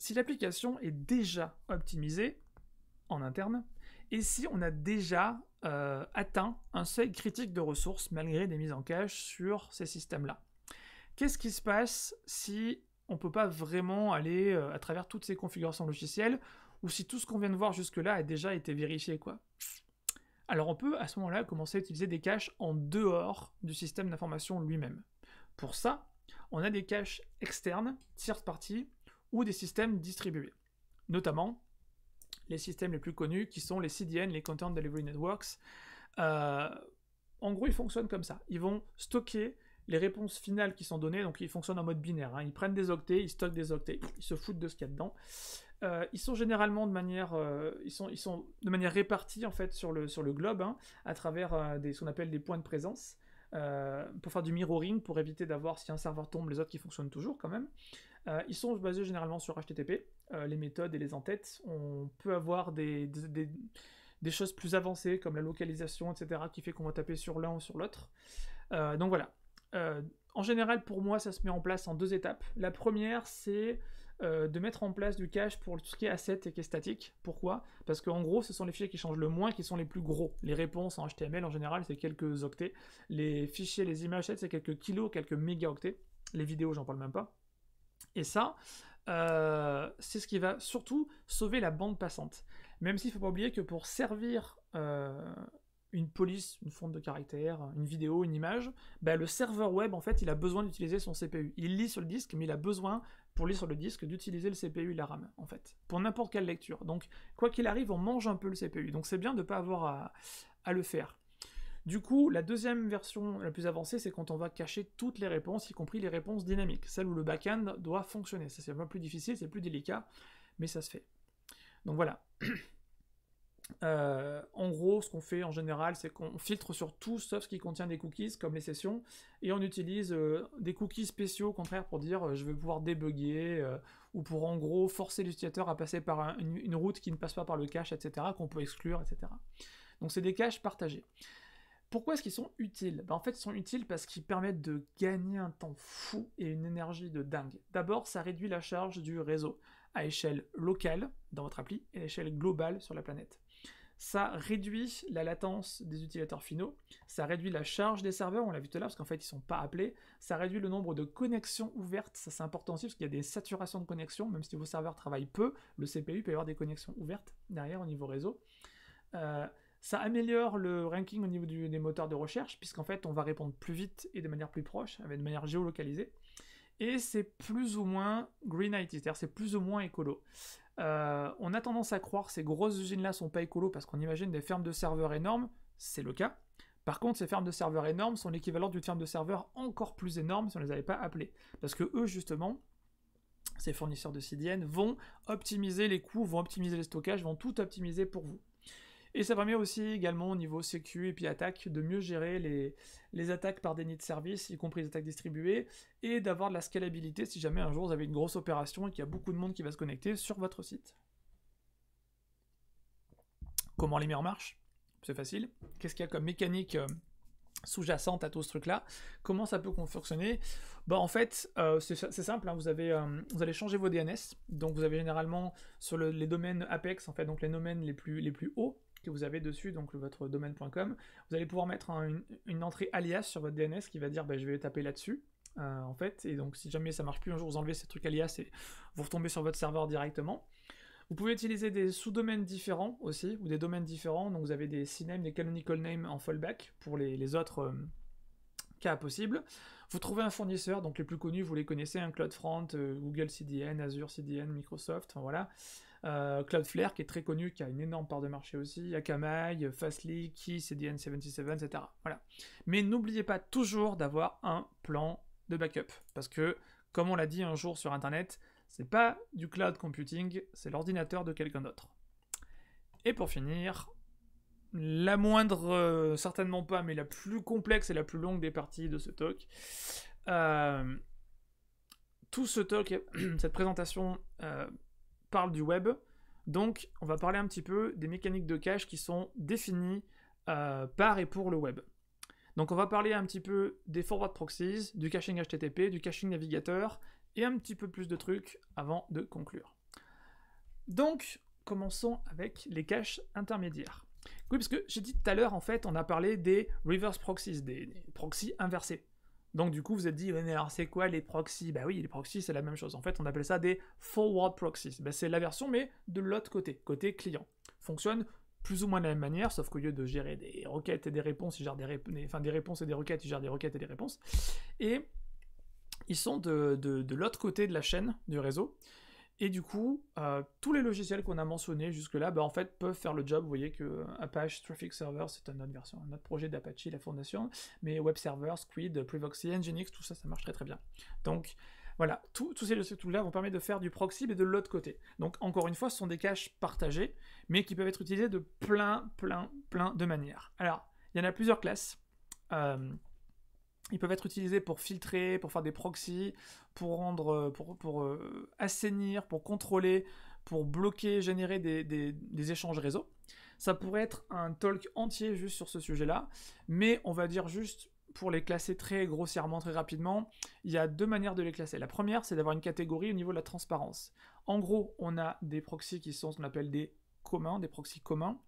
si l'application est déjà optimisée en interne et si on a déjà euh, atteint un seuil critique de ressources malgré des mises en cache sur ces systèmes-là Qu'est-ce qui se passe si on ne peut pas vraiment aller à travers toutes ces configurations logicielles ou si tout ce qu'on vient de voir jusque-là a déjà été vérifié, quoi. Alors on peut à ce moment-là commencer à utiliser des caches en dehors du système d'information lui-même. Pour ça, on a des caches externes, tierce parties, ou des systèmes distribués. Notamment, les systèmes les plus connus qui sont les CDN, les Content Delivery Networks. Euh, en gros, ils fonctionnent comme ça. Ils vont stocker les réponses finales qui sont données, donc ils fonctionnent en mode binaire. Hein. Ils prennent des octets, ils stockent des octets, ils se foutent de ce qu'il y a dedans. Euh, ils sont généralement de manière, euh, ils sont, ils sont de manière répartie en fait sur le, sur le globe, hein, à travers euh, des, ce qu'on appelle des points de présence, pour faire du mirroring, pour éviter d'avoir si un serveur tombe, les autres qui fonctionnent toujours quand même. ils sont basés généralement sur HTTP, les méthodes et les entêtes. On peut avoir des, des, des, des choses plus avancées comme la localisation, etc., qui fait qu'on va taper sur l'un ou sur l'autre. donc voilà. en général, pour moi, ça se met en place en deux étapes. La première, c'est euh, de mettre en place du cache pour tout ce qui est asset et qui est statique. Pourquoi Parce qu'en gros, ce sont les fichiers qui changent le moins qui sont les plus gros. Les réponses en HTML, en général, c'est quelques octets. Les fichiers, les images, c'est quelques kilos, quelques mégaoctets. Les vidéos, j'en parle même pas. Et ça, euh, c'est ce qui va surtout sauver la bande passante. Même s'il ne faut pas oublier que pour servir euh, une police, une fonte de caractère une vidéo, une image, bah, le serveur web, en fait, il a besoin d'utiliser son CPU. Il lit sur le disque, mais il a besoin, pour lire sur le disque, d'utiliser le CPU et la RAM, en fait, pour n'importe quelle lecture. Donc, quoi qu'il arrive, on mange un peu le CPU. Donc, c'est bien de ne pas avoir à, le faire. Du coup, la deuxième version la plus avancée, c'est quand on va cacher toutes les réponses, y compris les réponses dynamiques, celles où le back-end doit fonctionner. Ça, c'est un peu plus difficile, c'est plus délicat, mais ça se fait. Donc voilà. [clears throat] Euh, en gros, ce qu'on fait en général, c'est qu'on filtre sur tout sauf ce qui contient des cookies, comme les sessions, et on utilise euh, des cookies spéciaux au contraire pour dire euh, je vais pouvoir débugger ou pour en gros forcer l'utilisateur à passer par une, route qui ne passe pas par le cache, etc., qu'on peut exclure, etc. Donc c'est des caches partagés. Pourquoi est-ce qu'ils sont utiles ben, En fait, ils sont utiles parce qu'ils permettent de gagner un temps fou et une énergie de dingue. D'abord, ça réduit la charge du réseau à échelle locale dans votre appli et à échelle globale sur la planète ça réduit la latence des utilisateurs finaux, ça réduit la charge des serveurs, on l'a vu tout à l'heure, parce qu'en fait, ils sont pas appelés, ça réduit le nombre de connexions ouvertes, ça c'est important aussi, parce qu'il y a des saturations de connexions, même si vos serveurs travaillent peu, le CPU peut y avoir des connexions ouvertes derrière au niveau réseau. Euh, ça améliore le ranking au niveau des moteurs de recherche, puisqu'en fait, on va répondre plus vite et de manière plus proche, avec de manière géolocalisée. Et c'est plus ou moins green IT, c'est-à-dire c'est plus ou moins écolo. Euh, on a tendance à croire ces grosses usines-là sont pas écolo parce qu'on imagine des fermes de serveurs énormes, c'est le cas. Par contre, ces fermes de serveurs énormes sont l'équivalent d'une ferme de serveurs encore plus énorme si on les avait pas appelées. Parce que eux, justement, ces fournisseurs de CDN vont optimiser les coûts, vont optimiser les stockages, vont tout optimiser pour vous. Et ça permet aussi également au niveau sécu et puis attaque de mieux gérer les, attaques par déni de service, y compris les attaques distribuées, et d'avoir de la scalabilité si jamais un jour vous avez une grosse opération et qu'il y a beaucoup de monde qui va se connecter sur votre site. Comment les mettre marchent C'est facile. Qu'est-ce qu'il y a comme mécanique euh, sous-jacente à tout ce truc-là. Comment ça peut fonctionner bah, En fait, euh, c'est simple, hein. vous, avez, euh, vous allez changer vos DNS. Donc vous avez généralement sur les domaines Apex, en fait, donc les domaines les plus, les plus hauts, que vous avez dessus, donc votre domaine.com, vous allez pouvoir mettre une, entrée alias sur votre DNS qui va dire bah, je vais taper là-dessus. Euh, en fait, et donc si jamais ça marche plus, un jour vous enlevez ce truc alias et vous retombez sur votre serveur directement. Vous pouvez utiliser des sous-domaines différents aussi, ou des domaines différents. Donc vous avez des CNAME, des canonical name en fallback pour les, autres euh, cas possibles. Vous trouvez un fournisseur, donc les plus connus, vous les connaissez, un hein, CloudFront, euh, Google CDN, Azure CDN, Microsoft, voilà. Euh, Cloudflare, qui est très connu, qui a une énorme part de marché aussi, Akamai, Fastly, Key, CDN77, etc. Voilà. Mais n'oubliez pas toujours d'avoir un plan de backup. Parce que, comme on l'a dit un jour sur Internet, c'est pas du cloud computing, c'est l'ordinateur de quelqu'un d'autre. Et pour finir, la moindre, euh, certainement pas, mais la plus complexe et la plus longue des parties de ce talk. Euh, tout ce talk, [clears throat] cette présentation parle du web. Donc, on va parler un petit peu des mécaniques de cache qui sont définies euh, par et pour le web. Donc, on va parler un petit peu des forward proxies, du caching HTTP, du caching navigateur et un petit peu plus de trucs avant de conclure. Donc, commençons avec les caches intermédiaires. Oui, parce que j'ai dit tout à l'heure, en fait, on a parlé des reverse proxies, des, proxies inversés. Donc du coup, vous êtes dit, mais alors c'est quoi les proxys Bah oui, les proxys, c'est la même chose. En fait, on appelle ça des forward proxies. Bah, c'est la version, mais de l'autre côté, côté client. Fonctionne plus ou moins de la même manière, sauf qu'au lieu de gérer des requêtes et des réponses, ils gèrent des, enfin, des réponses et des requêtes, ils gèrent des requêtes et des réponses. Et ils sont de, de, de l'autre côté de la chaîne du réseau. Et du coup, euh, tous les logiciels qu'on a mentionnés jusque-là, bah, en fait, peuvent faire le job. Vous voyez que Apache Traffic Server, c'est une autre version, un autre projet d'Apache, la fondation, mais Web Server, Squid, Prevoxy, Nginx, tout ça, ça marche très très bien. Donc voilà, tous ces logiciels-là vont permettre de faire du proxy, mais de l'autre côté. Donc encore une fois, ce sont des caches partagées, mais qui peuvent être utilisées de plein, plein, plein de manières. Alors, il y en a plusieurs classes. Euh, ils peuvent être utilisés pour filtrer, pour faire des proxys, pour rendre, euh, pour, euh, assainir, pour contrôler, pour bloquer, générer des, échanges réseau. Ça pourrait être un talk entier juste sur ce sujet-là, mais on va dire juste pour les classer très grossièrement, très rapidement, il y a deux manières de les classer. La première, c'est d'avoir une catégorie au niveau de la transparence. En gros, on a des proxys qui sont ce qu'on appelle des communs, des proxys communs,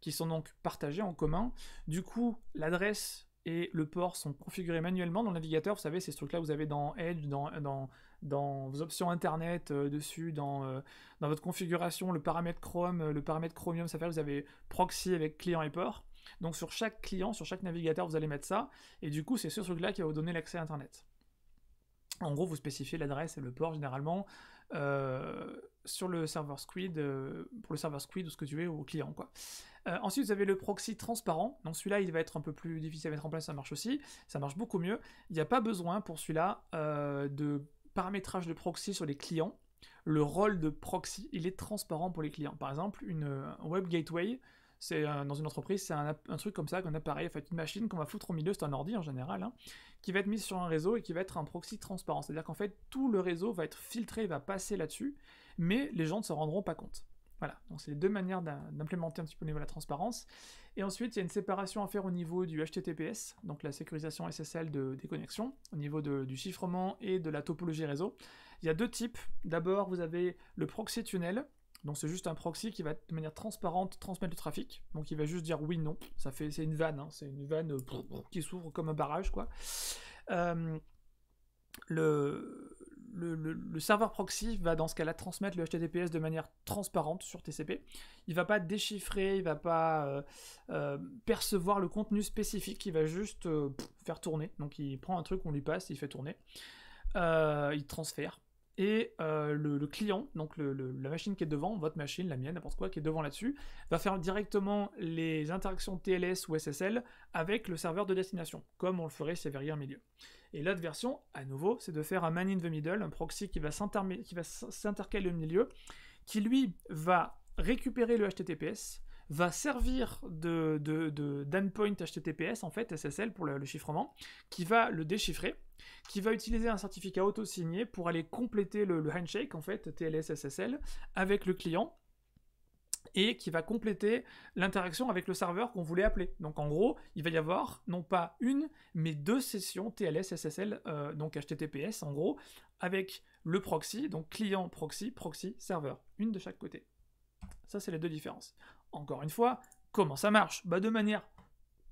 qui sont donc partagés en commun. Du coup, l'adresse et le port sont configurés manuellement dans le navigateur. Vous savez, c'est ce truc-là, vous avez dans Edge, dans, vos options Internet, euh, dessus, euh, dans, votre configuration, le paramètre Chrome, euh, le paramètre Chromium, ça fait, vous avez proxy avec client et port. Donc sur chaque client, sur chaque navigateur, vous allez mettre ça. Et du coup, c'est ce truc-là qui va vous donner l'accès Internet. En gros, vous spécifiez l'adresse et le port généralement sur le serveur Squid, pour le serveur Squid ou ce que tu veux, au client. Quoi. Euh, ensuite, vous avez le proxy transparent. Donc celui-là, il va être un peu plus difficile à mettre en place, ça marche aussi. Ça marche beaucoup mieux. Il n'y a pas besoin pour celui-là euh, de paramétrage de proxy sur les clients. Le rôle de proxy, il est transparent pour les clients. Par exemple, une euh, web gateway, c'est dans une entreprise, c'est un, truc comme ça qu'un appareil, en fait une machine qu'on va foutre au milieu, c'est un ordi en général, hein, qui va être mise sur un réseau et qui va être un proxy transparent. C'est-à-dire qu'en fait, tout le réseau va être filtré, va passer là-dessus, mais les gens ne s'en rendront pas compte. Voilà, donc c'est les deux manières d'implémenter un petit peu au niveau de la transparence. Et ensuite, il y a une séparation à faire au niveau du HTTPS, donc la sécurisation SSL de, des connexions, au niveau du chiffrement et de la topologie réseau. Il y a deux types. D'abord, vous avez le proxy tunnel, donc c'est juste un proxy qui va de manière transparente transmettre le trafic. Donc il va juste dire oui, non. Ça fait, c'est une vanne, hein. c'est une vanne euh, qui s'ouvre comme un barrage, quoi. Euh, le, le, serveur proxy va dans ce cas-là transmettre le HTTPS de manière transparente sur TCP. Il ne va pas déchiffrer, il ne va pas euh, euh, percevoir le contenu spécifique, il va juste euh, faire tourner. Donc il prend un truc, on lui passe, il fait tourner, il transfère. Et le, client, donc la machine qui est devant, votre machine, la mienne, n'importe quoi, qui est devant là-dessus, va faire directement les interactions TLS ou SSL avec le serveur de destination, comme on le ferait rien verrières milieu. Et l'autre version, à nouveau, c'est de faire un man in the middle, un proxy qui va s'intercaler le milieu, qui lui va récupérer le HTTPS, va servir de, d'endpoint HTTPS, en fait, SSL pour le, chiffrement, qui va le déchiffrer, qui va utiliser un certificat auto-signé pour aller compléter le, le handshake, en fait, TLS SSL, avec le client, et qui va compléter l'interaction avec le serveur qu'on voulait appeler. Donc en gros, il va y avoir non pas une, mais deux sessions TLS SSL, euh, donc HTTPS en gros, avec le proxy, donc client proxy, proxy serveur, une de chaque côté. Ça, c'est les deux différences. Encore une fois, comment ça marche bah, De manière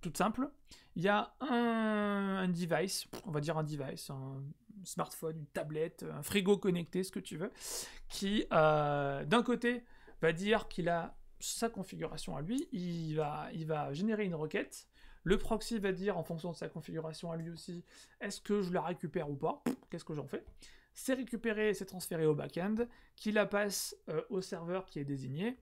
toute simple, il y a un, device, on va dire un device, un smartphone, une tablette, un frigo connecté, ce que tu veux, qui euh, d'un côté va dire qu'il a sa configuration à lui, il va, il va générer une requête, le proxy va dire en fonction de sa configuration à lui aussi, est-ce que je la récupère ou pas, qu'est-ce que j'en fais, c'est récupéré, c'est transféré au back-end, qui la passe euh, au serveur qui est désigné,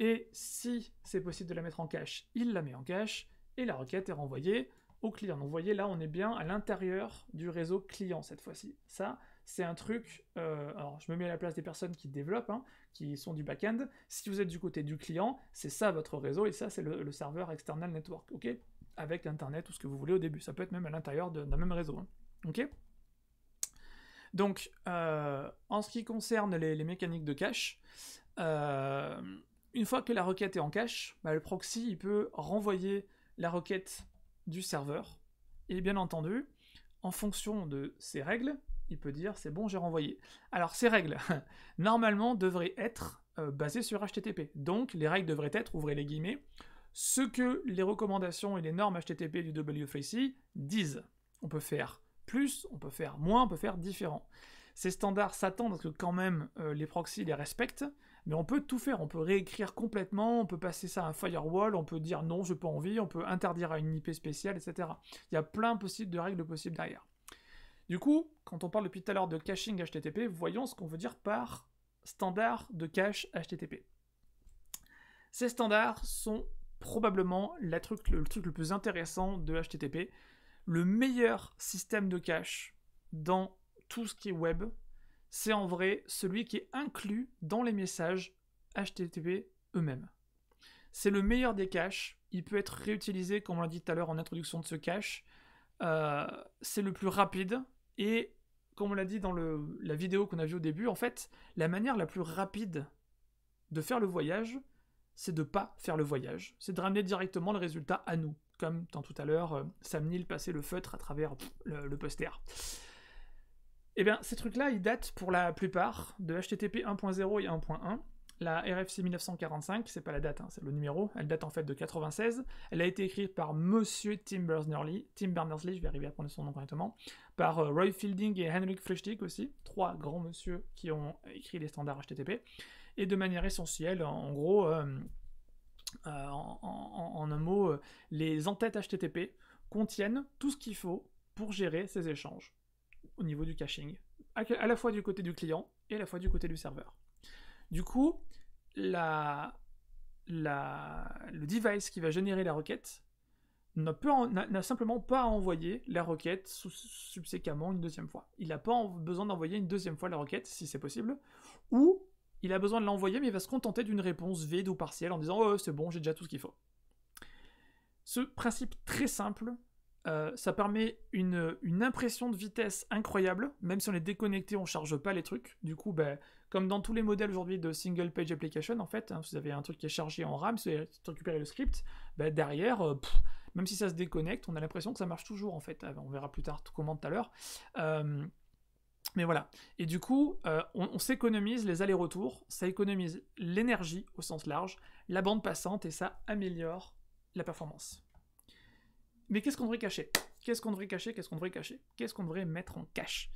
et si c'est possible de la mettre en cache, il la met en cache, et la requête est renvoyée au client. Donc vous voyez là, on est bien à l'intérieur du réseau client cette fois-ci. Ça, c'est un truc, euh, alors je me mets à la place des personnes qui développent, hein, qui sont du back-end, si vous êtes du côté du client, c'est ça votre réseau, et ça c'est le, serveur external network, ok Avec internet ou ce que vous voulez au début, ça peut être même à l'intérieur d'un même réseau, hein, ok Donc, euh, en ce qui concerne les, mécaniques de cache, euh, une fois que la requête est en cache, bah, le proxy il peut renvoyer la requête du serveur, et bien entendu, en fonction de ces règles, il peut dire c'est bon, j'ai renvoyé. Alors ces règles, [laughs] normalement, devraient être euh, basées sur HTTP. Donc les règles devraient être, ouvrez les guillemets, ce que les recommandations et les normes HTTP du W3C disent. On peut faire plus, on peut faire moins, on peut faire différent. Ces standards s'attendent à ce que quand même euh, les proxys les respectent, mais on peut tout faire, on peut réécrire complètement, on peut passer ça à un firewall, on peut dire non, je pas envie, on peut interdire à une IP spéciale, etc. Il y a plein possible de règles possibles derrière. Du coup, quand on parle depuis tout à l'heure de caching HTTP, voyons ce qu'on veut dire par standard de cache HTTP. Ces standards sont probablement la truc, le, truc le plus intéressant de HTTP. Le meilleur système de cache dans tout ce qui est web, c'est en vrai celui qui est inclus dans les messages HTTP eux-mêmes. C'est le meilleur des caches. Il peut être réutilisé, comme on l'a dit tout à l'heure en introduction de ce cache. Euh, c'est le plus rapide, et comme on l'a dit dans la vidéo qu'on a vue au début, en fait, la manière la plus rapide de faire le voyage, c'est de pas faire le voyage, c'est de ramener directement le résultat à nous, comme tant tout à l'heure, euh, Sam Neill passait le feutre à travers le, poster. Et eh bien, ces trucs-là, ils datent pour la plupart de HTTP 1.0 et 1.1, la RFC 1945, c'est pas la date, hein, c'est le numéro, elle date en fait de 96. Elle a été écrite par Monsieur Tim Berners-Lee, Tim Berners-Lee, je vais arriver à prendre son nom correctement, par euh, Roy Fielding et Henrik Flechtig aussi, trois grands monsieur qui ont écrit les standards HTTP. Et de manière essentielle, en gros, euh, euh, en, en, un mot, les entêtes HTTP contiennent tout ce qu'il faut pour gérer ces échanges au niveau du caching, à la fois du côté du client et à la fois du côté du serveur. Du coup, la, la, le device qui va générer la requête n'a simplement pas à envoyer la requête subséquemment une deuxième fois. Il n'a pas besoin d'envoyer une deuxième fois la requête, si c'est possible, ou il a besoin de l'envoyer, mais il va se contenter d'une réponse vide ou partielle en disant oh, c'est bon, j'ai déjà tout ce qu'il faut. Ce principe très simple, euh, ça permet une, une, impression de vitesse incroyable, même si on est déconnecté, on charge pas les trucs. Du coup, ben, comme dans tous les modèles aujourd'hui de single page application, en fait, hein, vous avez un truc qui est chargé en RAM, si vous récupérez le script, bah, derrière, euh, même si ça se déconnecte, on a l'impression que ça marche toujours en fait. Ah, on verra plus tard comment tout à l'heure. Euh, mais voilà. Et du coup, euh, on s'économise les allers-retours, ça économise l'énergie au sens large, la bande passante et ça améliore la performance. Mais qu'est-ce qu'on devrait cacher Qu'est-ce qu'on devrait cacher Qu'est-ce qu'on devrait cacher Qu'est-ce qu'on devrait mettre en cache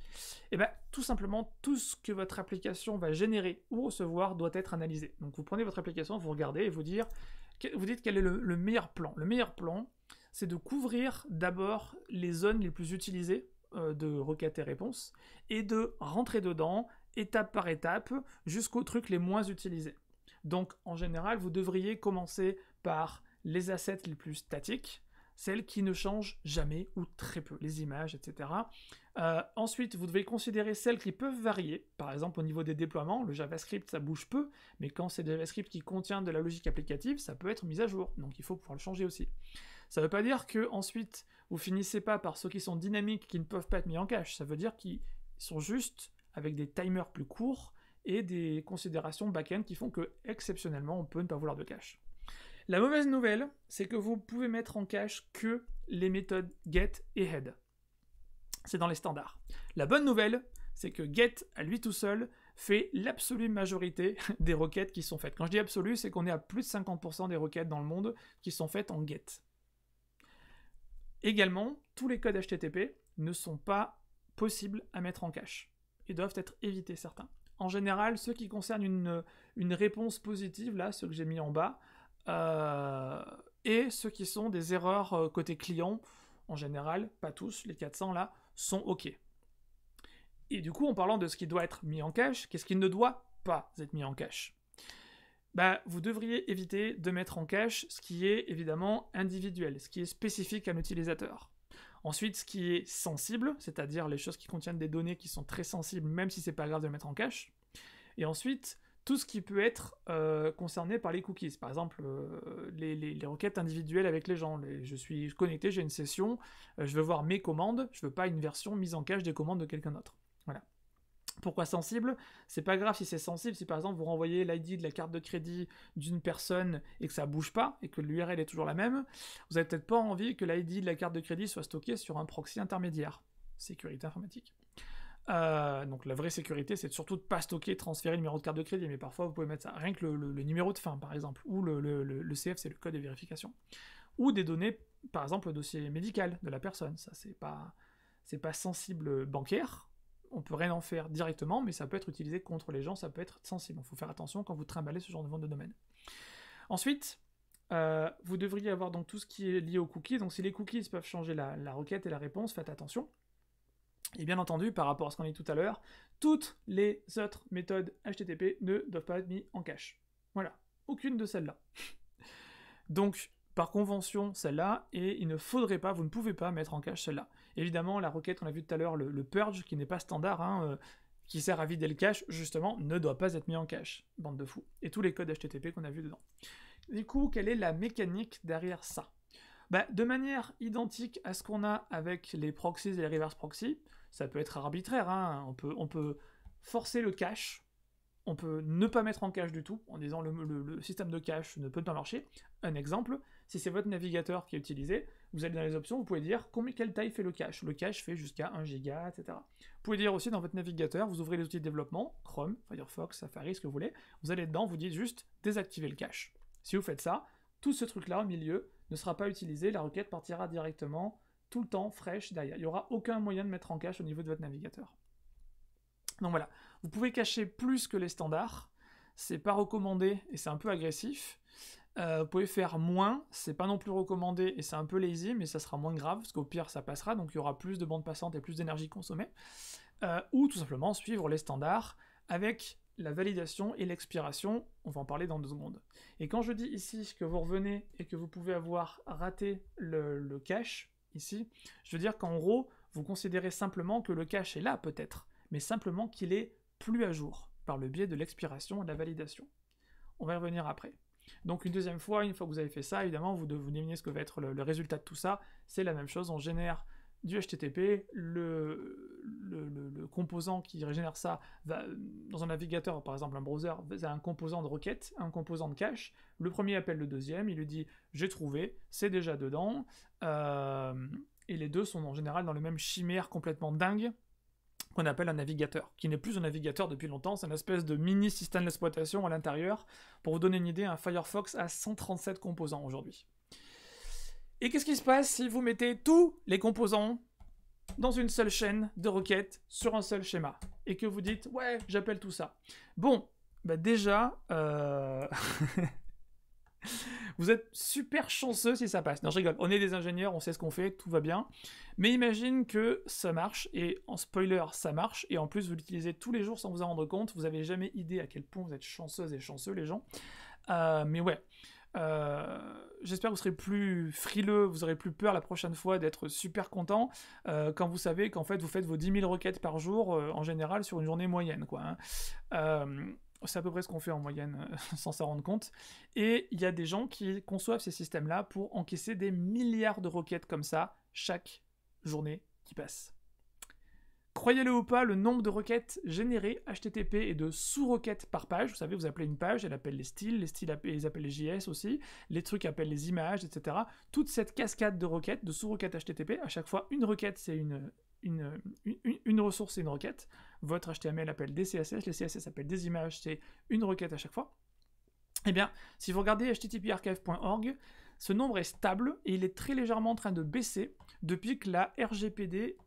Eh bien, tout simplement, tout ce que votre application va générer ou recevoir doit être analysé. Donc, vous prenez votre application, vous regardez et vous, dire, vous dites quel est le, meilleur plan. Le meilleur plan, c'est de couvrir d'abord les zones les plus utilisées euh, de requêtes et réponses et de rentrer dedans étape par étape jusqu'aux trucs les moins utilisés. Donc, en général, vous devriez commencer par les assets les plus statiques, celles qui ne changent jamais ou très peu, les images, etc. Euh, ensuite, vous devez considérer celles qui peuvent varier, par exemple au niveau des déploiements, le JavaScript ça bouge peu, mais quand c'est le JavaScript qui contient de la logique applicative, ça peut être mis à jour, donc il faut pouvoir le changer aussi. Ça ne veut pas dire que ensuite vous finissez pas par ceux qui sont dynamiques, qui ne peuvent pas être mis en cache, ça veut dire qu'ils sont juste avec des timers plus courts et des considérations back-end qui font que exceptionnellement on peut ne pas vouloir de cache. La mauvaise nouvelle, c'est que vous pouvez mettre en cache que les méthodes get et head. C'est dans les standards. La bonne nouvelle, c'est que get à lui tout seul fait l'absolue majorité [laughs] des requêtes qui sont faites. Quand je dis absolu, c'est qu'on est à plus de 50% des requêtes dans le monde qui sont faites en get. Également, tous les codes HTTP ne sont pas possibles à mettre en cache et doivent être évités certains. En général, ceux qui concernent une, une réponse positive, là, ceux que j'ai mis en bas, euh, et ceux qui sont des erreurs euh, côté client, en général, pas tous, les 400 là, sont OK. Et du coup, en parlant de ce qui doit être mis en cache, qu'est-ce qui ne doit pas être mis en cache bah, Vous devriez éviter de mettre en cache ce qui est évidemment individuel, ce qui est spécifique à l'utilisateur. Ensuite, ce qui est sensible, c'est-à-dire les choses qui contiennent des données qui sont très sensibles, même si c'est pas grave de mettre en cache. Et ensuite, tout ce qui peut être euh, concerné par les cookies. Par exemple, euh, les, requêtes individuelles avec les gens. je suis connecté, j'ai une session, euh, je veux voir mes commandes, je veux pas une version mise en cache des commandes de quelqu'un d'autre. Voilà. Pourquoi sensible C'est pas grave si c'est sensible, si par exemple vous renvoyez l'ID de la carte de crédit d'une personne et que ça bouge pas, et que l'URL est toujours la même, vous n'avez peut-être pas envie que l'ID de la carte de crédit soit stockée sur un proxy intermédiaire. Sécurité informatique. Euh, donc la vraie sécurité, c'est surtout de pas stocker, transférer le numéro de carte de crédit, mais parfois vous pouvez mettre ça, rien que le, numéro de fin par exemple, ou le, CF, c'est le code de vérification, ou des données, par exemple le dossier médical de la personne, ça c'est pas, pas sensible bancaire, on peut rien en faire directement, mais ça peut être utilisé contre les gens, ça peut être sensible, il faut faire attention quand vous trimballez ce genre de vente de domaine. Ensuite, euh, vous devriez avoir donc tout ce qui est lié aux cookies, donc si les cookies peuvent changer la requête et la réponse, faites attention. Et bien entendu, par rapport à ce qu'on dit tout à l'heure, toutes les autres méthodes HTTP ne doivent pas être mises en cache. Voilà, aucune de celles-là. [laughs] Donc, par convention, celle-là, et il ne faudrait pas, vous ne pouvez pas mettre en cache celle-là. Évidemment, la requête qu'on a vu tout à l'heure, le, purge, qui n'est pas standard, hein, euh, qui sert à vider le cache, justement, ne doit pas être mis en cache, bande de fous, et tous les codes HTTP qu'on a vus dedans. Du coup, quelle est la mécanique derrière ça bah, De manière identique à ce qu'on a avec les proxies et les reverse proxies, ça peut être arbitraire, hein. on, peut, forcer le cache, on peut ne pas mettre en cache du tout, en disant le, système de cache ne peut pas marcher. Un exemple, si c'est votre navigateur qui est utilisé, vous allez dans les options, vous pouvez dire combien, quelle taille fait le cache. Le cache fait jusqu'à 1 giga, etc. Vous pouvez dire aussi dans votre navigateur, vous ouvrez les outils de développement, Chrome, Firefox, Safari, ce que vous voulez, vous allez dedans, vous dites juste désactiver le cache. Si vous faites ça, tout ce truc-là au milieu ne sera pas utilisé, la requête partira directement tout le temps fraîche derrière. Il n'y aura aucun moyen de mettre en cache au niveau de votre navigateur. Donc voilà, vous pouvez cacher plus que les standards, c'est pas recommandé et c'est un peu agressif. Euh, vous pouvez faire moins, c'est pas non plus recommandé et c'est un peu lazy, mais ça sera moins grave parce qu'au pire ça passera, donc il y aura plus de bandes passantes et plus d'énergie consommée. Euh, ou tout simplement suivre les standards avec la validation et l'expiration, on va en parler dans deux secondes. Et quand je dis ici que vous revenez et que vous pouvez avoir raté le cache, ici. Je veux dire qu'en gros, vous considérez simplement que le cache est là peut-être, mais simplement qu'il est plus à jour par le biais de l'expiration et de la validation. On va y revenir après. Donc une deuxième fois, une fois que vous avez fait ça, évidemment, vous, devinez ce que va être le résultat de tout ça. C'est la même chose, on génère du HTTP, le, composant qui régénère ça va, dans un navigateur, par exemple un browser, a un composant de requête, un composant de cache. Le premier appelle le deuxième, il lui dit j'ai trouvé, c'est déjà dedans. Euh, et les deux sont en général dans le même chimère complètement dingue qu'on appelle un navigateur, qui n'est plus un navigateur depuis longtemps, c'est une espèce de mini système d'exploitation à l'intérieur. Pour vous donner une idée, un Firefox a 137 composants aujourd'hui. Et qu'est-ce qui se passe si vous mettez tous les composants dans une seule chaîne de requêtes sur un seul schéma et que vous dites ouais j'appelle tout ça Bon, bah déjà, euh, [laughs] vous êtes super chanceux si ça passe. Non, je rigole, on est des ingénieurs, on sait ce qu'on fait, tout va bien. Mais imagine que ça marche, et en spoiler, ça marche, et en plus vous l'utilisez tous les jours sans vous en rendre compte, vous n'avez jamais idée à quel point vous êtes chanceuse et chanceux les gens. Euh, mais ouais, euh, j'espère que vous serez plus frileux, vous aurez plus peur la prochaine fois d'être super content euh, quand vous savez qu'en fait vous faites vos 10 000 requêtes par jour euh, en général sur une journée moyenne. quoi. Hein. c'est à peu près ce qu'on fait en moyenne [laughs] sans s'en rendre compte. Et il y a des gens qui conçoivent ces systèmes-là pour encaisser des milliards de requêtes comme ça chaque journée qui passe. Croyez-le ou pas, le nombre de requêtes générées HTTP et de sous-requêtes par page, vous savez, vous appelez une page, elle appelle les styles, les styles appellent, les JS aussi, les trucs appellent les images, etc. Toute cette cascade de requêtes, de sous-requêtes HTTP, à chaque fois, une requête, c'est une, une, ressource c'est une requête. Votre HTML appelle des CSS, les CSS appellent des images, c'est une requête à chaque fois. Eh bien, si vous regardez httparchive.org, ce nombre est stable et il est très légèrement en train de baisser depuis que la RGPD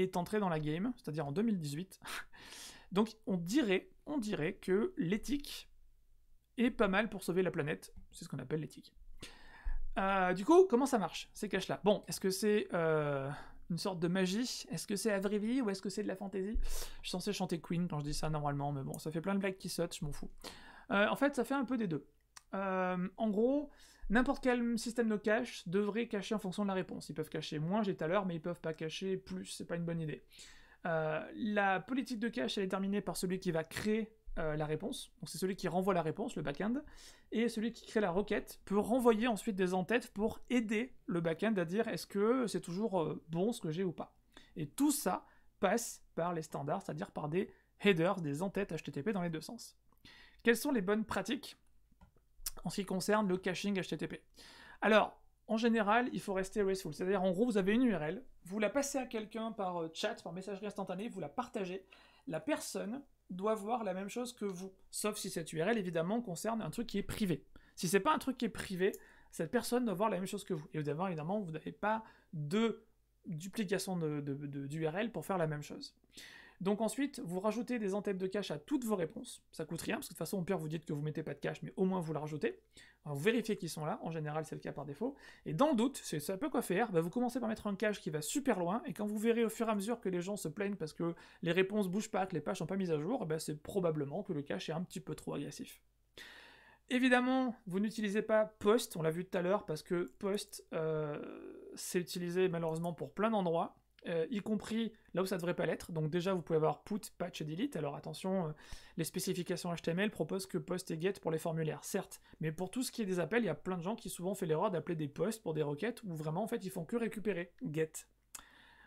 est entré dans la game, c'est-à-dire en 2018. [laughs] Donc on dirait, on dirait que l'éthique est pas mal pour sauver la planète. C'est ce qu'on appelle l'éthique. Euh, du coup, comment ça marche, ces caches-là Bon, est-ce que c'est euh, une sorte de magie Est-ce que c'est vie ou est-ce que c'est de la fantaisie Je suis censé chanter Queen quand je dis ça normalement, mais bon, ça fait plein de blagues qui sautent, je m'en fous. Euh, en fait, ça fait un peu des deux. en gros, N'importe quel système de cache devrait cacher en fonction de la réponse. Ils peuvent cacher moins, j'ai tout à l'heure, mais ils peuvent pas cacher plus, c'est pas une bonne idée. Euh, la politique de cache, elle est terminée par celui qui va créer euh, la réponse. Donc c'est celui qui renvoie la réponse, le back-end. et celui qui crée la requête peut renvoyer ensuite des entêtes pour aider le back-end à dire est-ce que c'est toujours euh, bon ce que j'ai ou pas. Et tout ça passe par les standards, c'est-à-dire par des headers, des entêtes HTTP dans les deux sens. Quelles sont les bonnes pratiques en ce qui concerne le caching HTTP. Alors, en général, il faut rester RESTful. C'est-à-dire, en gros, vous avez une URL, vous la passez à quelqu'un par euh, chat, par messagerie instantanée, vous la partagez. La personne doit voir la même chose que vous, sauf si cette URL, évidemment, concerne un truc qui est privé. Si ce n'est pas un truc qui est privé, cette personne doit voir la même chose que vous. Et évidemment, vous n'avez pas de duplication d'URL de, de, pour faire la même chose. Donc ensuite, vous rajoutez des entêtes de cache à toutes vos réponses. Ça coûte rien, parce que de toute façon, au pire, vous dites que vous ne mettez pas de cache, mais au moins vous la rajoutez. vous vérifiez qu'ils sont là, en général, c'est le cas par défaut. Et dans le doute, c'est ça peut quoi faire, bah, vous commencez par mettre un cache qui va super loin, et quand vous verrez au fur et à mesure que les gens se plaignent parce que les réponses bougent pas, que les pages sont pas mises à jour, bah, c'est probablement que le cache est un petit peu trop agressif. Évidemment, vous n'utilisez pas post, on l'a vu tout à l'heure, parce que post, euh, c'est utilisé malheureusement pour plein d'endroits. Euh, y compris là où ça ne devrait pas l'être. Donc déjà, vous pouvez avoir put, patch et delete. Alors attention, euh, les spécifications HTML proposent que post et get pour les formulaires, certes. Mais pour tout ce qui est des appels, il y a plein de gens qui souvent font l'erreur d'appeler des posts pour des requêtes où vraiment, en fait, ils font que récupérer get.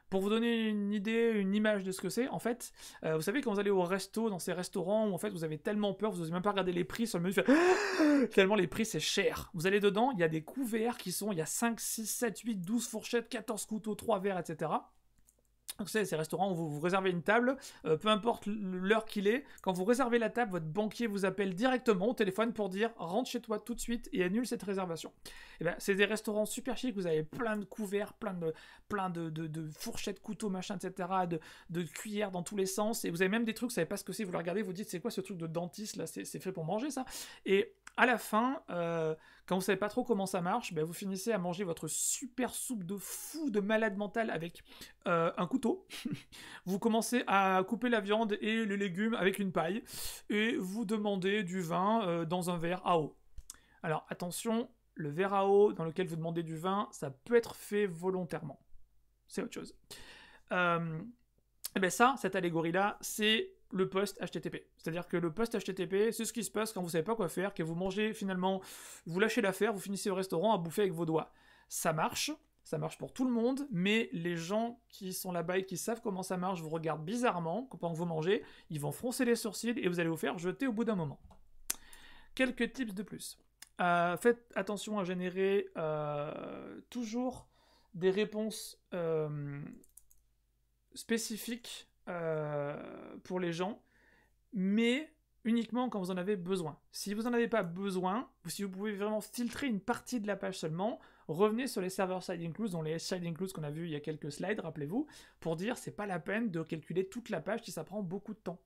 Pour vous donner une idée, une image de ce que c'est, en fait, euh, vous savez quand vous allez au resto, dans ces restaurants où en fait vous avez tellement peur, vous n'osez même pas regarder les prix sur le menu, [gasps] tellement les prix c'est cher. Vous allez dedans, il y a des couverts qui sont, il y a 5, 6, 7, 8, 12 fourchettes, 14 couteaux, 3 verres, etc. Vous savez, ces restaurants où vous, vous réservez une table, euh, peu importe l'heure qu'il est, quand vous réservez la table, votre banquier vous appelle directement au téléphone pour dire rentre chez toi tout de suite et annule cette réservation. Et eh ben, c'est des restaurants super chics, vous avez plein de couverts, plein de, plein de, de, fourchettes, couteaux, machin, etc., de, cuillères dans tous les sens, et vous avez même des trucs, vous savez pas ce que c'est, vous le regardez, vous dites c'est quoi ce truc de dentiste là, c'est fait pour manger ça à la fin, euh, quand vous savez pas trop comment ça marche, ben vous finissez à manger votre super soupe de fou de malade mental avec euh, un couteau. [laughs] vous commencez à couper la viande et les légumes avec une paille et vous demandez du vin euh, dans un verre à eau. Alors attention, le verre à eau dans lequel vous demandez du vin, ça peut être fait volontairement. C'est autre chose. et eh ben ça, cette allégorie-là, c'est le post HTTP. C'est-à-dire que le post HTTP, c'est ce qui se passe quand vous savez pas quoi faire, que vous mangez finalement, vous lâchez l'affaire, vous finissez au restaurant à bouffer avec vos doigts. Ça marche, ça marche pour tout le monde, mais les gens qui sont là-bas et qui savent comment ça marche vous regardent bizarrement pendant que vous mangez, ils vont froncer les sourcils et vous allez vous faire jeter au bout d'un moment. Quelques tips de plus. Euh, faites attention à générer euh, toujours des réponses euh, spécifiques euh, pour les gens, mais uniquement quand vous en avez besoin. Si vous n'en avez pas besoin, ou si vous pouvez vraiment filtrer une partie de la page seulement, revenez sur les serveurs side includes, dont les side includes qu'on a vu il y a quelques slides, rappelez-vous, pour dire c'est pas la peine de calculer toute la page si ça prend beaucoup de temps.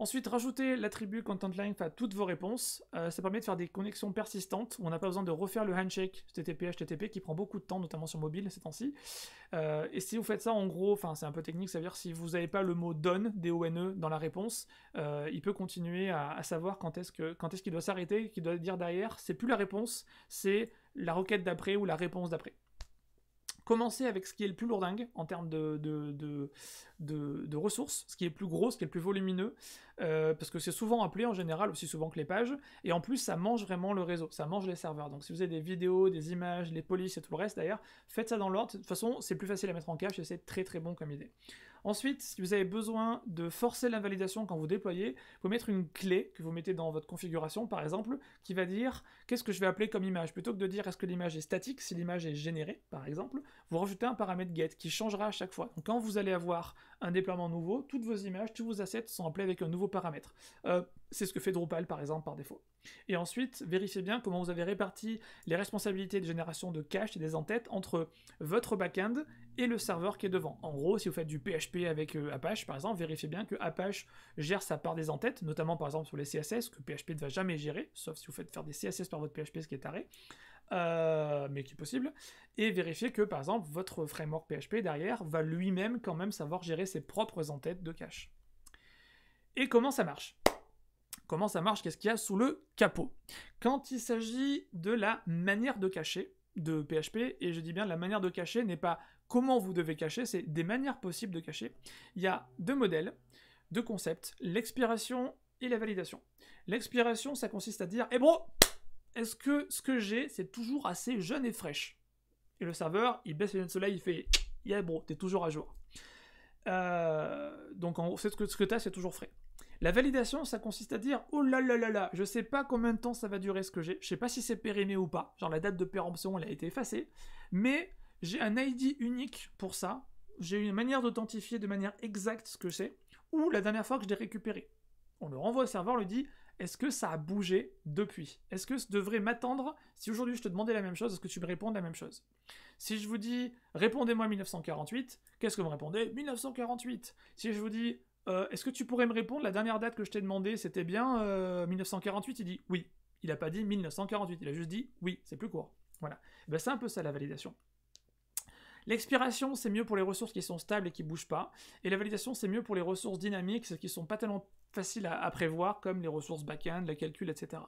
Ensuite, rajoutez l'attribut content length à toutes vos réponses. Euh, ça permet de faire des connexions persistantes. on n'a pas besoin de refaire le handshake HTTP HTTP qui prend beaucoup de temps, notamment sur mobile ces temps-ci. Euh, et si vous faites ça, en gros, enfin c'est un peu technique, ça veut dire si vous n'avez pas le mot done D-O-N-E dans la réponse, euh, il peut continuer à, savoir quand est-ce que quand est-ce qu'il doit s'arrêter, qu'il doit dire derrière, c'est plus la réponse, c'est la requête d'après ou la réponse d'après. Commencez avec ce qui est le plus lourdingue en termes de, ressources, ce qui est le plus gros, ce qui est le plus volumineux, euh, parce que c'est souvent appelé en général, aussi souvent que les pages, et en plus ça mange vraiment le réseau, ça mange les serveurs. Donc si vous avez des vidéos, des images, les polices et tout le reste d'ailleurs, faites ça dans l'ordre. De toute façon, c'est plus facile à mettre en cache et c'est très très bon comme idée. Ensuite, si vous avez besoin de forcer l'invalidation quand vous déployez, vous pouvez mettre une clé que vous mettez dans votre configuration, par exemple, qui va dire qu'est-ce que je vais appeler comme image. Plutôt que de dire est-ce que l'image est statique, si l'image est générée, par exemple, vous rajoutez un paramètre get qui changera à chaque fois. Donc quand vous allez avoir un déploiement nouveau, toutes vos images, tous vos assets sont appelés avec un nouveau paramètre. Euh, c'est ce que fait Drupal, par exemple, par défaut. Et ensuite, vérifiez bien comment vous avez réparti les responsabilités de génération de cache et des entêtes entre votre back-end et le serveur qui est devant. En gros, si vous faites du PHP avec euh, Apache, par exemple, vérifiez bien que Apache gère sa part des entêtes, notamment par exemple sur les CSS, que PHP ne va jamais gérer, sauf si vous faites faire des CSS par votre PHP, ce qui est taré, euh, mais qui est possible. Et vérifiez que, par exemple, votre framework PHP derrière va lui-même quand même savoir gérer ses propres entêtes de cache. Et comment ça marche Comment ça marche Qu'est-ce qu'il y a sous le capot Quand il s'agit de la manière de cacher, de PHP, et je dis bien la manière de cacher n'est pas Comment vous devez cacher C'est des manières possibles de cacher. Il y a deux modèles, deux concepts, l'expiration et la validation. L'expiration, ça consiste à dire Eh bro, est-ce que ce que j'ai, c'est toujours assez jeune et fraîche Et le serveur, il baisse les yeux de soleil, il fait Yeah bro, t'es toujours à jour. Euh, donc en gros, ce que, ce que t'as, c'est toujours frais. La validation, ça consiste à dire oh là là là là, je sais pas combien de temps ça va durer ce que j'ai, je sais pas si c'est périmé ou pas, genre la date de péremption elle a été effacée, mais j'ai un ID unique pour ça. J'ai une manière d'authentifier de manière exacte ce que c'est. Ou la dernière fois que je l'ai récupéré. On le renvoie au serveur, on lui dit est-ce que ça a bougé depuis Est-ce que ça devrait m'attendre si aujourd'hui je te demandais la même chose Est-ce que tu me réponds la même chose Si je vous dis répondez-moi 1948, qu'est-ce que vous répondez 1948. Si je vous dis euh, est-ce que tu pourrais me répondre la dernière date que je t'ai demandé c'était bien 1948 euh, Il dit oui. Il n'a pas dit 1948, il a juste dit oui, c'est plus court. Voilà. Eh ben, c'est un peu ça la validation. L'expiration, c'est mieux pour les ressources qui sont stables et qui bougent pas. Et la validation, c'est mieux pour les ressources dynamiques, qui sont pas tellement faciles à, prévoir, comme les ressources back-end, la calcul, etc.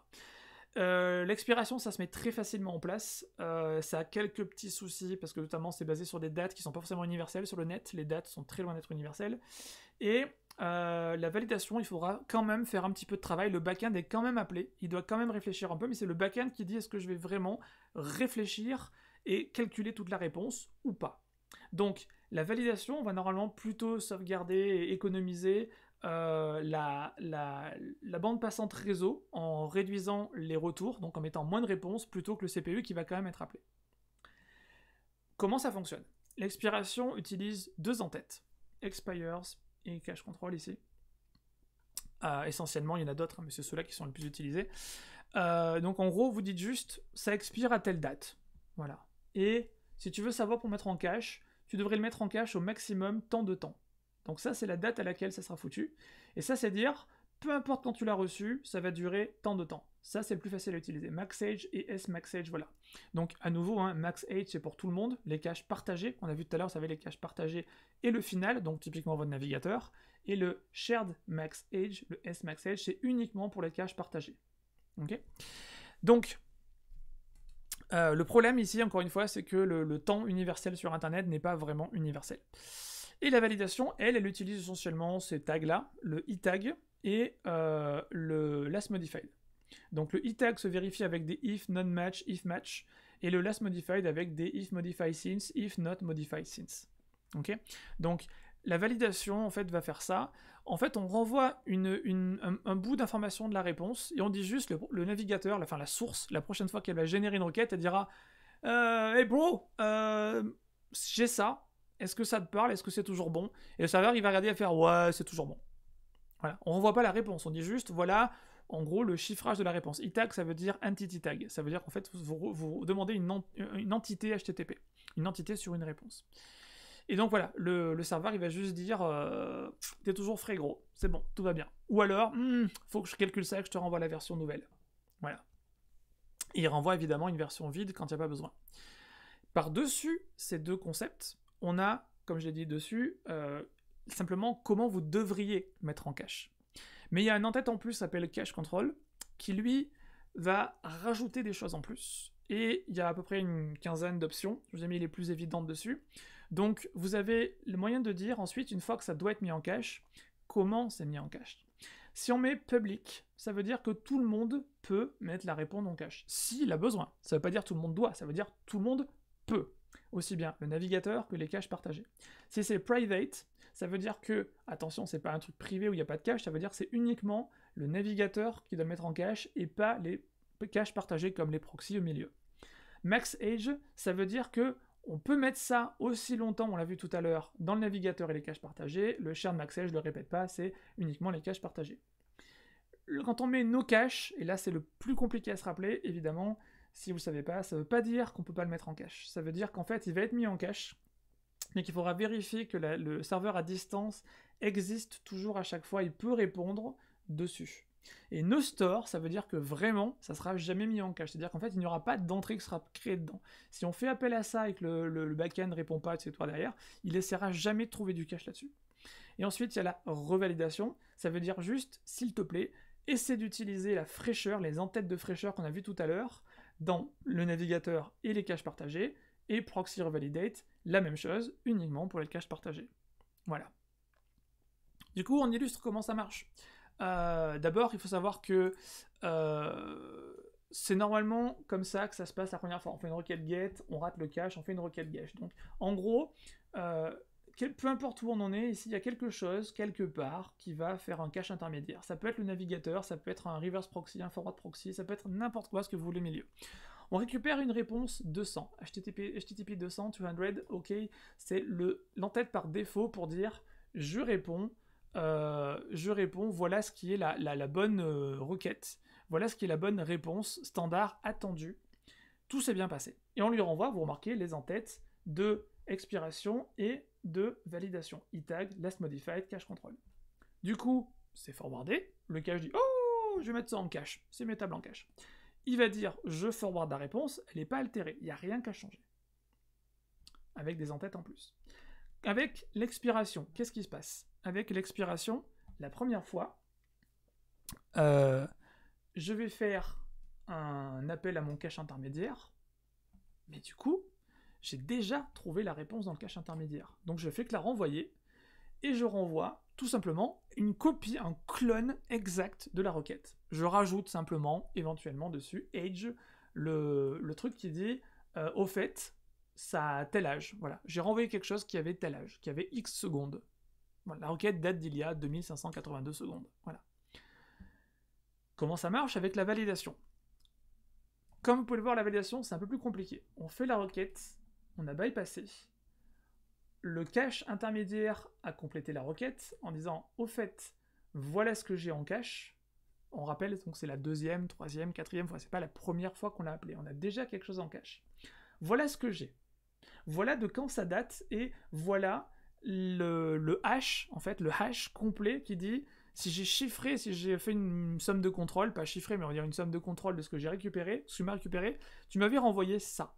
Euh, l'expiration, ça se met très facilement en place. Euh, ça a quelques petits soucis parce que notamment c'est basé sur des dates qui sont pas forcément universelles sur le net. Les dates sont très loin d'être universelles. Et euh, la validation, il faudra quand même faire un petit peu de travail. Le back-end est quand même appelé. Il doit quand même réfléchir un peu, mais c'est le back-end qui dit est-ce que je vais vraiment réfléchir et calculer toute la réponse ou pas. Donc la validation, on va normalement plutôt sauvegarder et économiser euh, la, bande passante réseau en réduisant les retours, donc en mettant moins de réponses plutôt que le CPU qui va quand même être appelé. Comment ça fonctionne L'expiration utilise deux entêtes, expires et cache control ici. Euh, essentiellement, il y en a d'autres, hein, mais c'est ceux-là qui sont les plus utilisés. Euh, donc en gros, vous dites juste ça expire à telle date. Voilà. Et si tu veux savoir pour mettre en cache, tu devrais le mettre en cache au maximum tant de temps. Donc ça, c'est la date à laquelle ça sera foutu. Et ça, c'est dire, peu importe quand tu l'as reçu, ça va durer tant de temps. Ça, c'est le plus facile à utiliser. MaxAge et SMaxAge, voilà. Donc, à nouveau, hein, max MaxAge, c'est pour tout le monde. Les caches partagées, on a vu tout à l'heure, ça avait les caches partagées et le final, donc typiquement votre navigateur. Et le Shared age, le SMaxAge, c'est uniquement pour les caches partagées. OK Donc, euh, le problème ici, encore une fois, c'est que le, temps universel sur Internet n'est pas vraiment universel. Et la validation, elle, elle utilise essentiellement ces tags-là, le ETAG et euh, le last modified. Donc le ETAG tag se vérifie avec des if non match, if match, et le last modified avec des if MODIFIED since, if not MODIFIED since. Ok Donc la validation, en fait, va faire ça. En fait, on renvoie un, bout d'information de la réponse et on dit juste le, le navigateur, la, enfin la source, la prochaine fois qu'elle va générer une requête, elle dira euh, Hey bro, euh, j'ai ça, est-ce que ça te parle Est-ce que c'est toujours bon Et le serveur, il va regarder et faire Ouais, c'est toujours bon. Voilà, on renvoie pas la réponse, on dit juste Voilà, en gros, le chiffrage de la réponse. ITAG, ça veut dire entity tag. Ça veut dire qu'en fait, vous, demandez une entité HTTP, une entité sur une réponse. Et donc voilà, le, serveur il va juste dire euh, T'es toujours frais gros, c'est bon, tout va bien. Ou alors, il hmm, faut que je calcule ça et que je te renvoie la version nouvelle. Voilà. il renvoie évidemment une version vide quand il n'y a pas besoin. Par-dessus ces deux concepts, on a, comme je l'ai dit dessus, euh, simplement comment vous devriez mettre en cache. Mais il y a un entête en plus s'appelle Cache Control qui lui va rajouter des choses en plus. Et il y a à peu près une quinzaine d'options. Je vous ai mis les plus évidentes dessus. Donc vous avez le moyen de dire ensuite, une fois que ça doit être mis en cache, comment c'est mis en cache. Si on met public, ça veut dire que tout le monde peut mettre la réponse en cache, s'il a besoin. Ça ne veut pas dire tout le monde doit, ça veut dire tout le monde peut, aussi bien le navigateur que les caches partagées. Si c'est private, ça veut dire que, attention, c'est pas un truc privé où il n'y a pas de cache, ça veut dire que c'est uniquement le navigateur qui doit mettre en cache et pas les caches partagées comme les proxys au milieu. Max age, ça veut dire que on peut mettre ça aussi longtemps, on l'a vu tout à l'heure, dans le navigateur et les caches partagées. Le share maxel, je ne le répète pas, c'est uniquement les caches partagées. Quand on met nos caches, et là c'est le plus compliqué à se rappeler, évidemment, si vous ne savez pas, ça ne veut pas dire qu'on ne peut pas le mettre en cache. Ça veut dire qu'en fait, il va être mis en cache, mais qu'il faudra vérifier que le serveur à distance existe toujours à chaque fois, il peut répondre dessus. Et no store, ça veut dire que vraiment, ça sera jamais mis en cache. C'est-à-dire qu'en fait, il n'y aura pas d'entrée qui sera créée dedans. Si on fait appel à ça et que le, back-end backend ne répond pas, etc., derrière, il essaiera jamais de trouver du cache là-dessus. Et ensuite, il y a la revalidation. Ça veut dire juste, s'il te plaît, essaie d'utiliser la fraîcheur, les entêtes de fraîcheur qu'on a vu tout à l'heure dans le navigateur et les caches partagées. Et proxy revalidate, la même chose, uniquement pour les caches partagées. Voilà. Du coup, on illustre comment ça marche. Euh, d'abord, il faut savoir que euh, c'est normalement comme ça que ça se passe la première fois. On fait une requête get, on rate le cache, on fait une requête get. Donc, en gros, euh, peu importe où on en est, ici, il y a quelque chose, quelque part, qui va faire un cache intermédiaire. Ça peut être le navigateur, ça peut être un reverse proxy, un forward proxy, ça peut être n'importe quoi, ce que vous voulez milieu. On récupère une réponse 200, HTTP, HTTP 200, 200, ok, c'est l'entête par défaut pour dire je réponds euh, je réponds voilà ce qui est la, bonne euh, requête, voilà ce qui est la bonne réponse standard attendue. Tout s'est bien passé. Et on lui renvoie, vous remarquez, les entêtes de expiration et de validation. itag, tag, last modified, cache control. Du coup, c'est forwardé. Le cache dit Oh, je vais mettre ça en cache. C'est mes tables en cache. Il va dire Je forward la réponse. Elle n'est pas altérée. Il n'y a rien qu'à changer. Avec des entêtes en plus. Avec l'expiration, qu'est-ce qui se passe avec l'expiration, la première fois, euh, je vais faire un appel à mon cache intermédiaire, mais du coup, j'ai déjà trouvé la réponse dans le cache intermédiaire. Donc je fais que la renvoyer, et je renvoie tout simplement une copie, un clone exact de la requête. Je rajoute simplement, éventuellement dessus, age, le, truc qui dit, euh, au fait, ça a tel âge. Voilà, j'ai renvoyé quelque chose qui avait tel âge, qui avait X secondes la requête date d'il y a 2582 secondes. Voilà. Comment ça marche avec la validation Comme vous pouvez le voir, la validation, c'est un peu plus compliqué. On fait la requête, on a bypassé. Le cache intermédiaire a complété la requête en disant « Au fait, voilà ce que j'ai en cache ». On rappelle, donc c'est la deuxième, troisième, quatrième fois, c'est pas la première fois qu'on l'a appelé, on a déjà quelque chose en cache. Voilà ce que j'ai. Voilà de quand ça date et voilà le, le, hash, en fait, le hash complet qui dit si j'ai chiffré, si j'ai fait une, somme de contrôle, pas chiffré, mais on va dire une somme de contrôle de ce que j'ai récupéré, ce que tu m'as récupéré, tu m'avais renvoyé ça.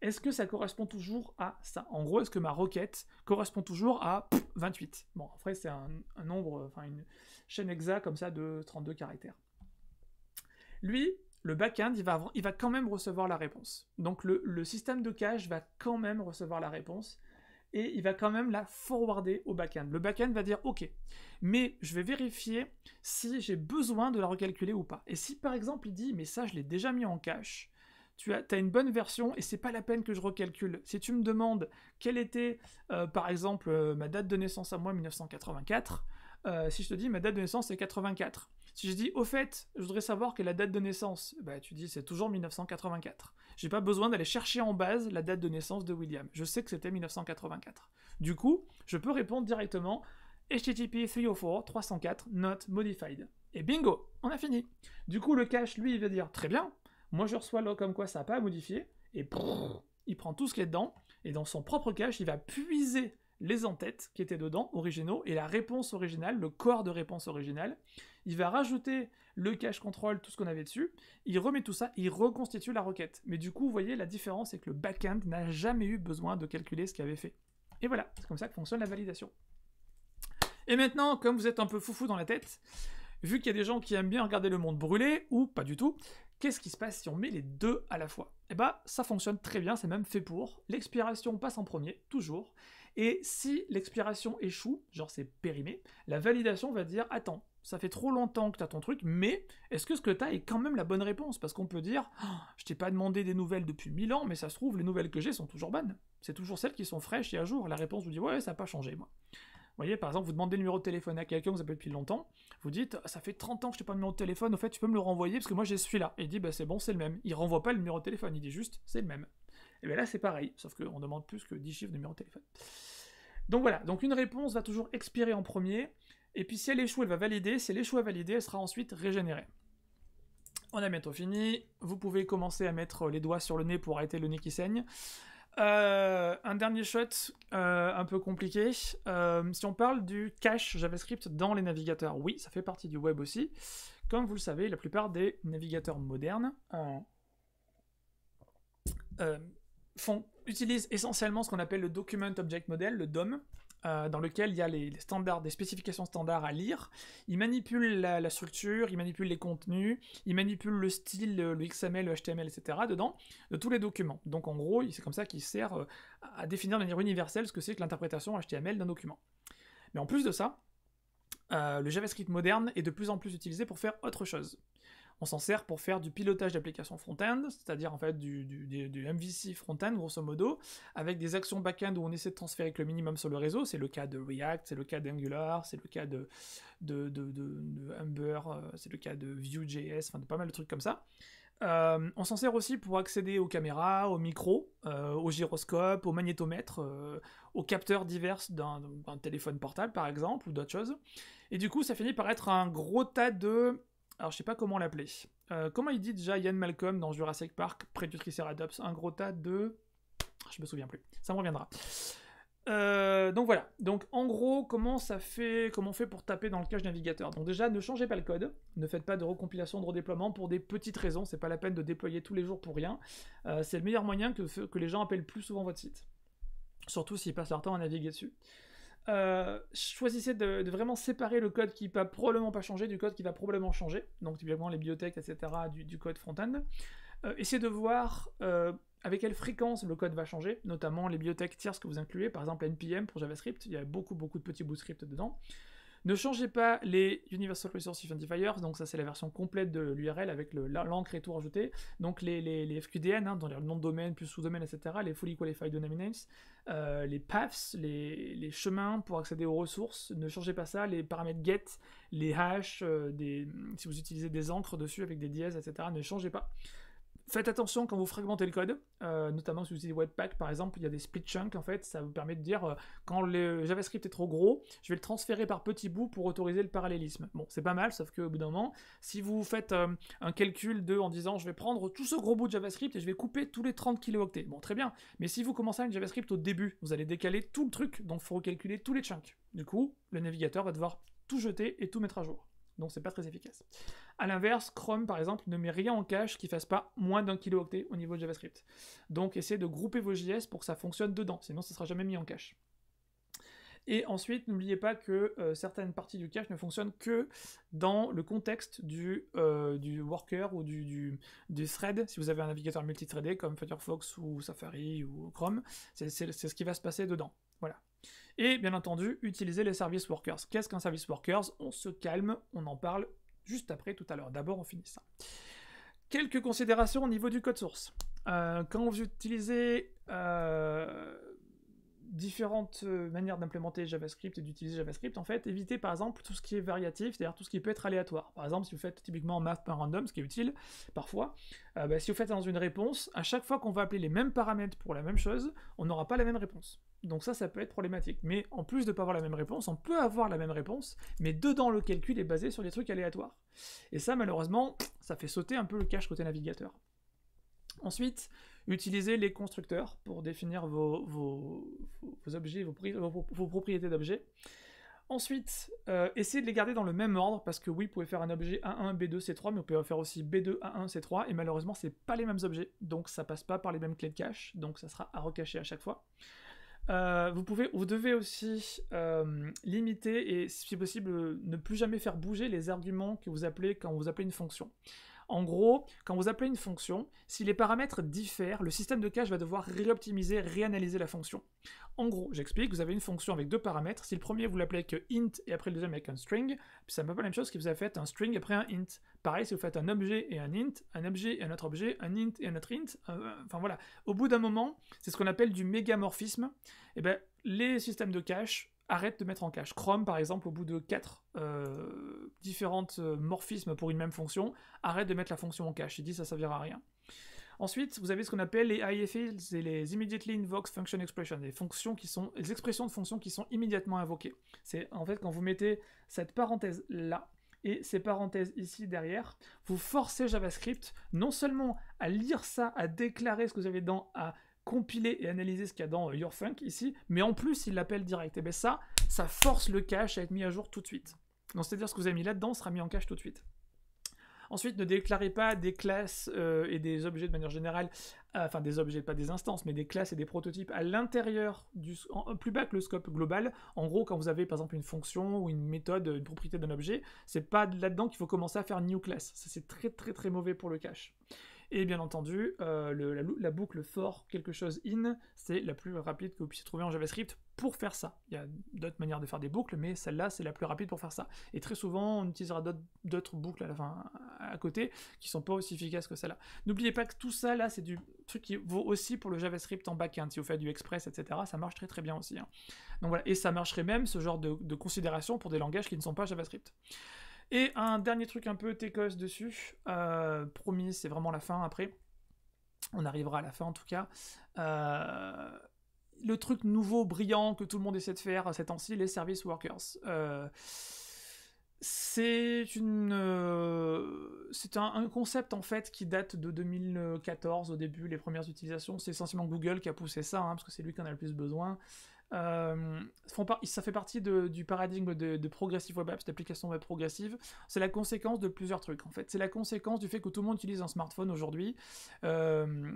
Est-ce que ça correspond toujours à ça En gros, est-ce que ma requête correspond toujours à 28 Bon, après, c'est un, nombre, enfin une chaîne hexa comme ça de 32 caractères. Lui, le backend, il va, il va quand même recevoir la réponse. Donc le, le système de cache va quand même recevoir la réponse et il va quand même la forwarder au backend. Le backend va dire OK, mais je vais vérifier si j'ai besoin de la recalculer ou pas. Et si par exemple il dit mais ça je l'ai déjà mis en cache, tu as, une bonne version et c'est pas la peine que je recalcule. Si tu me demandes quelle était euh, par exemple euh, ma date de naissance à moi 1984, euh, si je te dis ma date de naissance est 84, si je dis, au fait, je voudrais savoir quelle est la date de naissance, bah, tu dis, c'est toujours 1984. J'ai pas besoin d'aller chercher en base la date de naissance de William. Je sais que c'était 1984. Du coup, je peux répondre directement HTTP 304 304 not modified. Et bingo, on a fini. Du coup, le cache, lui, il va dire très bien. Moi, je reçois l'eau comme quoi ça n'a pas à modifier. Et il prend tout ce y est dedans. Et dans son propre cache, il va puiser les entêtes qui étaient dedans, originaux, et la réponse originale, le corps de réponse originale il va rajouter le cache control, tout ce qu'on avait dessus, il remet tout ça, il reconstitue la requête. Mais du coup, vous voyez, la différence, c'est que le back-end n'a jamais eu besoin de calculer ce qu'il avait fait. Et voilà, c'est comme ça que fonctionne la validation. Et maintenant, comme vous êtes un peu foufou dans la tête, vu qu'il y a des gens qui aiment bien regarder le monde brûler, ou pas du tout, qu'est-ce qui se passe si on met les deux à la fois Eh bah, ça fonctionne très bien, c'est même fait pour. L'expiration passe en premier, toujours. Et si l'expiration échoue, genre c'est périmé, la validation va dire attends, ça fait trop longtemps que tu as ton truc, mais est-ce que ce que tu as est quand même la bonne réponse Parce qu'on peut dire, oh, je t'ai pas demandé des nouvelles depuis 1000 ans, mais ça se trouve, les nouvelles que j'ai sont toujours bonnes. C'est toujours celles qui sont fraîches et à jour. La réponse vous dit, ouais, ça n'a pas changé, moi. Vous voyez, par exemple, vous demandez le numéro de téléphone à quelqu'un, que vous appelez depuis longtemps, vous dites, ça fait 30 ans que je n'ai pas de numéro de téléphone, au fait, tu peux me le renvoyer parce que moi j'ai celui-là. Et il dit, bah, c'est bon, c'est le même. Il renvoie pas le numéro de téléphone, il dit juste, c'est le même. Et eh bien là, c'est pareil, sauf qu'on demande plus que 10 chiffres de numéro de téléphone. Donc voilà, donc une réponse va toujours expirer en premier. Et puis si elle échoue, elle va valider. Si elle échoue à valider, elle sera ensuite régénérée. On a bientôt fini. Vous pouvez commencer à mettre les doigts sur le nez pour arrêter le nez qui saigne. Euh, un dernier shot euh, un peu compliqué. Euh, si on parle du cache JavaScript dans les navigateurs, oui, ça fait partie du web aussi. Comme vous le savez, la plupart des navigateurs modernes font, utilisent essentiellement ce qu'on appelle le Document Object Model, le DOM, euh, dans lequel il y a les, standards, des spécifications standards à lire. Il manipule la, structure, il manipule les contenus, il manipule le style, le, XML, le HTML, etc. dedans, de tous les documents. Donc en gros, c'est comme ça qu'il sert euh, à définir de manière universelle ce que c'est que l'interprétation HTML d'un document. Mais en plus de ça, euh, le JavaScript moderne est de plus en plus utilisé pour faire autre chose. On s'en sert pour faire du pilotage d'applications front-end, c'est-à-dire en fait du, MVC front-end grosso modo, avec des actions back-end où on essaie de transférer avec le minimum sur le réseau. C'est le cas de React, c'est le cas d'Angular, c'est le cas de, de, Humber, euh, c'est le cas de Vue.js, enfin de pas mal de trucs comme ça. Euh, on s'en sert aussi pour accéder aux caméras, aux micros, euh, au gyroscope, au magnétomètre, aux capteurs divers d'un téléphone portable par exemple ou d'autres choses. Et du coup, ça finit par être un gros tas de alors, je sais pas comment l'appeler. Euh, comment il dit déjà Yann Malcolm dans Jurassic Park, près du Triceratops Un gros tas de. Je me souviens plus. Ça me reviendra. Euh, donc voilà. Donc en gros, comment ça fait, comment on fait pour taper dans le cache navigateur Donc déjà, ne changez pas le code. Ne faites pas de recompilation, de redéploiement pour des petites raisons. C'est pas la peine de déployer tous les jours pour rien. Euh, c'est le meilleur moyen que, que les gens appellent plus souvent votre site. Surtout s'ils passent leur temps à naviguer dessus. Euh, choisissez de, vraiment séparer le code qui va probablement pas changer du code qui va probablement changer, donc typiquement les bibliothèques, etc., du, code front-end. Euh, essayez de voir euh, avec quelle fréquence le code va changer, notamment les bibliothèques tierces que vous incluez, par exemple NPM pour JavaScript, il y a beaucoup, beaucoup de petits scripts dedans. Ne changez pas les Universal Resource Identifiers, donc ça c'est la version complète de l'URL avec l'encre et tout rajouté. Donc les, FQDN, hein, dans les noms de domaine, plus sous-domaine, etc., les Fully Qualified Domain Names, euh, les paths, les, chemins pour accéder aux ressources, ne changez pas ça, les paramètres get, les hash, euh, des, si vous utilisez des encres dessus avec des dièses, etc., ne changez pas. Faites attention quand vous fragmentez le code, euh, notamment si vous utilisez Webpack par exemple, il y a des split chunks en fait, ça vous permet de dire euh, quand le JavaScript est trop gros, je vais le transférer par petits bouts pour autoriser le parallélisme. Bon, c'est pas mal, sauf qu'au bout d'un moment, si vous faites euh, un calcul de en disant je vais prendre tout ce gros bout de JavaScript et je vais couper tous les 30 kilooctets, bon très bien, mais si vous commencez une JavaScript au début, vous allez décaler tout le truc, donc il faut recalculer tous les chunks. Du coup, le navigateur va devoir tout jeter et tout mettre à jour. Donc c'est pas très efficace. A l'inverse, Chrome, par exemple, ne met rien en cache qui fasse pas moins d'un kilooctet au niveau de JavaScript. Donc, essayez de grouper vos JS pour que ça fonctionne dedans, sinon ça ne sera jamais mis en cache. Et ensuite, n'oubliez pas que euh, certaines parties du cache ne fonctionnent que dans le contexte du, euh, du worker ou du, du, thread. Si vous avez un navigateur multithreadé comme Firefox ou Safari ou Chrome, c'est ce qui va se passer dedans. Voilà. Et bien entendu, utilisez les service workers. Qu'est-ce qu'un service workers On se calme, on en parle juste après tout à l'heure. D'abord, on finit ça. Quelques considérations au niveau du code source. Euh, quand vous utilisez euh, différentes manières d'implémenter JavaScript et d'utiliser JavaScript, en fait, évitez par exemple tout ce qui est variatif, c'est-à-dire tout ce qui peut être aléatoire. Par exemple, si vous faites typiquement math.random, ce qui est utile parfois, euh, bah, si vous faites dans une réponse, à chaque fois qu'on va appeler les mêmes paramètres pour la même chose, on n'aura pas la même réponse. Donc ça, ça peut être problématique. Mais en plus de ne pas avoir la même réponse, on peut avoir la même réponse, mais dedans le calcul est basé sur des trucs aléatoires. Et ça, malheureusement, ça fait sauter un peu le cache côté navigateur. Ensuite, utilisez les constructeurs pour définir vos, vos, objets, vos, propriétés d'objets. Ensuite, euh, essayez de les garder dans le même ordre, parce que oui, vous pouvez faire un objet A1, B2, C3, mais vous pouvez faire aussi B2, A1, C3, et malheureusement, c'est pas les mêmes objets, donc ça passe pas par les mêmes clés de cache, donc ça sera à recacher à chaque fois. Euh, vous, devez aussi euh, limiter et, si possible, ne plus jamais faire bouger les arguments que vous appelez quand vous appelez une fonction. En gros, quand vous appelez une fonction, si les paramètres diffèrent, le système de cache va devoir réoptimiser, réanalyser la fonction. En gros, j'explique, vous avez une fonction avec deux paramètres. Si le premier, vous l'appelez avec int et après le deuxième avec un string, ça ne pas la même chose que vous avez fait un string après un int. Pareil, si vous faites un objet et un int, un objet et un autre objet, un int et un autre int, euh, euh, enfin voilà. Au bout d'un moment, c'est ce qu'on appelle du mégamorphisme. Et eh ben, les systèmes de cache arrête de mettre en cache. Chrome, par exemple, au bout de quatre différents euh, différentes euh, morphismes pour une même fonction, arrête de mettre la fonction en cache. Il dit ça ne servira à rien. Ensuite, vous avez ce qu'on appelle les IFLs, c'est les Immediately Invoked Function Expressions, les fonctions qui sont, les expressions de fonctions qui sont immédiatement invoquées. C'est en fait quand vous mettez cette parenthèse là, et ces parenthèses ici derrière, vous forcez JavaScript non seulement à lire ça, à déclarer ce que vous avez dans à compiler et analyser ce qu'il y a dans euh, Your ici, mais en plus il l'appelle direct. Et bien ça, ça force le cache à être mis à jour tout de suite. Donc c'est-à-dire ce que vous avez mis là-dedans sera mis en cache tout de suite. Ensuite, ne déclarez pas des classes euh, et des objets de manière générale, euh, enfin des objets, pas des instances, mais des classes et des prototypes à l'intérieur du plus bas que le scope global. En gros, quand vous avez par exemple une fonction ou une méthode, une propriété d'un objet, c'est pas là-dedans qu'il faut commencer à faire new class. Ça c'est très très très mauvais pour le cache. Et bien entendu, euh, la, boucle for quelque chose in, c'est la plus rapide que vous puissiez trouver en JavaScript pour faire ça. Il y a d'autres manières de faire des boucles, mais celle-là, c'est la plus rapide pour faire ça. Et très souvent, on utilisera d'autres boucles à côté, qui sont pas aussi efficaces que celle-là. N'oubliez pas que tout ça, là, c'est du truc qui vaut aussi pour le JavaScript en backend. Si vous faites du Express, etc., ça marche très très bien aussi. Hein. Donc voilà, et ça marcherait même ce genre de considération pour des langages qui ne sont pas JavaScript. Et un dernier truc un peu técos dessus. Euh, promis, c'est vraiment la fin après. On arrivera à la fin en tout cas. Euh, le truc nouveau, brillant que tout le monde essaie de faire ces temps-ci, les service workers. Euh, c'est une c'est un, concept en fait qui date de 2014 au début les premières utilisations c'est essentiellement Google qui a poussé ça hein, parce que c'est lui qui en a le plus besoin euh, ça fait partie du paradigme de, Progressive Web Apps, d'applications web progressive. C'est la conséquence de plusieurs trucs en fait. C'est la conséquence du fait que tout le monde utilise un smartphone aujourd'hui. Euh,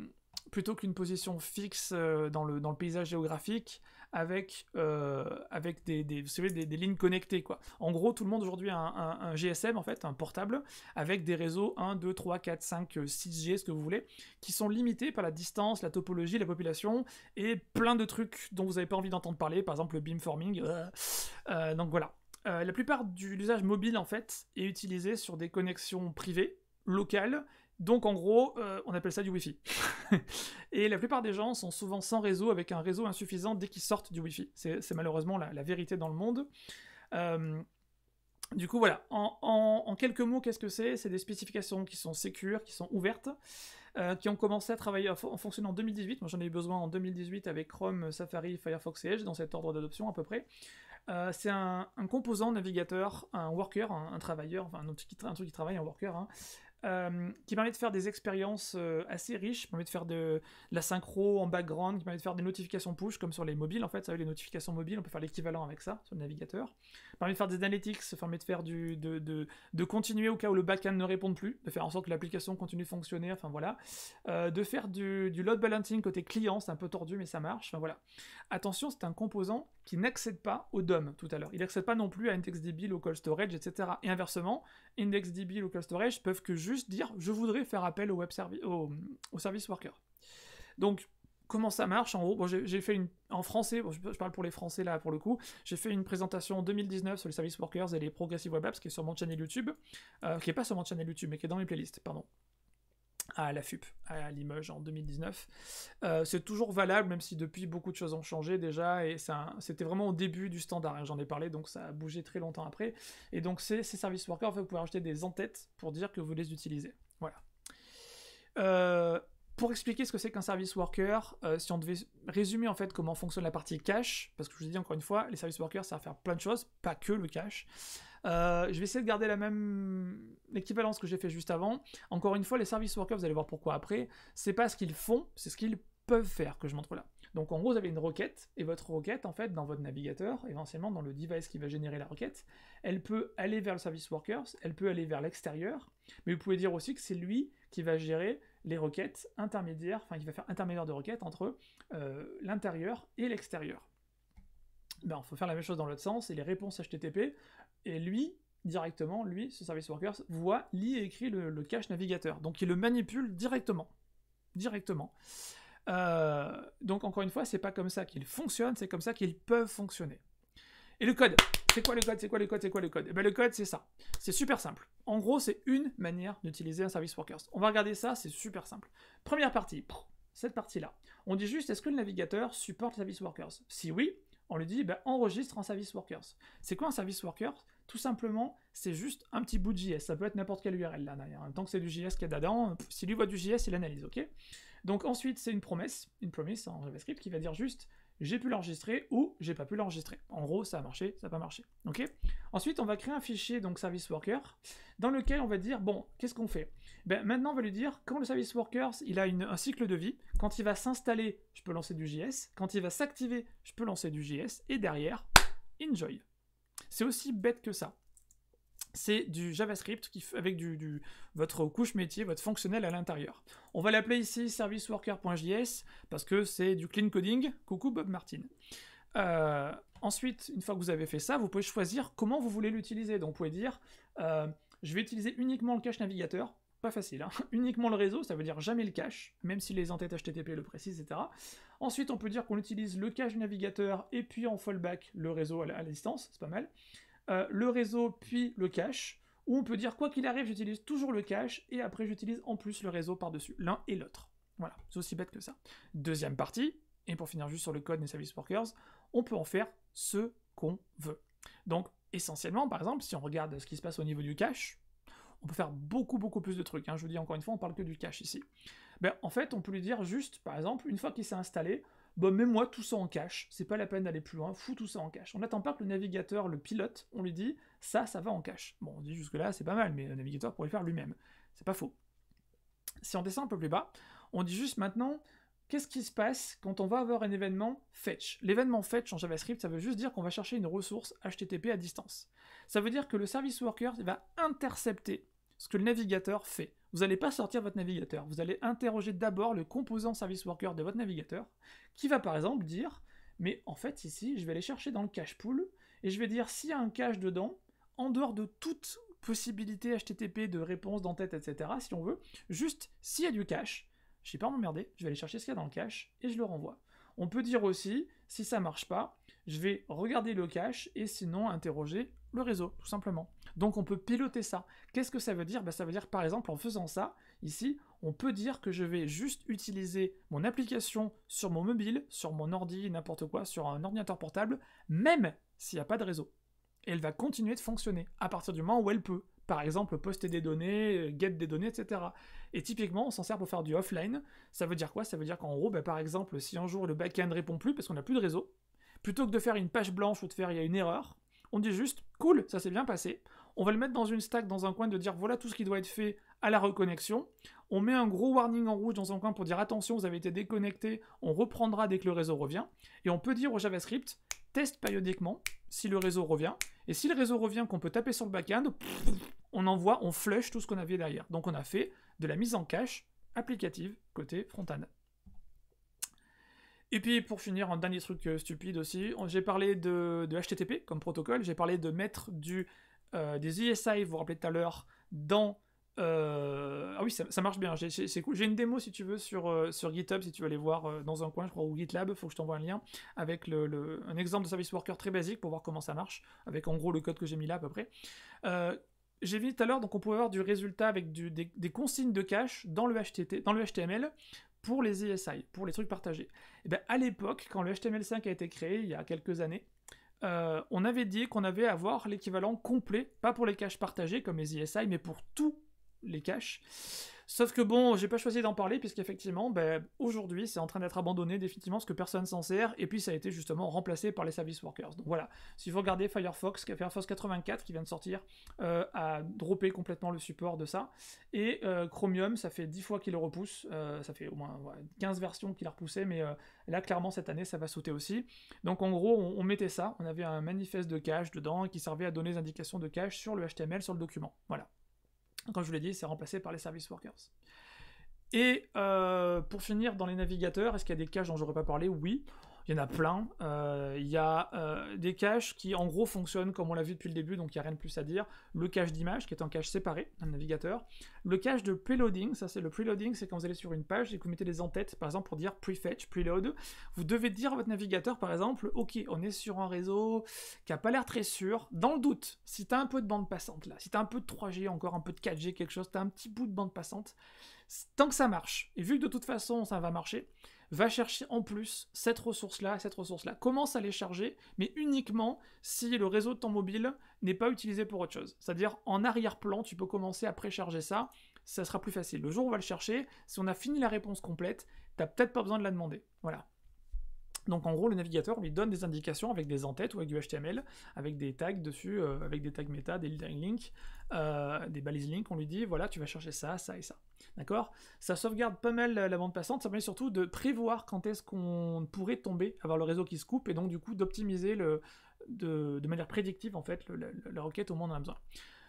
plutôt qu'une position fixe euh, dans le, dans le paysage géographique avec, euh, avec des, des, des, des, lignes connectées. Quoi. En gros, tout le monde aujourd'hui a un, un, GSM, en fait, un portable, avec des réseaux 1, 2, 3, 4, 5, 6G, ce que vous voulez, qui sont limités par la distance, la topologie, la population, et plein de trucs dont vous n'avez pas envie d'entendre parler, par exemple le beamforming. Euh, euh donc voilà. la plupart de l'usage mobile, en fait, est utilisé sur des connexions privées, locales, donc en gros, euh, on appelle ça du Wi-Fi. [laughs] et la plupart des gens sont souvent sans réseau, avec un réseau insuffisant dès qu'ils sortent du Wi-Fi. C'est malheureusement la, vérité dans le monde. Euh, du coup, voilà. En, quelques mots, qu'est-ce que c'est C'est des spécifications qui sont sécures, qui sont ouvertes, euh, qui ont commencé à travailler en, fonctionnant en 2018. Moi, j'en ai eu besoin en 2018 avec Chrome, Safari, Firefox et Edge, dans cet ordre d'adoption à peu près. c'est un, composant navigateur, un worker, un, travailleur, enfin un, truc qui travaille, un worker, hein. Euh, qui permet de faire des expériences euh, assez riches, permet de faire de, la synchro en background, qui permet de faire des notifications push comme sur les mobiles en fait, ça veut les notifications mobiles, on peut faire l'équivalent avec ça sur le navigateur, permet de faire des analytics, permet de faire du, de, de, continuer au cas où le backend ne répond plus, de faire en sorte que l'application continue de fonctionner, enfin voilà, euh, de faire du, du load balancing côté client, c'est un peu tordu mais ça marche, enfin voilà. Attention, c'est un composant qui n'accède pas au DOM tout à l'heure. Il n'accède pas non plus à IndexDB, Local Storage, etc. Et inversement, IndexDB, Local Storage peuvent que juste dire je voudrais faire appel au, web au, service worker. Donc, comment ça marche en gros bon, j'ai fait une en français je, parle pour les français là pour le coup j'ai fait une présentation en 2019 sur les service workers et les progressive web apps qui est sur mon channel YouTube euh, qui est pas sur mon channel YouTube mais qui est dans mes playlists pardon à la FUP, à Limoges en 2019. Euh, c'est toujours valable, même si depuis beaucoup de choses ont changé déjà, et c'était vraiment au début du standard, hein, j'en ai parlé, donc ça a bougé très longtemps après. Et donc ces, ces services workers, en fait, vous pouvez acheter des entêtes pour dire que vous les utilisez. Voilà. Euh, pour expliquer ce que c'est qu'un service worker, euh, si on devait résumer en fait comment fonctionne la partie cache, parce que je vous ai dit encore une fois, les service workers, ça va faire plein de choses, pas que le cache. Euh, je vais essayer de garder la même équivalence que j'ai fait juste avant. Encore une fois, les service workers, vous allez voir pourquoi après, c'est pas ce qu'ils font, c'est ce qu'ils peuvent faire que je montre là. Donc en gros, vous avez une requête, et votre requête, en fait, dans votre navigateur, éventuellement dans le device qui va générer la requête, elle peut aller vers le service workers, elle peut aller vers l'extérieur, mais vous pouvez dire aussi que c'est lui qui va gérer les requêtes intermédiaires, enfin qui va faire intermédiaire de requêtes entre euh, l'intérieur et l'extérieur. Ben, il faut faire la même chose dans l'autre sens, et les réponses HTTP, et lui, directement, lui, ce service worker, voit, lit et écrit le, cache navigateur. Donc il le manipule directement. Directement. Euh, donc encore une fois, c'est pas comme ça qu'il fonctionne. c'est comme ça qu'ils peuvent fonctionner. Et le code C'est quoi le code C'est quoi le code C'est quoi le code eh ben, Le code, c'est ça. C'est super simple. En gros, c'est une manière d'utiliser un service worker. On va regarder ça, c'est super simple. Première partie, cette partie-là. On dit juste, est-ce que le navigateur supporte service workers Si oui, on lui dit, ben, enregistre un service workers. C'est quoi un service worker tout simplement, c'est juste un petit bout de JS. Ça peut être n'importe quelle URL là Tant que c'est du JS qui est a dedans, si lui voit du JS, il analyse, ok Donc ensuite, c'est une promesse, une promesse en JavaScript qui va dire juste j'ai pu l'enregistrer ou j'ai pas pu l'enregistrer. En gros, ça a marché, ça n'a pas marché. Ok Ensuite, on va créer un fichier, donc service worker, dans lequel on va dire, bon, qu'est-ce qu'on fait ben, Maintenant, on va lui dire, quand le service worker, il a une, un cycle de vie, quand il va s'installer, je peux lancer du JS, quand il va s'activer, je peux lancer du JS, et derrière, enjoy. C'est aussi bête que ça. C'est du JavaScript qui, avec du, votre couche métier, votre fonctionnel à l'intérieur. On va l'appeler ici serviceworker.js parce que c'est du clean coding. Coucou Bob Martin. Euh, ensuite, une fois que vous avez fait ça, vous pouvez choisir comment vous voulez l'utiliser. Donc vous pouvez dire, euh, je vais utiliser uniquement le cache navigateur. Pas facile, hein. [laughs] uniquement le réseau, ça veut dire jamais le cache, même si les entêtes HTTP le précisent, etc. Ensuite, on peut dire qu'on utilise le cache du navigateur et puis en fallback le réseau à la, distance, c'est pas mal. Euh, le réseau puis le cache, ou on peut dire quoi qu'il arrive, j'utilise toujours le cache et après j'utilise en plus le réseau par-dessus, l'un et l'autre. Voilà, c'est aussi bête que ça. Deuxième partie, et pour finir juste sur le code des service workers, on peut en faire ce qu'on veut. Donc essentiellement, par exemple, si on regarde ce qui se passe au niveau du cache, on peut faire beaucoup beaucoup plus de trucs. Hein. Je vous dis encore une fois, on parle que du cache ici. Ben, en fait, on peut lui dire juste, par exemple, une fois qu'il s'est installé, bon, mets-moi tout ça en cache, c'est pas la peine d'aller plus loin, fous tout ça en cache. On n'attend pas que le navigateur le pilote, on lui dit, ça, ça va en cache. Bon, on dit jusque-là, c'est pas mal, mais le navigateur pourrait le faire lui-même. C'est pas faux. Si on descend un peu plus bas, on dit juste maintenant, qu'est-ce qui se passe quand on va avoir un événement fetch L'événement fetch en JavaScript, ça veut juste dire qu'on va chercher une ressource HTTP à distance. Ça veut dire que le service worker va intercepter ce que le navigateur fait. Vous n'allez pas sortir votre navigateur, vous allez interroger d'abord le composant service worker de votre navigateur, qui va par exemple dire, mais en fait ici, je vais aller chercher dans le cache pool, et je vais dire s'il y a un cache dedans, en dehors de toute possibilité HTTP de réponse d'entête, etc., si on veut, juste s'il y a du cache, je ne vais pas m'emmerder, je vais aller chercher ce qu'il y a dans le cache, et je le renvoie. On peut dire aussi, si ça ne marche pas, je vais regarder le cache et sinon interroger le réseau, tout simplement. Donc on peut piloter ça. Qu'est-ce que ça veut dire ben, Ça veut dire par exemple en faisant ça, ici, on peut dire que je vais juste utiliser mon application sur mon mobile, sur mon ordi, n'importe quoi, sur un ordinateur portable, même s'il n'y a pas de réseau. Et elle va continuer de fonctionner à partir du moment où elle peut. Par exemple, poster des données, euh, get des données, etc. Et typiquement, on s'en sert pour faire du offline. Ça veut dire quoi Ça veut dire qu'en gros, ben, par exemple, si un jour le backend ne répond plus parce qu'on n'a plus de réseau, plutôt que de faire une page blanche ou de faire il y a une erreur, on dit juste cool, ça s'est bien passé, on va le mettre dans une stack, dans un coin, de dire voilà tout ce qui doit être fait à la reconnexion. On met un gros warning en rouge dans un coin pour dire attention, vous avez été déconnecté, on reprendra dès que le réseau revient. Et on peut dire au JavaScript, teste périodiquement si le réseau revient. Et si le réseau revient, qu'on peut taper sur le back-end, on envoie, on flush tout ce qu'on avait derrière. Donc on a fait de la mise en cache applicative côté front Et puis pour finir, un dernier truc euh, stupide aussi, j'ai parlé de HTTP comme protocole, j'ai parlé de mettre du euh, des ESI, vous vous rappelez tout à l'heure, dans... Euh, ah oui, ça, marche bien, c'est cool. J'ai une démo si tu veux sur, euh, sur GitHub, si tu veux aller voir dans un coin, je crois, ou GitLab, il faut que je t'envoie un lien, avec le, un exemple de service worker très basique pour voir comment ça marche, avec en gros le code que j'ai mis là à peu près. j'ai vu tout à l'heure, donc on pouvait avoir du résultat avec des, consignes de cache dans le, HTT, dans le HTML pour les ESI, pour les trucs partagés. Et eh ben, à l'époque, quand le HTML5 a été créé, il y a quelques années, euh, on avait dit qu'on avait avoir l'équivalent complet, pas pour les caches partagées comme les ISI, mais pour tous les caches. Sauf que bon, j'ai pas choisi d'en parler, puisqu'effectivement, ben, aujourd'hui, c'est en train d'être abandonné définitivement, parce que personne s'en sert, et puis ça a été justement remplacé par les service workers. Donc voilà, si vous regardez Firefox, Firefox 84, qui vient de sortir, euh, a droppé complètement le support de ça, et euh, Chromium, ça fait 10 fois qu'il le repousse, euh, ça fait au moins 15 versions qu'il a repoussé, mais là, clairement, cette année, ça va sauter aussi. Donc en gros, on, on mettait ça, on avait un manifeste de cache dedans, qui servait à donner des indications de cache sur le HTML, sur le document. Voilà. Comme je vous l'ai dit, c'est remplacé par les service workers. Et euh, pour finir, dans les navigateurs, est-ce qu'il y a des caches dont j'aurais pas parlé Oui. Il y en a plein. Euh, il y a euh, des caches qui, en gros, fonctionnent comme on l'a vu depuis le début, donc il n'y a rien de plus à dire. Le cache d'image, qui est un cache séparé un navigateur. Le cache de preloading, ça c'est le preloading, c'est quand vous allez sur une page et que vous mettez des entêtes, par exemple pour dire prefetch, preload. Vous devez dire à votre navigateur, par exemple, ok, on est sur un réseau qui n'a pas l'air très sûr. Dans le doute, si tu as un peu de bande passante là, si tu as un peu de 3G, encore un peu de 4G, quelque chose, tu as un petit bout de bande passante, tant que ça marche, et vu que de toute façon ça va marcher, va chercher en plus cette ressource-là, cette ressource-là. Commence à les charger, mais uniquement si le réseau de ton mobile n'est pas utilisé pour autre chose. C'est-à-dire en arrière-plan, tu peux commencer à précharger ça, ça sera plus facile. Le jour où on va le chercher, si on a fini la réponse complète, tu n'as peut-être pas besoin de la demander. Voilà. Donc en gros, le navigateur lui donne des indications avec des entêtes ou avec du HTML, avec des tags dessus, euh, avec des tags méta, des links, euh, des balises links. On lui dit voilà, tu vas chercher ça, ça et ça. D'accord Ça sauvegarde pas mal la, bande passante. Ça permet surtout de prévoir quand est-ce qu'on pourrait tomber, avoir le réseau qui se coupe et donc du coup d'optimiser de, de, manière prédictive en fait la, requête au moment où on en a besoin.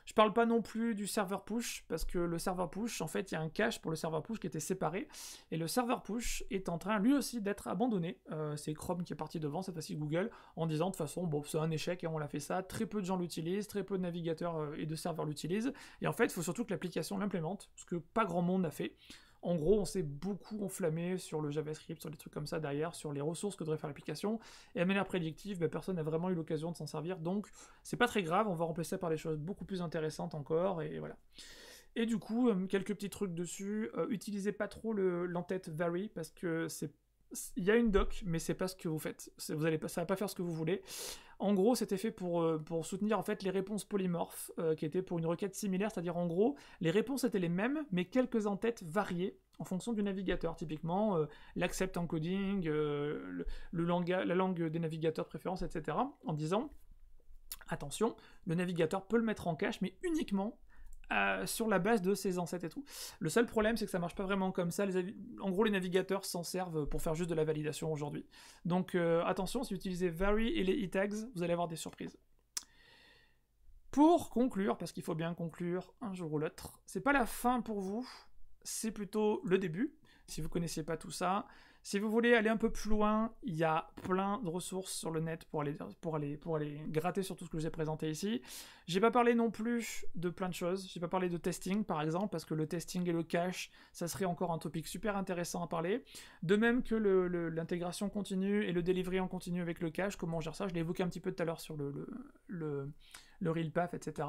Je parle pas non plus du serveur push, parce que le serveur push, en fait, il y a un cache pour le serveur push qui était séparé, et le serveur push est en train, lui aussi, d'être abandonné. Euh, c'est Chrome qui est parti devant, cette fois-ci Google, en disant, de toute façon, bon, c'est un échec, et on l'a fait ça, très peu de gens l'utilisent, très peu de navigateurs euh, et de serveurs l'utilisent, et en fait, il faut surtout que l'application l'implémente, ce que pas grand monde a fait. En gros, on s'est beaucoup enflammé sur le JavaScript, sur des trucs comme ça derrière, sur les ressources que devrait faire l'application. Et à manière prédictive, ben, personne n'a vraiment eu l'occasion de s'en servir. Donc, c'est pas très grave. On va remplacer ça par des choses beaucoup plus intéressantes encore. Et voilà. Et du coup, euh, quelques petits trucs dessus. Euh, utilisez pas trop l'entête vary parce que c'est il y a une doc, mais c'est pas ce que vous faites. Vous allez pas, ça va pas faire ce que vous voulez. En gros, c'était fait pour, euh, pour soutenir en fait les réponses polymorphes, euh, qui étaient pour une requête similaire, c'est-à-dire en gros, les réponses étaient les mêmes, mais quelques en-têtes variées en fonction du navigateur. Typiquement, euh, l'accept encoding, la langue des navigateurs préférence, etc. En disant, attention, le navigateur peut le mettre en cache, mais uniquement euh, sur la base de ces ancêtres et tout. Le seul problème, c'est que ça marche pas vraiment comme ça. en gros, les navigateurs s'en servent pour faire juste de la validation aujourd'hui. Donc euh, attention, si vous utilisez Vary et les e-tags, vous allez avoir des surprises. Pour conclure, parce qu'il faut bien conclure un jour ou l'autre, c'est pas la fin pour vous, c'est plutôt le début. Si vous connaissez pas tout ça, si vous voulez aller un peu plus loin, il y a plein de ressources sur le net pour aller, pour aller, pour aller gratter sur tout ce que je vous ai présenté ici. J'ai pas parlé non plus de plein de choses. J'ai pas parlé de testing, par exemple, parce que le testing et le cache, ça serait encore un topic super intéressant à parler. De même que l'intégration continue et le delivery en continu avec le cache, comment on gère ça, je l'ai évoqué un petit peu tout à l'heure sur le, le le Real etc.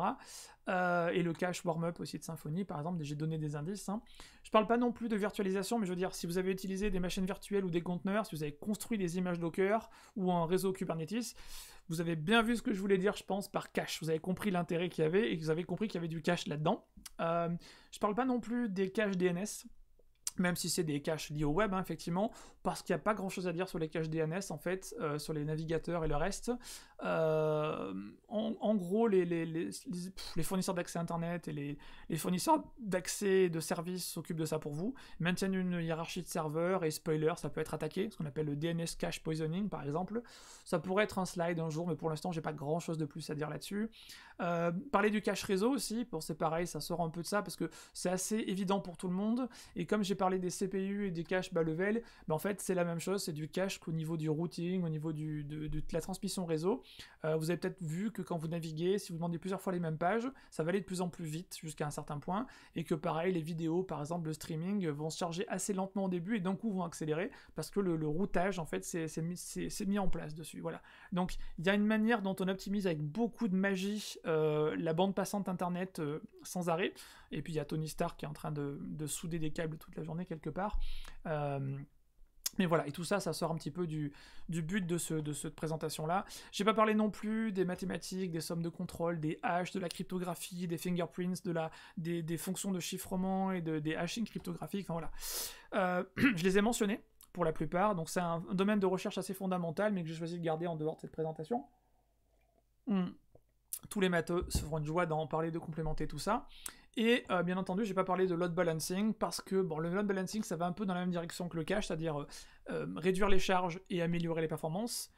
Euh, et le cache warm-up aussi de Symfony, par exemple, j'ai donné des indices. Hein. Je parle pas non plus de virtualisation, mais je veux dire, si vous avez utilisé des machines virtuelles ou des conteneurs, si vous avez construit des images Docker ou un réseau Kubernetes, vous avez bien vu ce que je voulais dire, je pense, par cache. Vous avez compris l'intérêt qu'il y avait et vous avez compris qu'il y avait du cache là-dedans. Je euh, je parle pas non plus des caches DNS même si c'est des caches liés au web, hein, effectivement, parce qu'il n'y a pas grand-chose à dire sur les caches DNS, en fait, euh, sur les navigateurs et le reste. Euh, en, gros, les, fournisseurs d'accès Internet et les, fournisseurs d'accès de services s'occupent de ça pour vous, maintiennent une hiérarchie de serveurs, et spoiler, ça peut être attaqué, ce qu'on appelle le DNS cache poisoning, par exemple. Ça pourrait être un slide un jour, mais pour l'instant, j'ai pas grand-chose de plus à dire là-dessus. Euh, parler du cache réseau aussi, pour c'est pareil, ça sort un peu de ça parce que c'est assez évident pour tout le monde. Et comme j'ai parlé des CPU et des caches bas level, ben, en fait c'est la même chose, c'est du cache qu'au niveau du routing, au niveau de, la transmission réseau. Euh, vous avez peut-être vu que quand vous naviguez, si vous demandez plusieurs fois les mêmes pages, ça va aller de plus en plus vite jusqu'à un certain point. Et que pareil, les vidéos, par exemple, le streaming vont se charger assez lentement au début et d'un coup vont accélérer parce que le, routage en fait c'est mis, mis en place dessus. Voilà. Donc il y a une manière dont on optimise avec beaucoup de magie euh, la bande passante internet euh, sans arrêt, et puis il y a Tony Stark qui est en train de, souder des câbles toute la journée quelque part. Euh, mais voilà, et tout ça, ça sort un petit peu du, but de, de cette présentation-là. J'ai pas parlé non plus des mathématiques, des sommes de contrôle, des hashes, de la cryptographie, des fingerprints, de la, des, fonctions de chiffrement et de, des hashing cryptographiques, enfin voilà. [clears throat] je les ai mentionnés pour la plupart, donc c'est un, domaine de recherche assez fondamental, mais que j'ai choisi de garder en dehors de cette présentation. Hmm tous les matos se feront une joie d'en parler, de complémenter tout ça. Et euh, bien entendu, j'ai pas parlé de load balancing parce que bon, le load balancing ça va un peu dans la même direction que le cache, c'est-à-dire euh, euh, réduire les charges et améliorer les performances.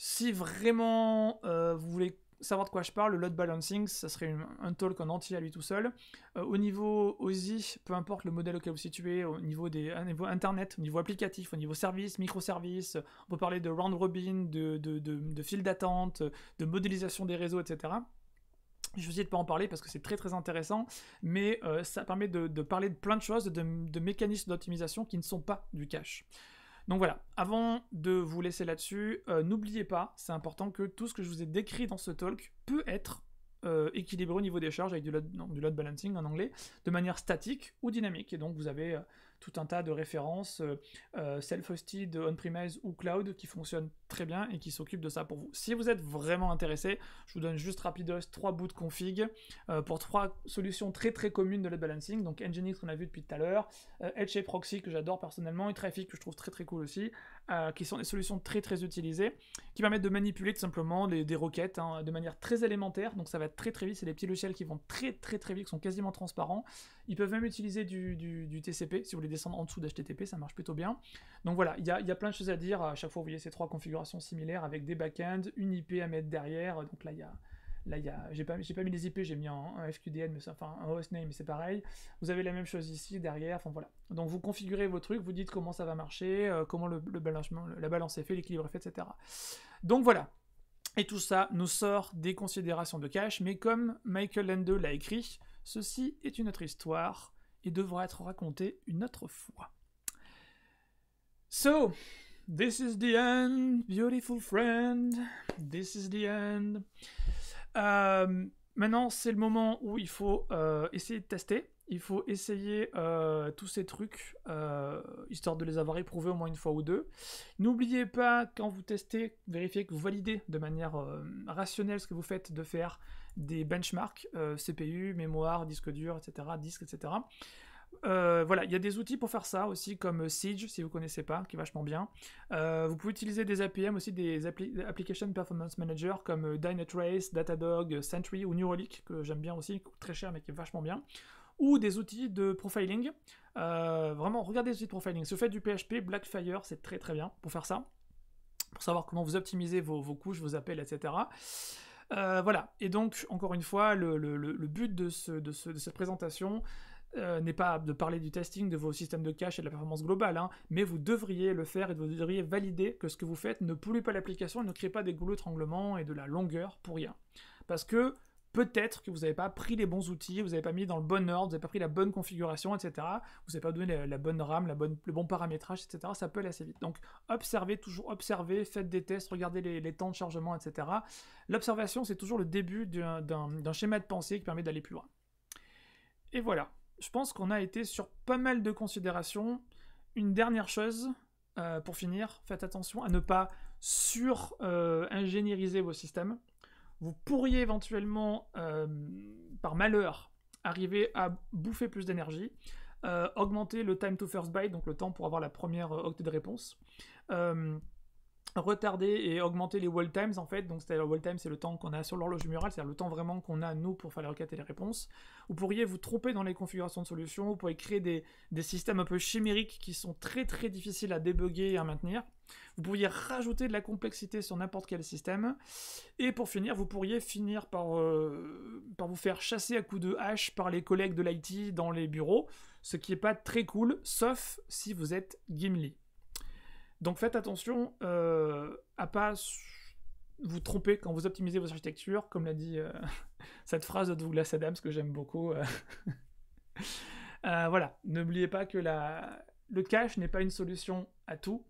Si vraiment vous voulez savoir de quoi je parle, le load balancing, ça serait un talk en entier à lui tout seul. Euh, au niveau OSI, peu importe le modèle auquel vous situez, au niveau des internet, au niveau applicatif, au niveau service, microservice, on peut parler de round robin, de, de, fil d'attente, de modélisation des réseaux, etc. Je vous ai de pas en parler parce que c'est très très intéressant, mais euh, ça permet de, parler de plein de choses, de, de mécanismes d'optimisation qui ne sont pas du cache. Donc voilà, avant de vous laisser là-dessus, euh, n'oubliez pas, c'est important que tout ce que je vous ai décrit dans ce talk peut être euh, équilibré au niveau des charges avec du du load, balancing en anglais, de manière statique ou dynamique. Et donc vous avez euh, tout un tas de références euh, euh, self-hosted, on-premise ou cloud qui fonctionnent très bien et qui s'occupent de ça pour vous. Si vous êtes vraiment intéressé, je vous donne juste rapidos trois bouts de config euh, pour trois solutions très très communes de load balancing. Donc Nginx qu'on a vu depuis tout à l'heure, Edge et Proxy que j'adore personnellement et Traffic que je trouve très très cool aussi. Euh, qui sont des solutions très très utilisées, qui permettent de manipuler tout simplement des requêtes hein, de manière très élémentaire, donc ça va très très vite, c'est des petits logiciels qui vont très très très vite, qui sont quasiment transparents. Ils peuvent même utiliser du, TCP, si vous voulez descendre en dessous d'HTTP, ça marche plutôt bien. Donc voilà, il y a, y a, plein de choses à dire, à chaque fois vous voyez ces trois configurations similaires avec des backends, une IP à mettre derrière, donc là il y a, Là, j'ai pas, pas mis les IP, j'ai mis un, FQDN, mais enfin un hostname, mais c'est pareil. Vous avez la même chose ici, derrière, enfin voilà. Donc vous configurez vos trucs, vous dites comment ça va marcher, euh, comment la balance est faite, l'équilibre est fait, etc. Donc voilà. Et tout ça nous sort des considérations de cash, mais comme Michael Lande l'a écrit, ceci est une autre histoire et devra être racontée une autre fois. So, this is the end, beautiful friend. This is the end. Euh, maintenant, c'est le moment où il faut euh, essayer de tester. Il faut essayer euh, tous ces trucs, histoire de les avoir éprouvés au moins une fois ou deux. N'oubliez pas, quand vous testez, vérifiez que vous validez de manière rationnelle ce que vous faites, de faire des benchmarks, CPU, mémoire, disque dur, etc., disque, etc. Euh, voilà, il y a des outils pour faire ça aussi, comme euh, Siege, si vous ne connaissez pas, qui est vachement bien. Euh, vous pouvez utiliser des APM aussi, des Applications Application Performance Manager, comme Dynatrace, Datadog, Sentry ou New que j'aime bien aussi, très cher mais qui est vachement bien. Ou des outils de profiling. vraiment, regardez les outils de profiling. Si vous faites du PHP, Blackfire, c'est très très bien pour faire ça. Pour savoir comment vous optimisez vos, couches, vos appels, etc. voilà, et donc encore une fois, le, but de cette présentation, euh, n'est pas de parler du testing de vos systèmes de cache et de la performance globale, hein, mais vous devriez le faire et vous devriez valider que ce que vous faites ne pollue pas l'application et ne crée pas des goulots d'étranglement et de la longueur pour rien. Parce que peut-être que vous n'avez pas pris les bons outils, vous n'avez pas mis dans le bon ordre, vous n'avez pas pris la bonne configuration, etc. Vous n'avez pas donné la, bonne RAM, le bon paramétrage, etc. Ça peut aller assez vite. Donc observez, toujours observez, faites des tests, regardez les temps de chargement, etc. L'observation, c'est toujours le début d'un schéma de pensée qui permet d'aller plus loin. Et voilà je pense qu'on a été sur pas mal de considérations. Une dernière chose, euh, pour finir, faites attention à ne pas sur-ingénieriser euh, vos systèmes. Vous pourriez éventuellement, euh, par malheur, arriver à bouffer plus d'énergie, augmenter le time to first byte, donc le temps pour avoir la première octet de réponse retarder et augmenter les wall times en fait. Donc c'est-à-dire wall time c'est le temps qu'on a sur l'horloge murale, c'est-à-dire le temps vraiment qu'on a nous pour faire les les réponses. Vous pourriez vous tromper dans les configurations de solutions, vous pourriez créer des, des systèmes un peu chimériques qui sont très très difficiles à débugger et à maintenir. Vous pourriez rajouter de la complexité sur n'importe quel système. Et pour finir, vous pourriez finir par, euh, par vous faire chasser à coups de hache par les collègues de l'IT dans les bureaux, ce qui n'est pas très cool, sauf si vous êtes Gimli. Donc faites attention euh, à pas vous tromper quand vous optimisez vos architectures, comme l'a dit euh, [laughs] cette phrase de Douglas Adams que j'aime beaucoup. Euh. [laughs] voilà, n'oubliez pas que le cache n'est pas une solution à tout.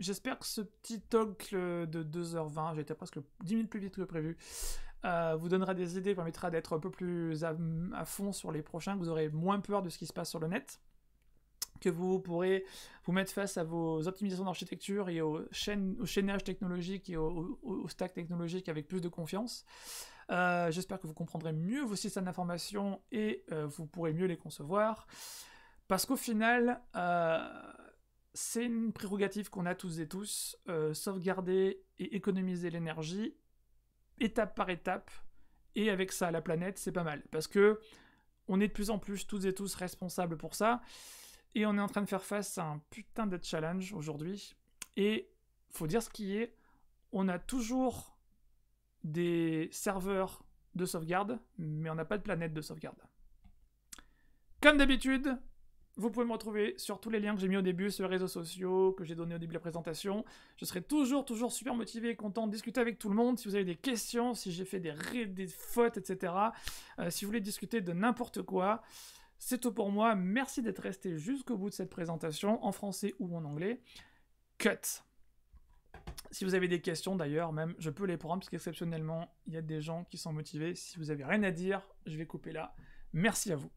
J'espère que ce petit talk de 2h20, j'étais presque 10 minutes plus vite que prévu, vous donnera des idées, permettra d'être un peu plus à, fond sur les prochains, vous aurez moins peur de ce qui se passe sur le net que vous pourrez vous mettre face à vos optimisations d'architecture et aux, chaînes, au chaînage technologique et aux, stack technologique technologiques avec plus de confiance. Euh, j'espère que vous comprendrez mieux vos systèmes d'information et euh, vous pourrez mieux les concevoir. Parce qu'au final, euh, c'est une prérogative qu'on a tous et tous, sauvegarder et économiser l'énergie étape par étape. Et avec ça, la planète, c'est pas mal. Parce que on est de plus en plus toutes et tous responsables pour ça. Et on est en train de faire face à un putain de challenge aujourd'hui. Et faut dire ce qui est, on a toujours des serveurs de sauvegarde, mais on n'a pas de planète de sauvegarde. Comme d'habitude, vous pouvez me retrouver sur tous les liens que j'ai mis au début, sur les réseaux sociaux, que j'ai donné au début de la présentation. Je serai toujours, toujours super motivé et content de discuter avec tout le monde. Si vous avez des questions, si j'ai fait des, des fautes, etc. Euh, si vous voulez discuter de n'importe quoi, c'est tout pour moi. Merci d'être resté jusqu'au bout de cette présentation, en français ou en anglais. Cut. Si vous avez des questions d'ailleurs, même, je peux les prendre, parce qu'exceptionnellement, il y a des gens qui sont motivés. Si vous avez rien à dire, je vais couper là. Merci à vous.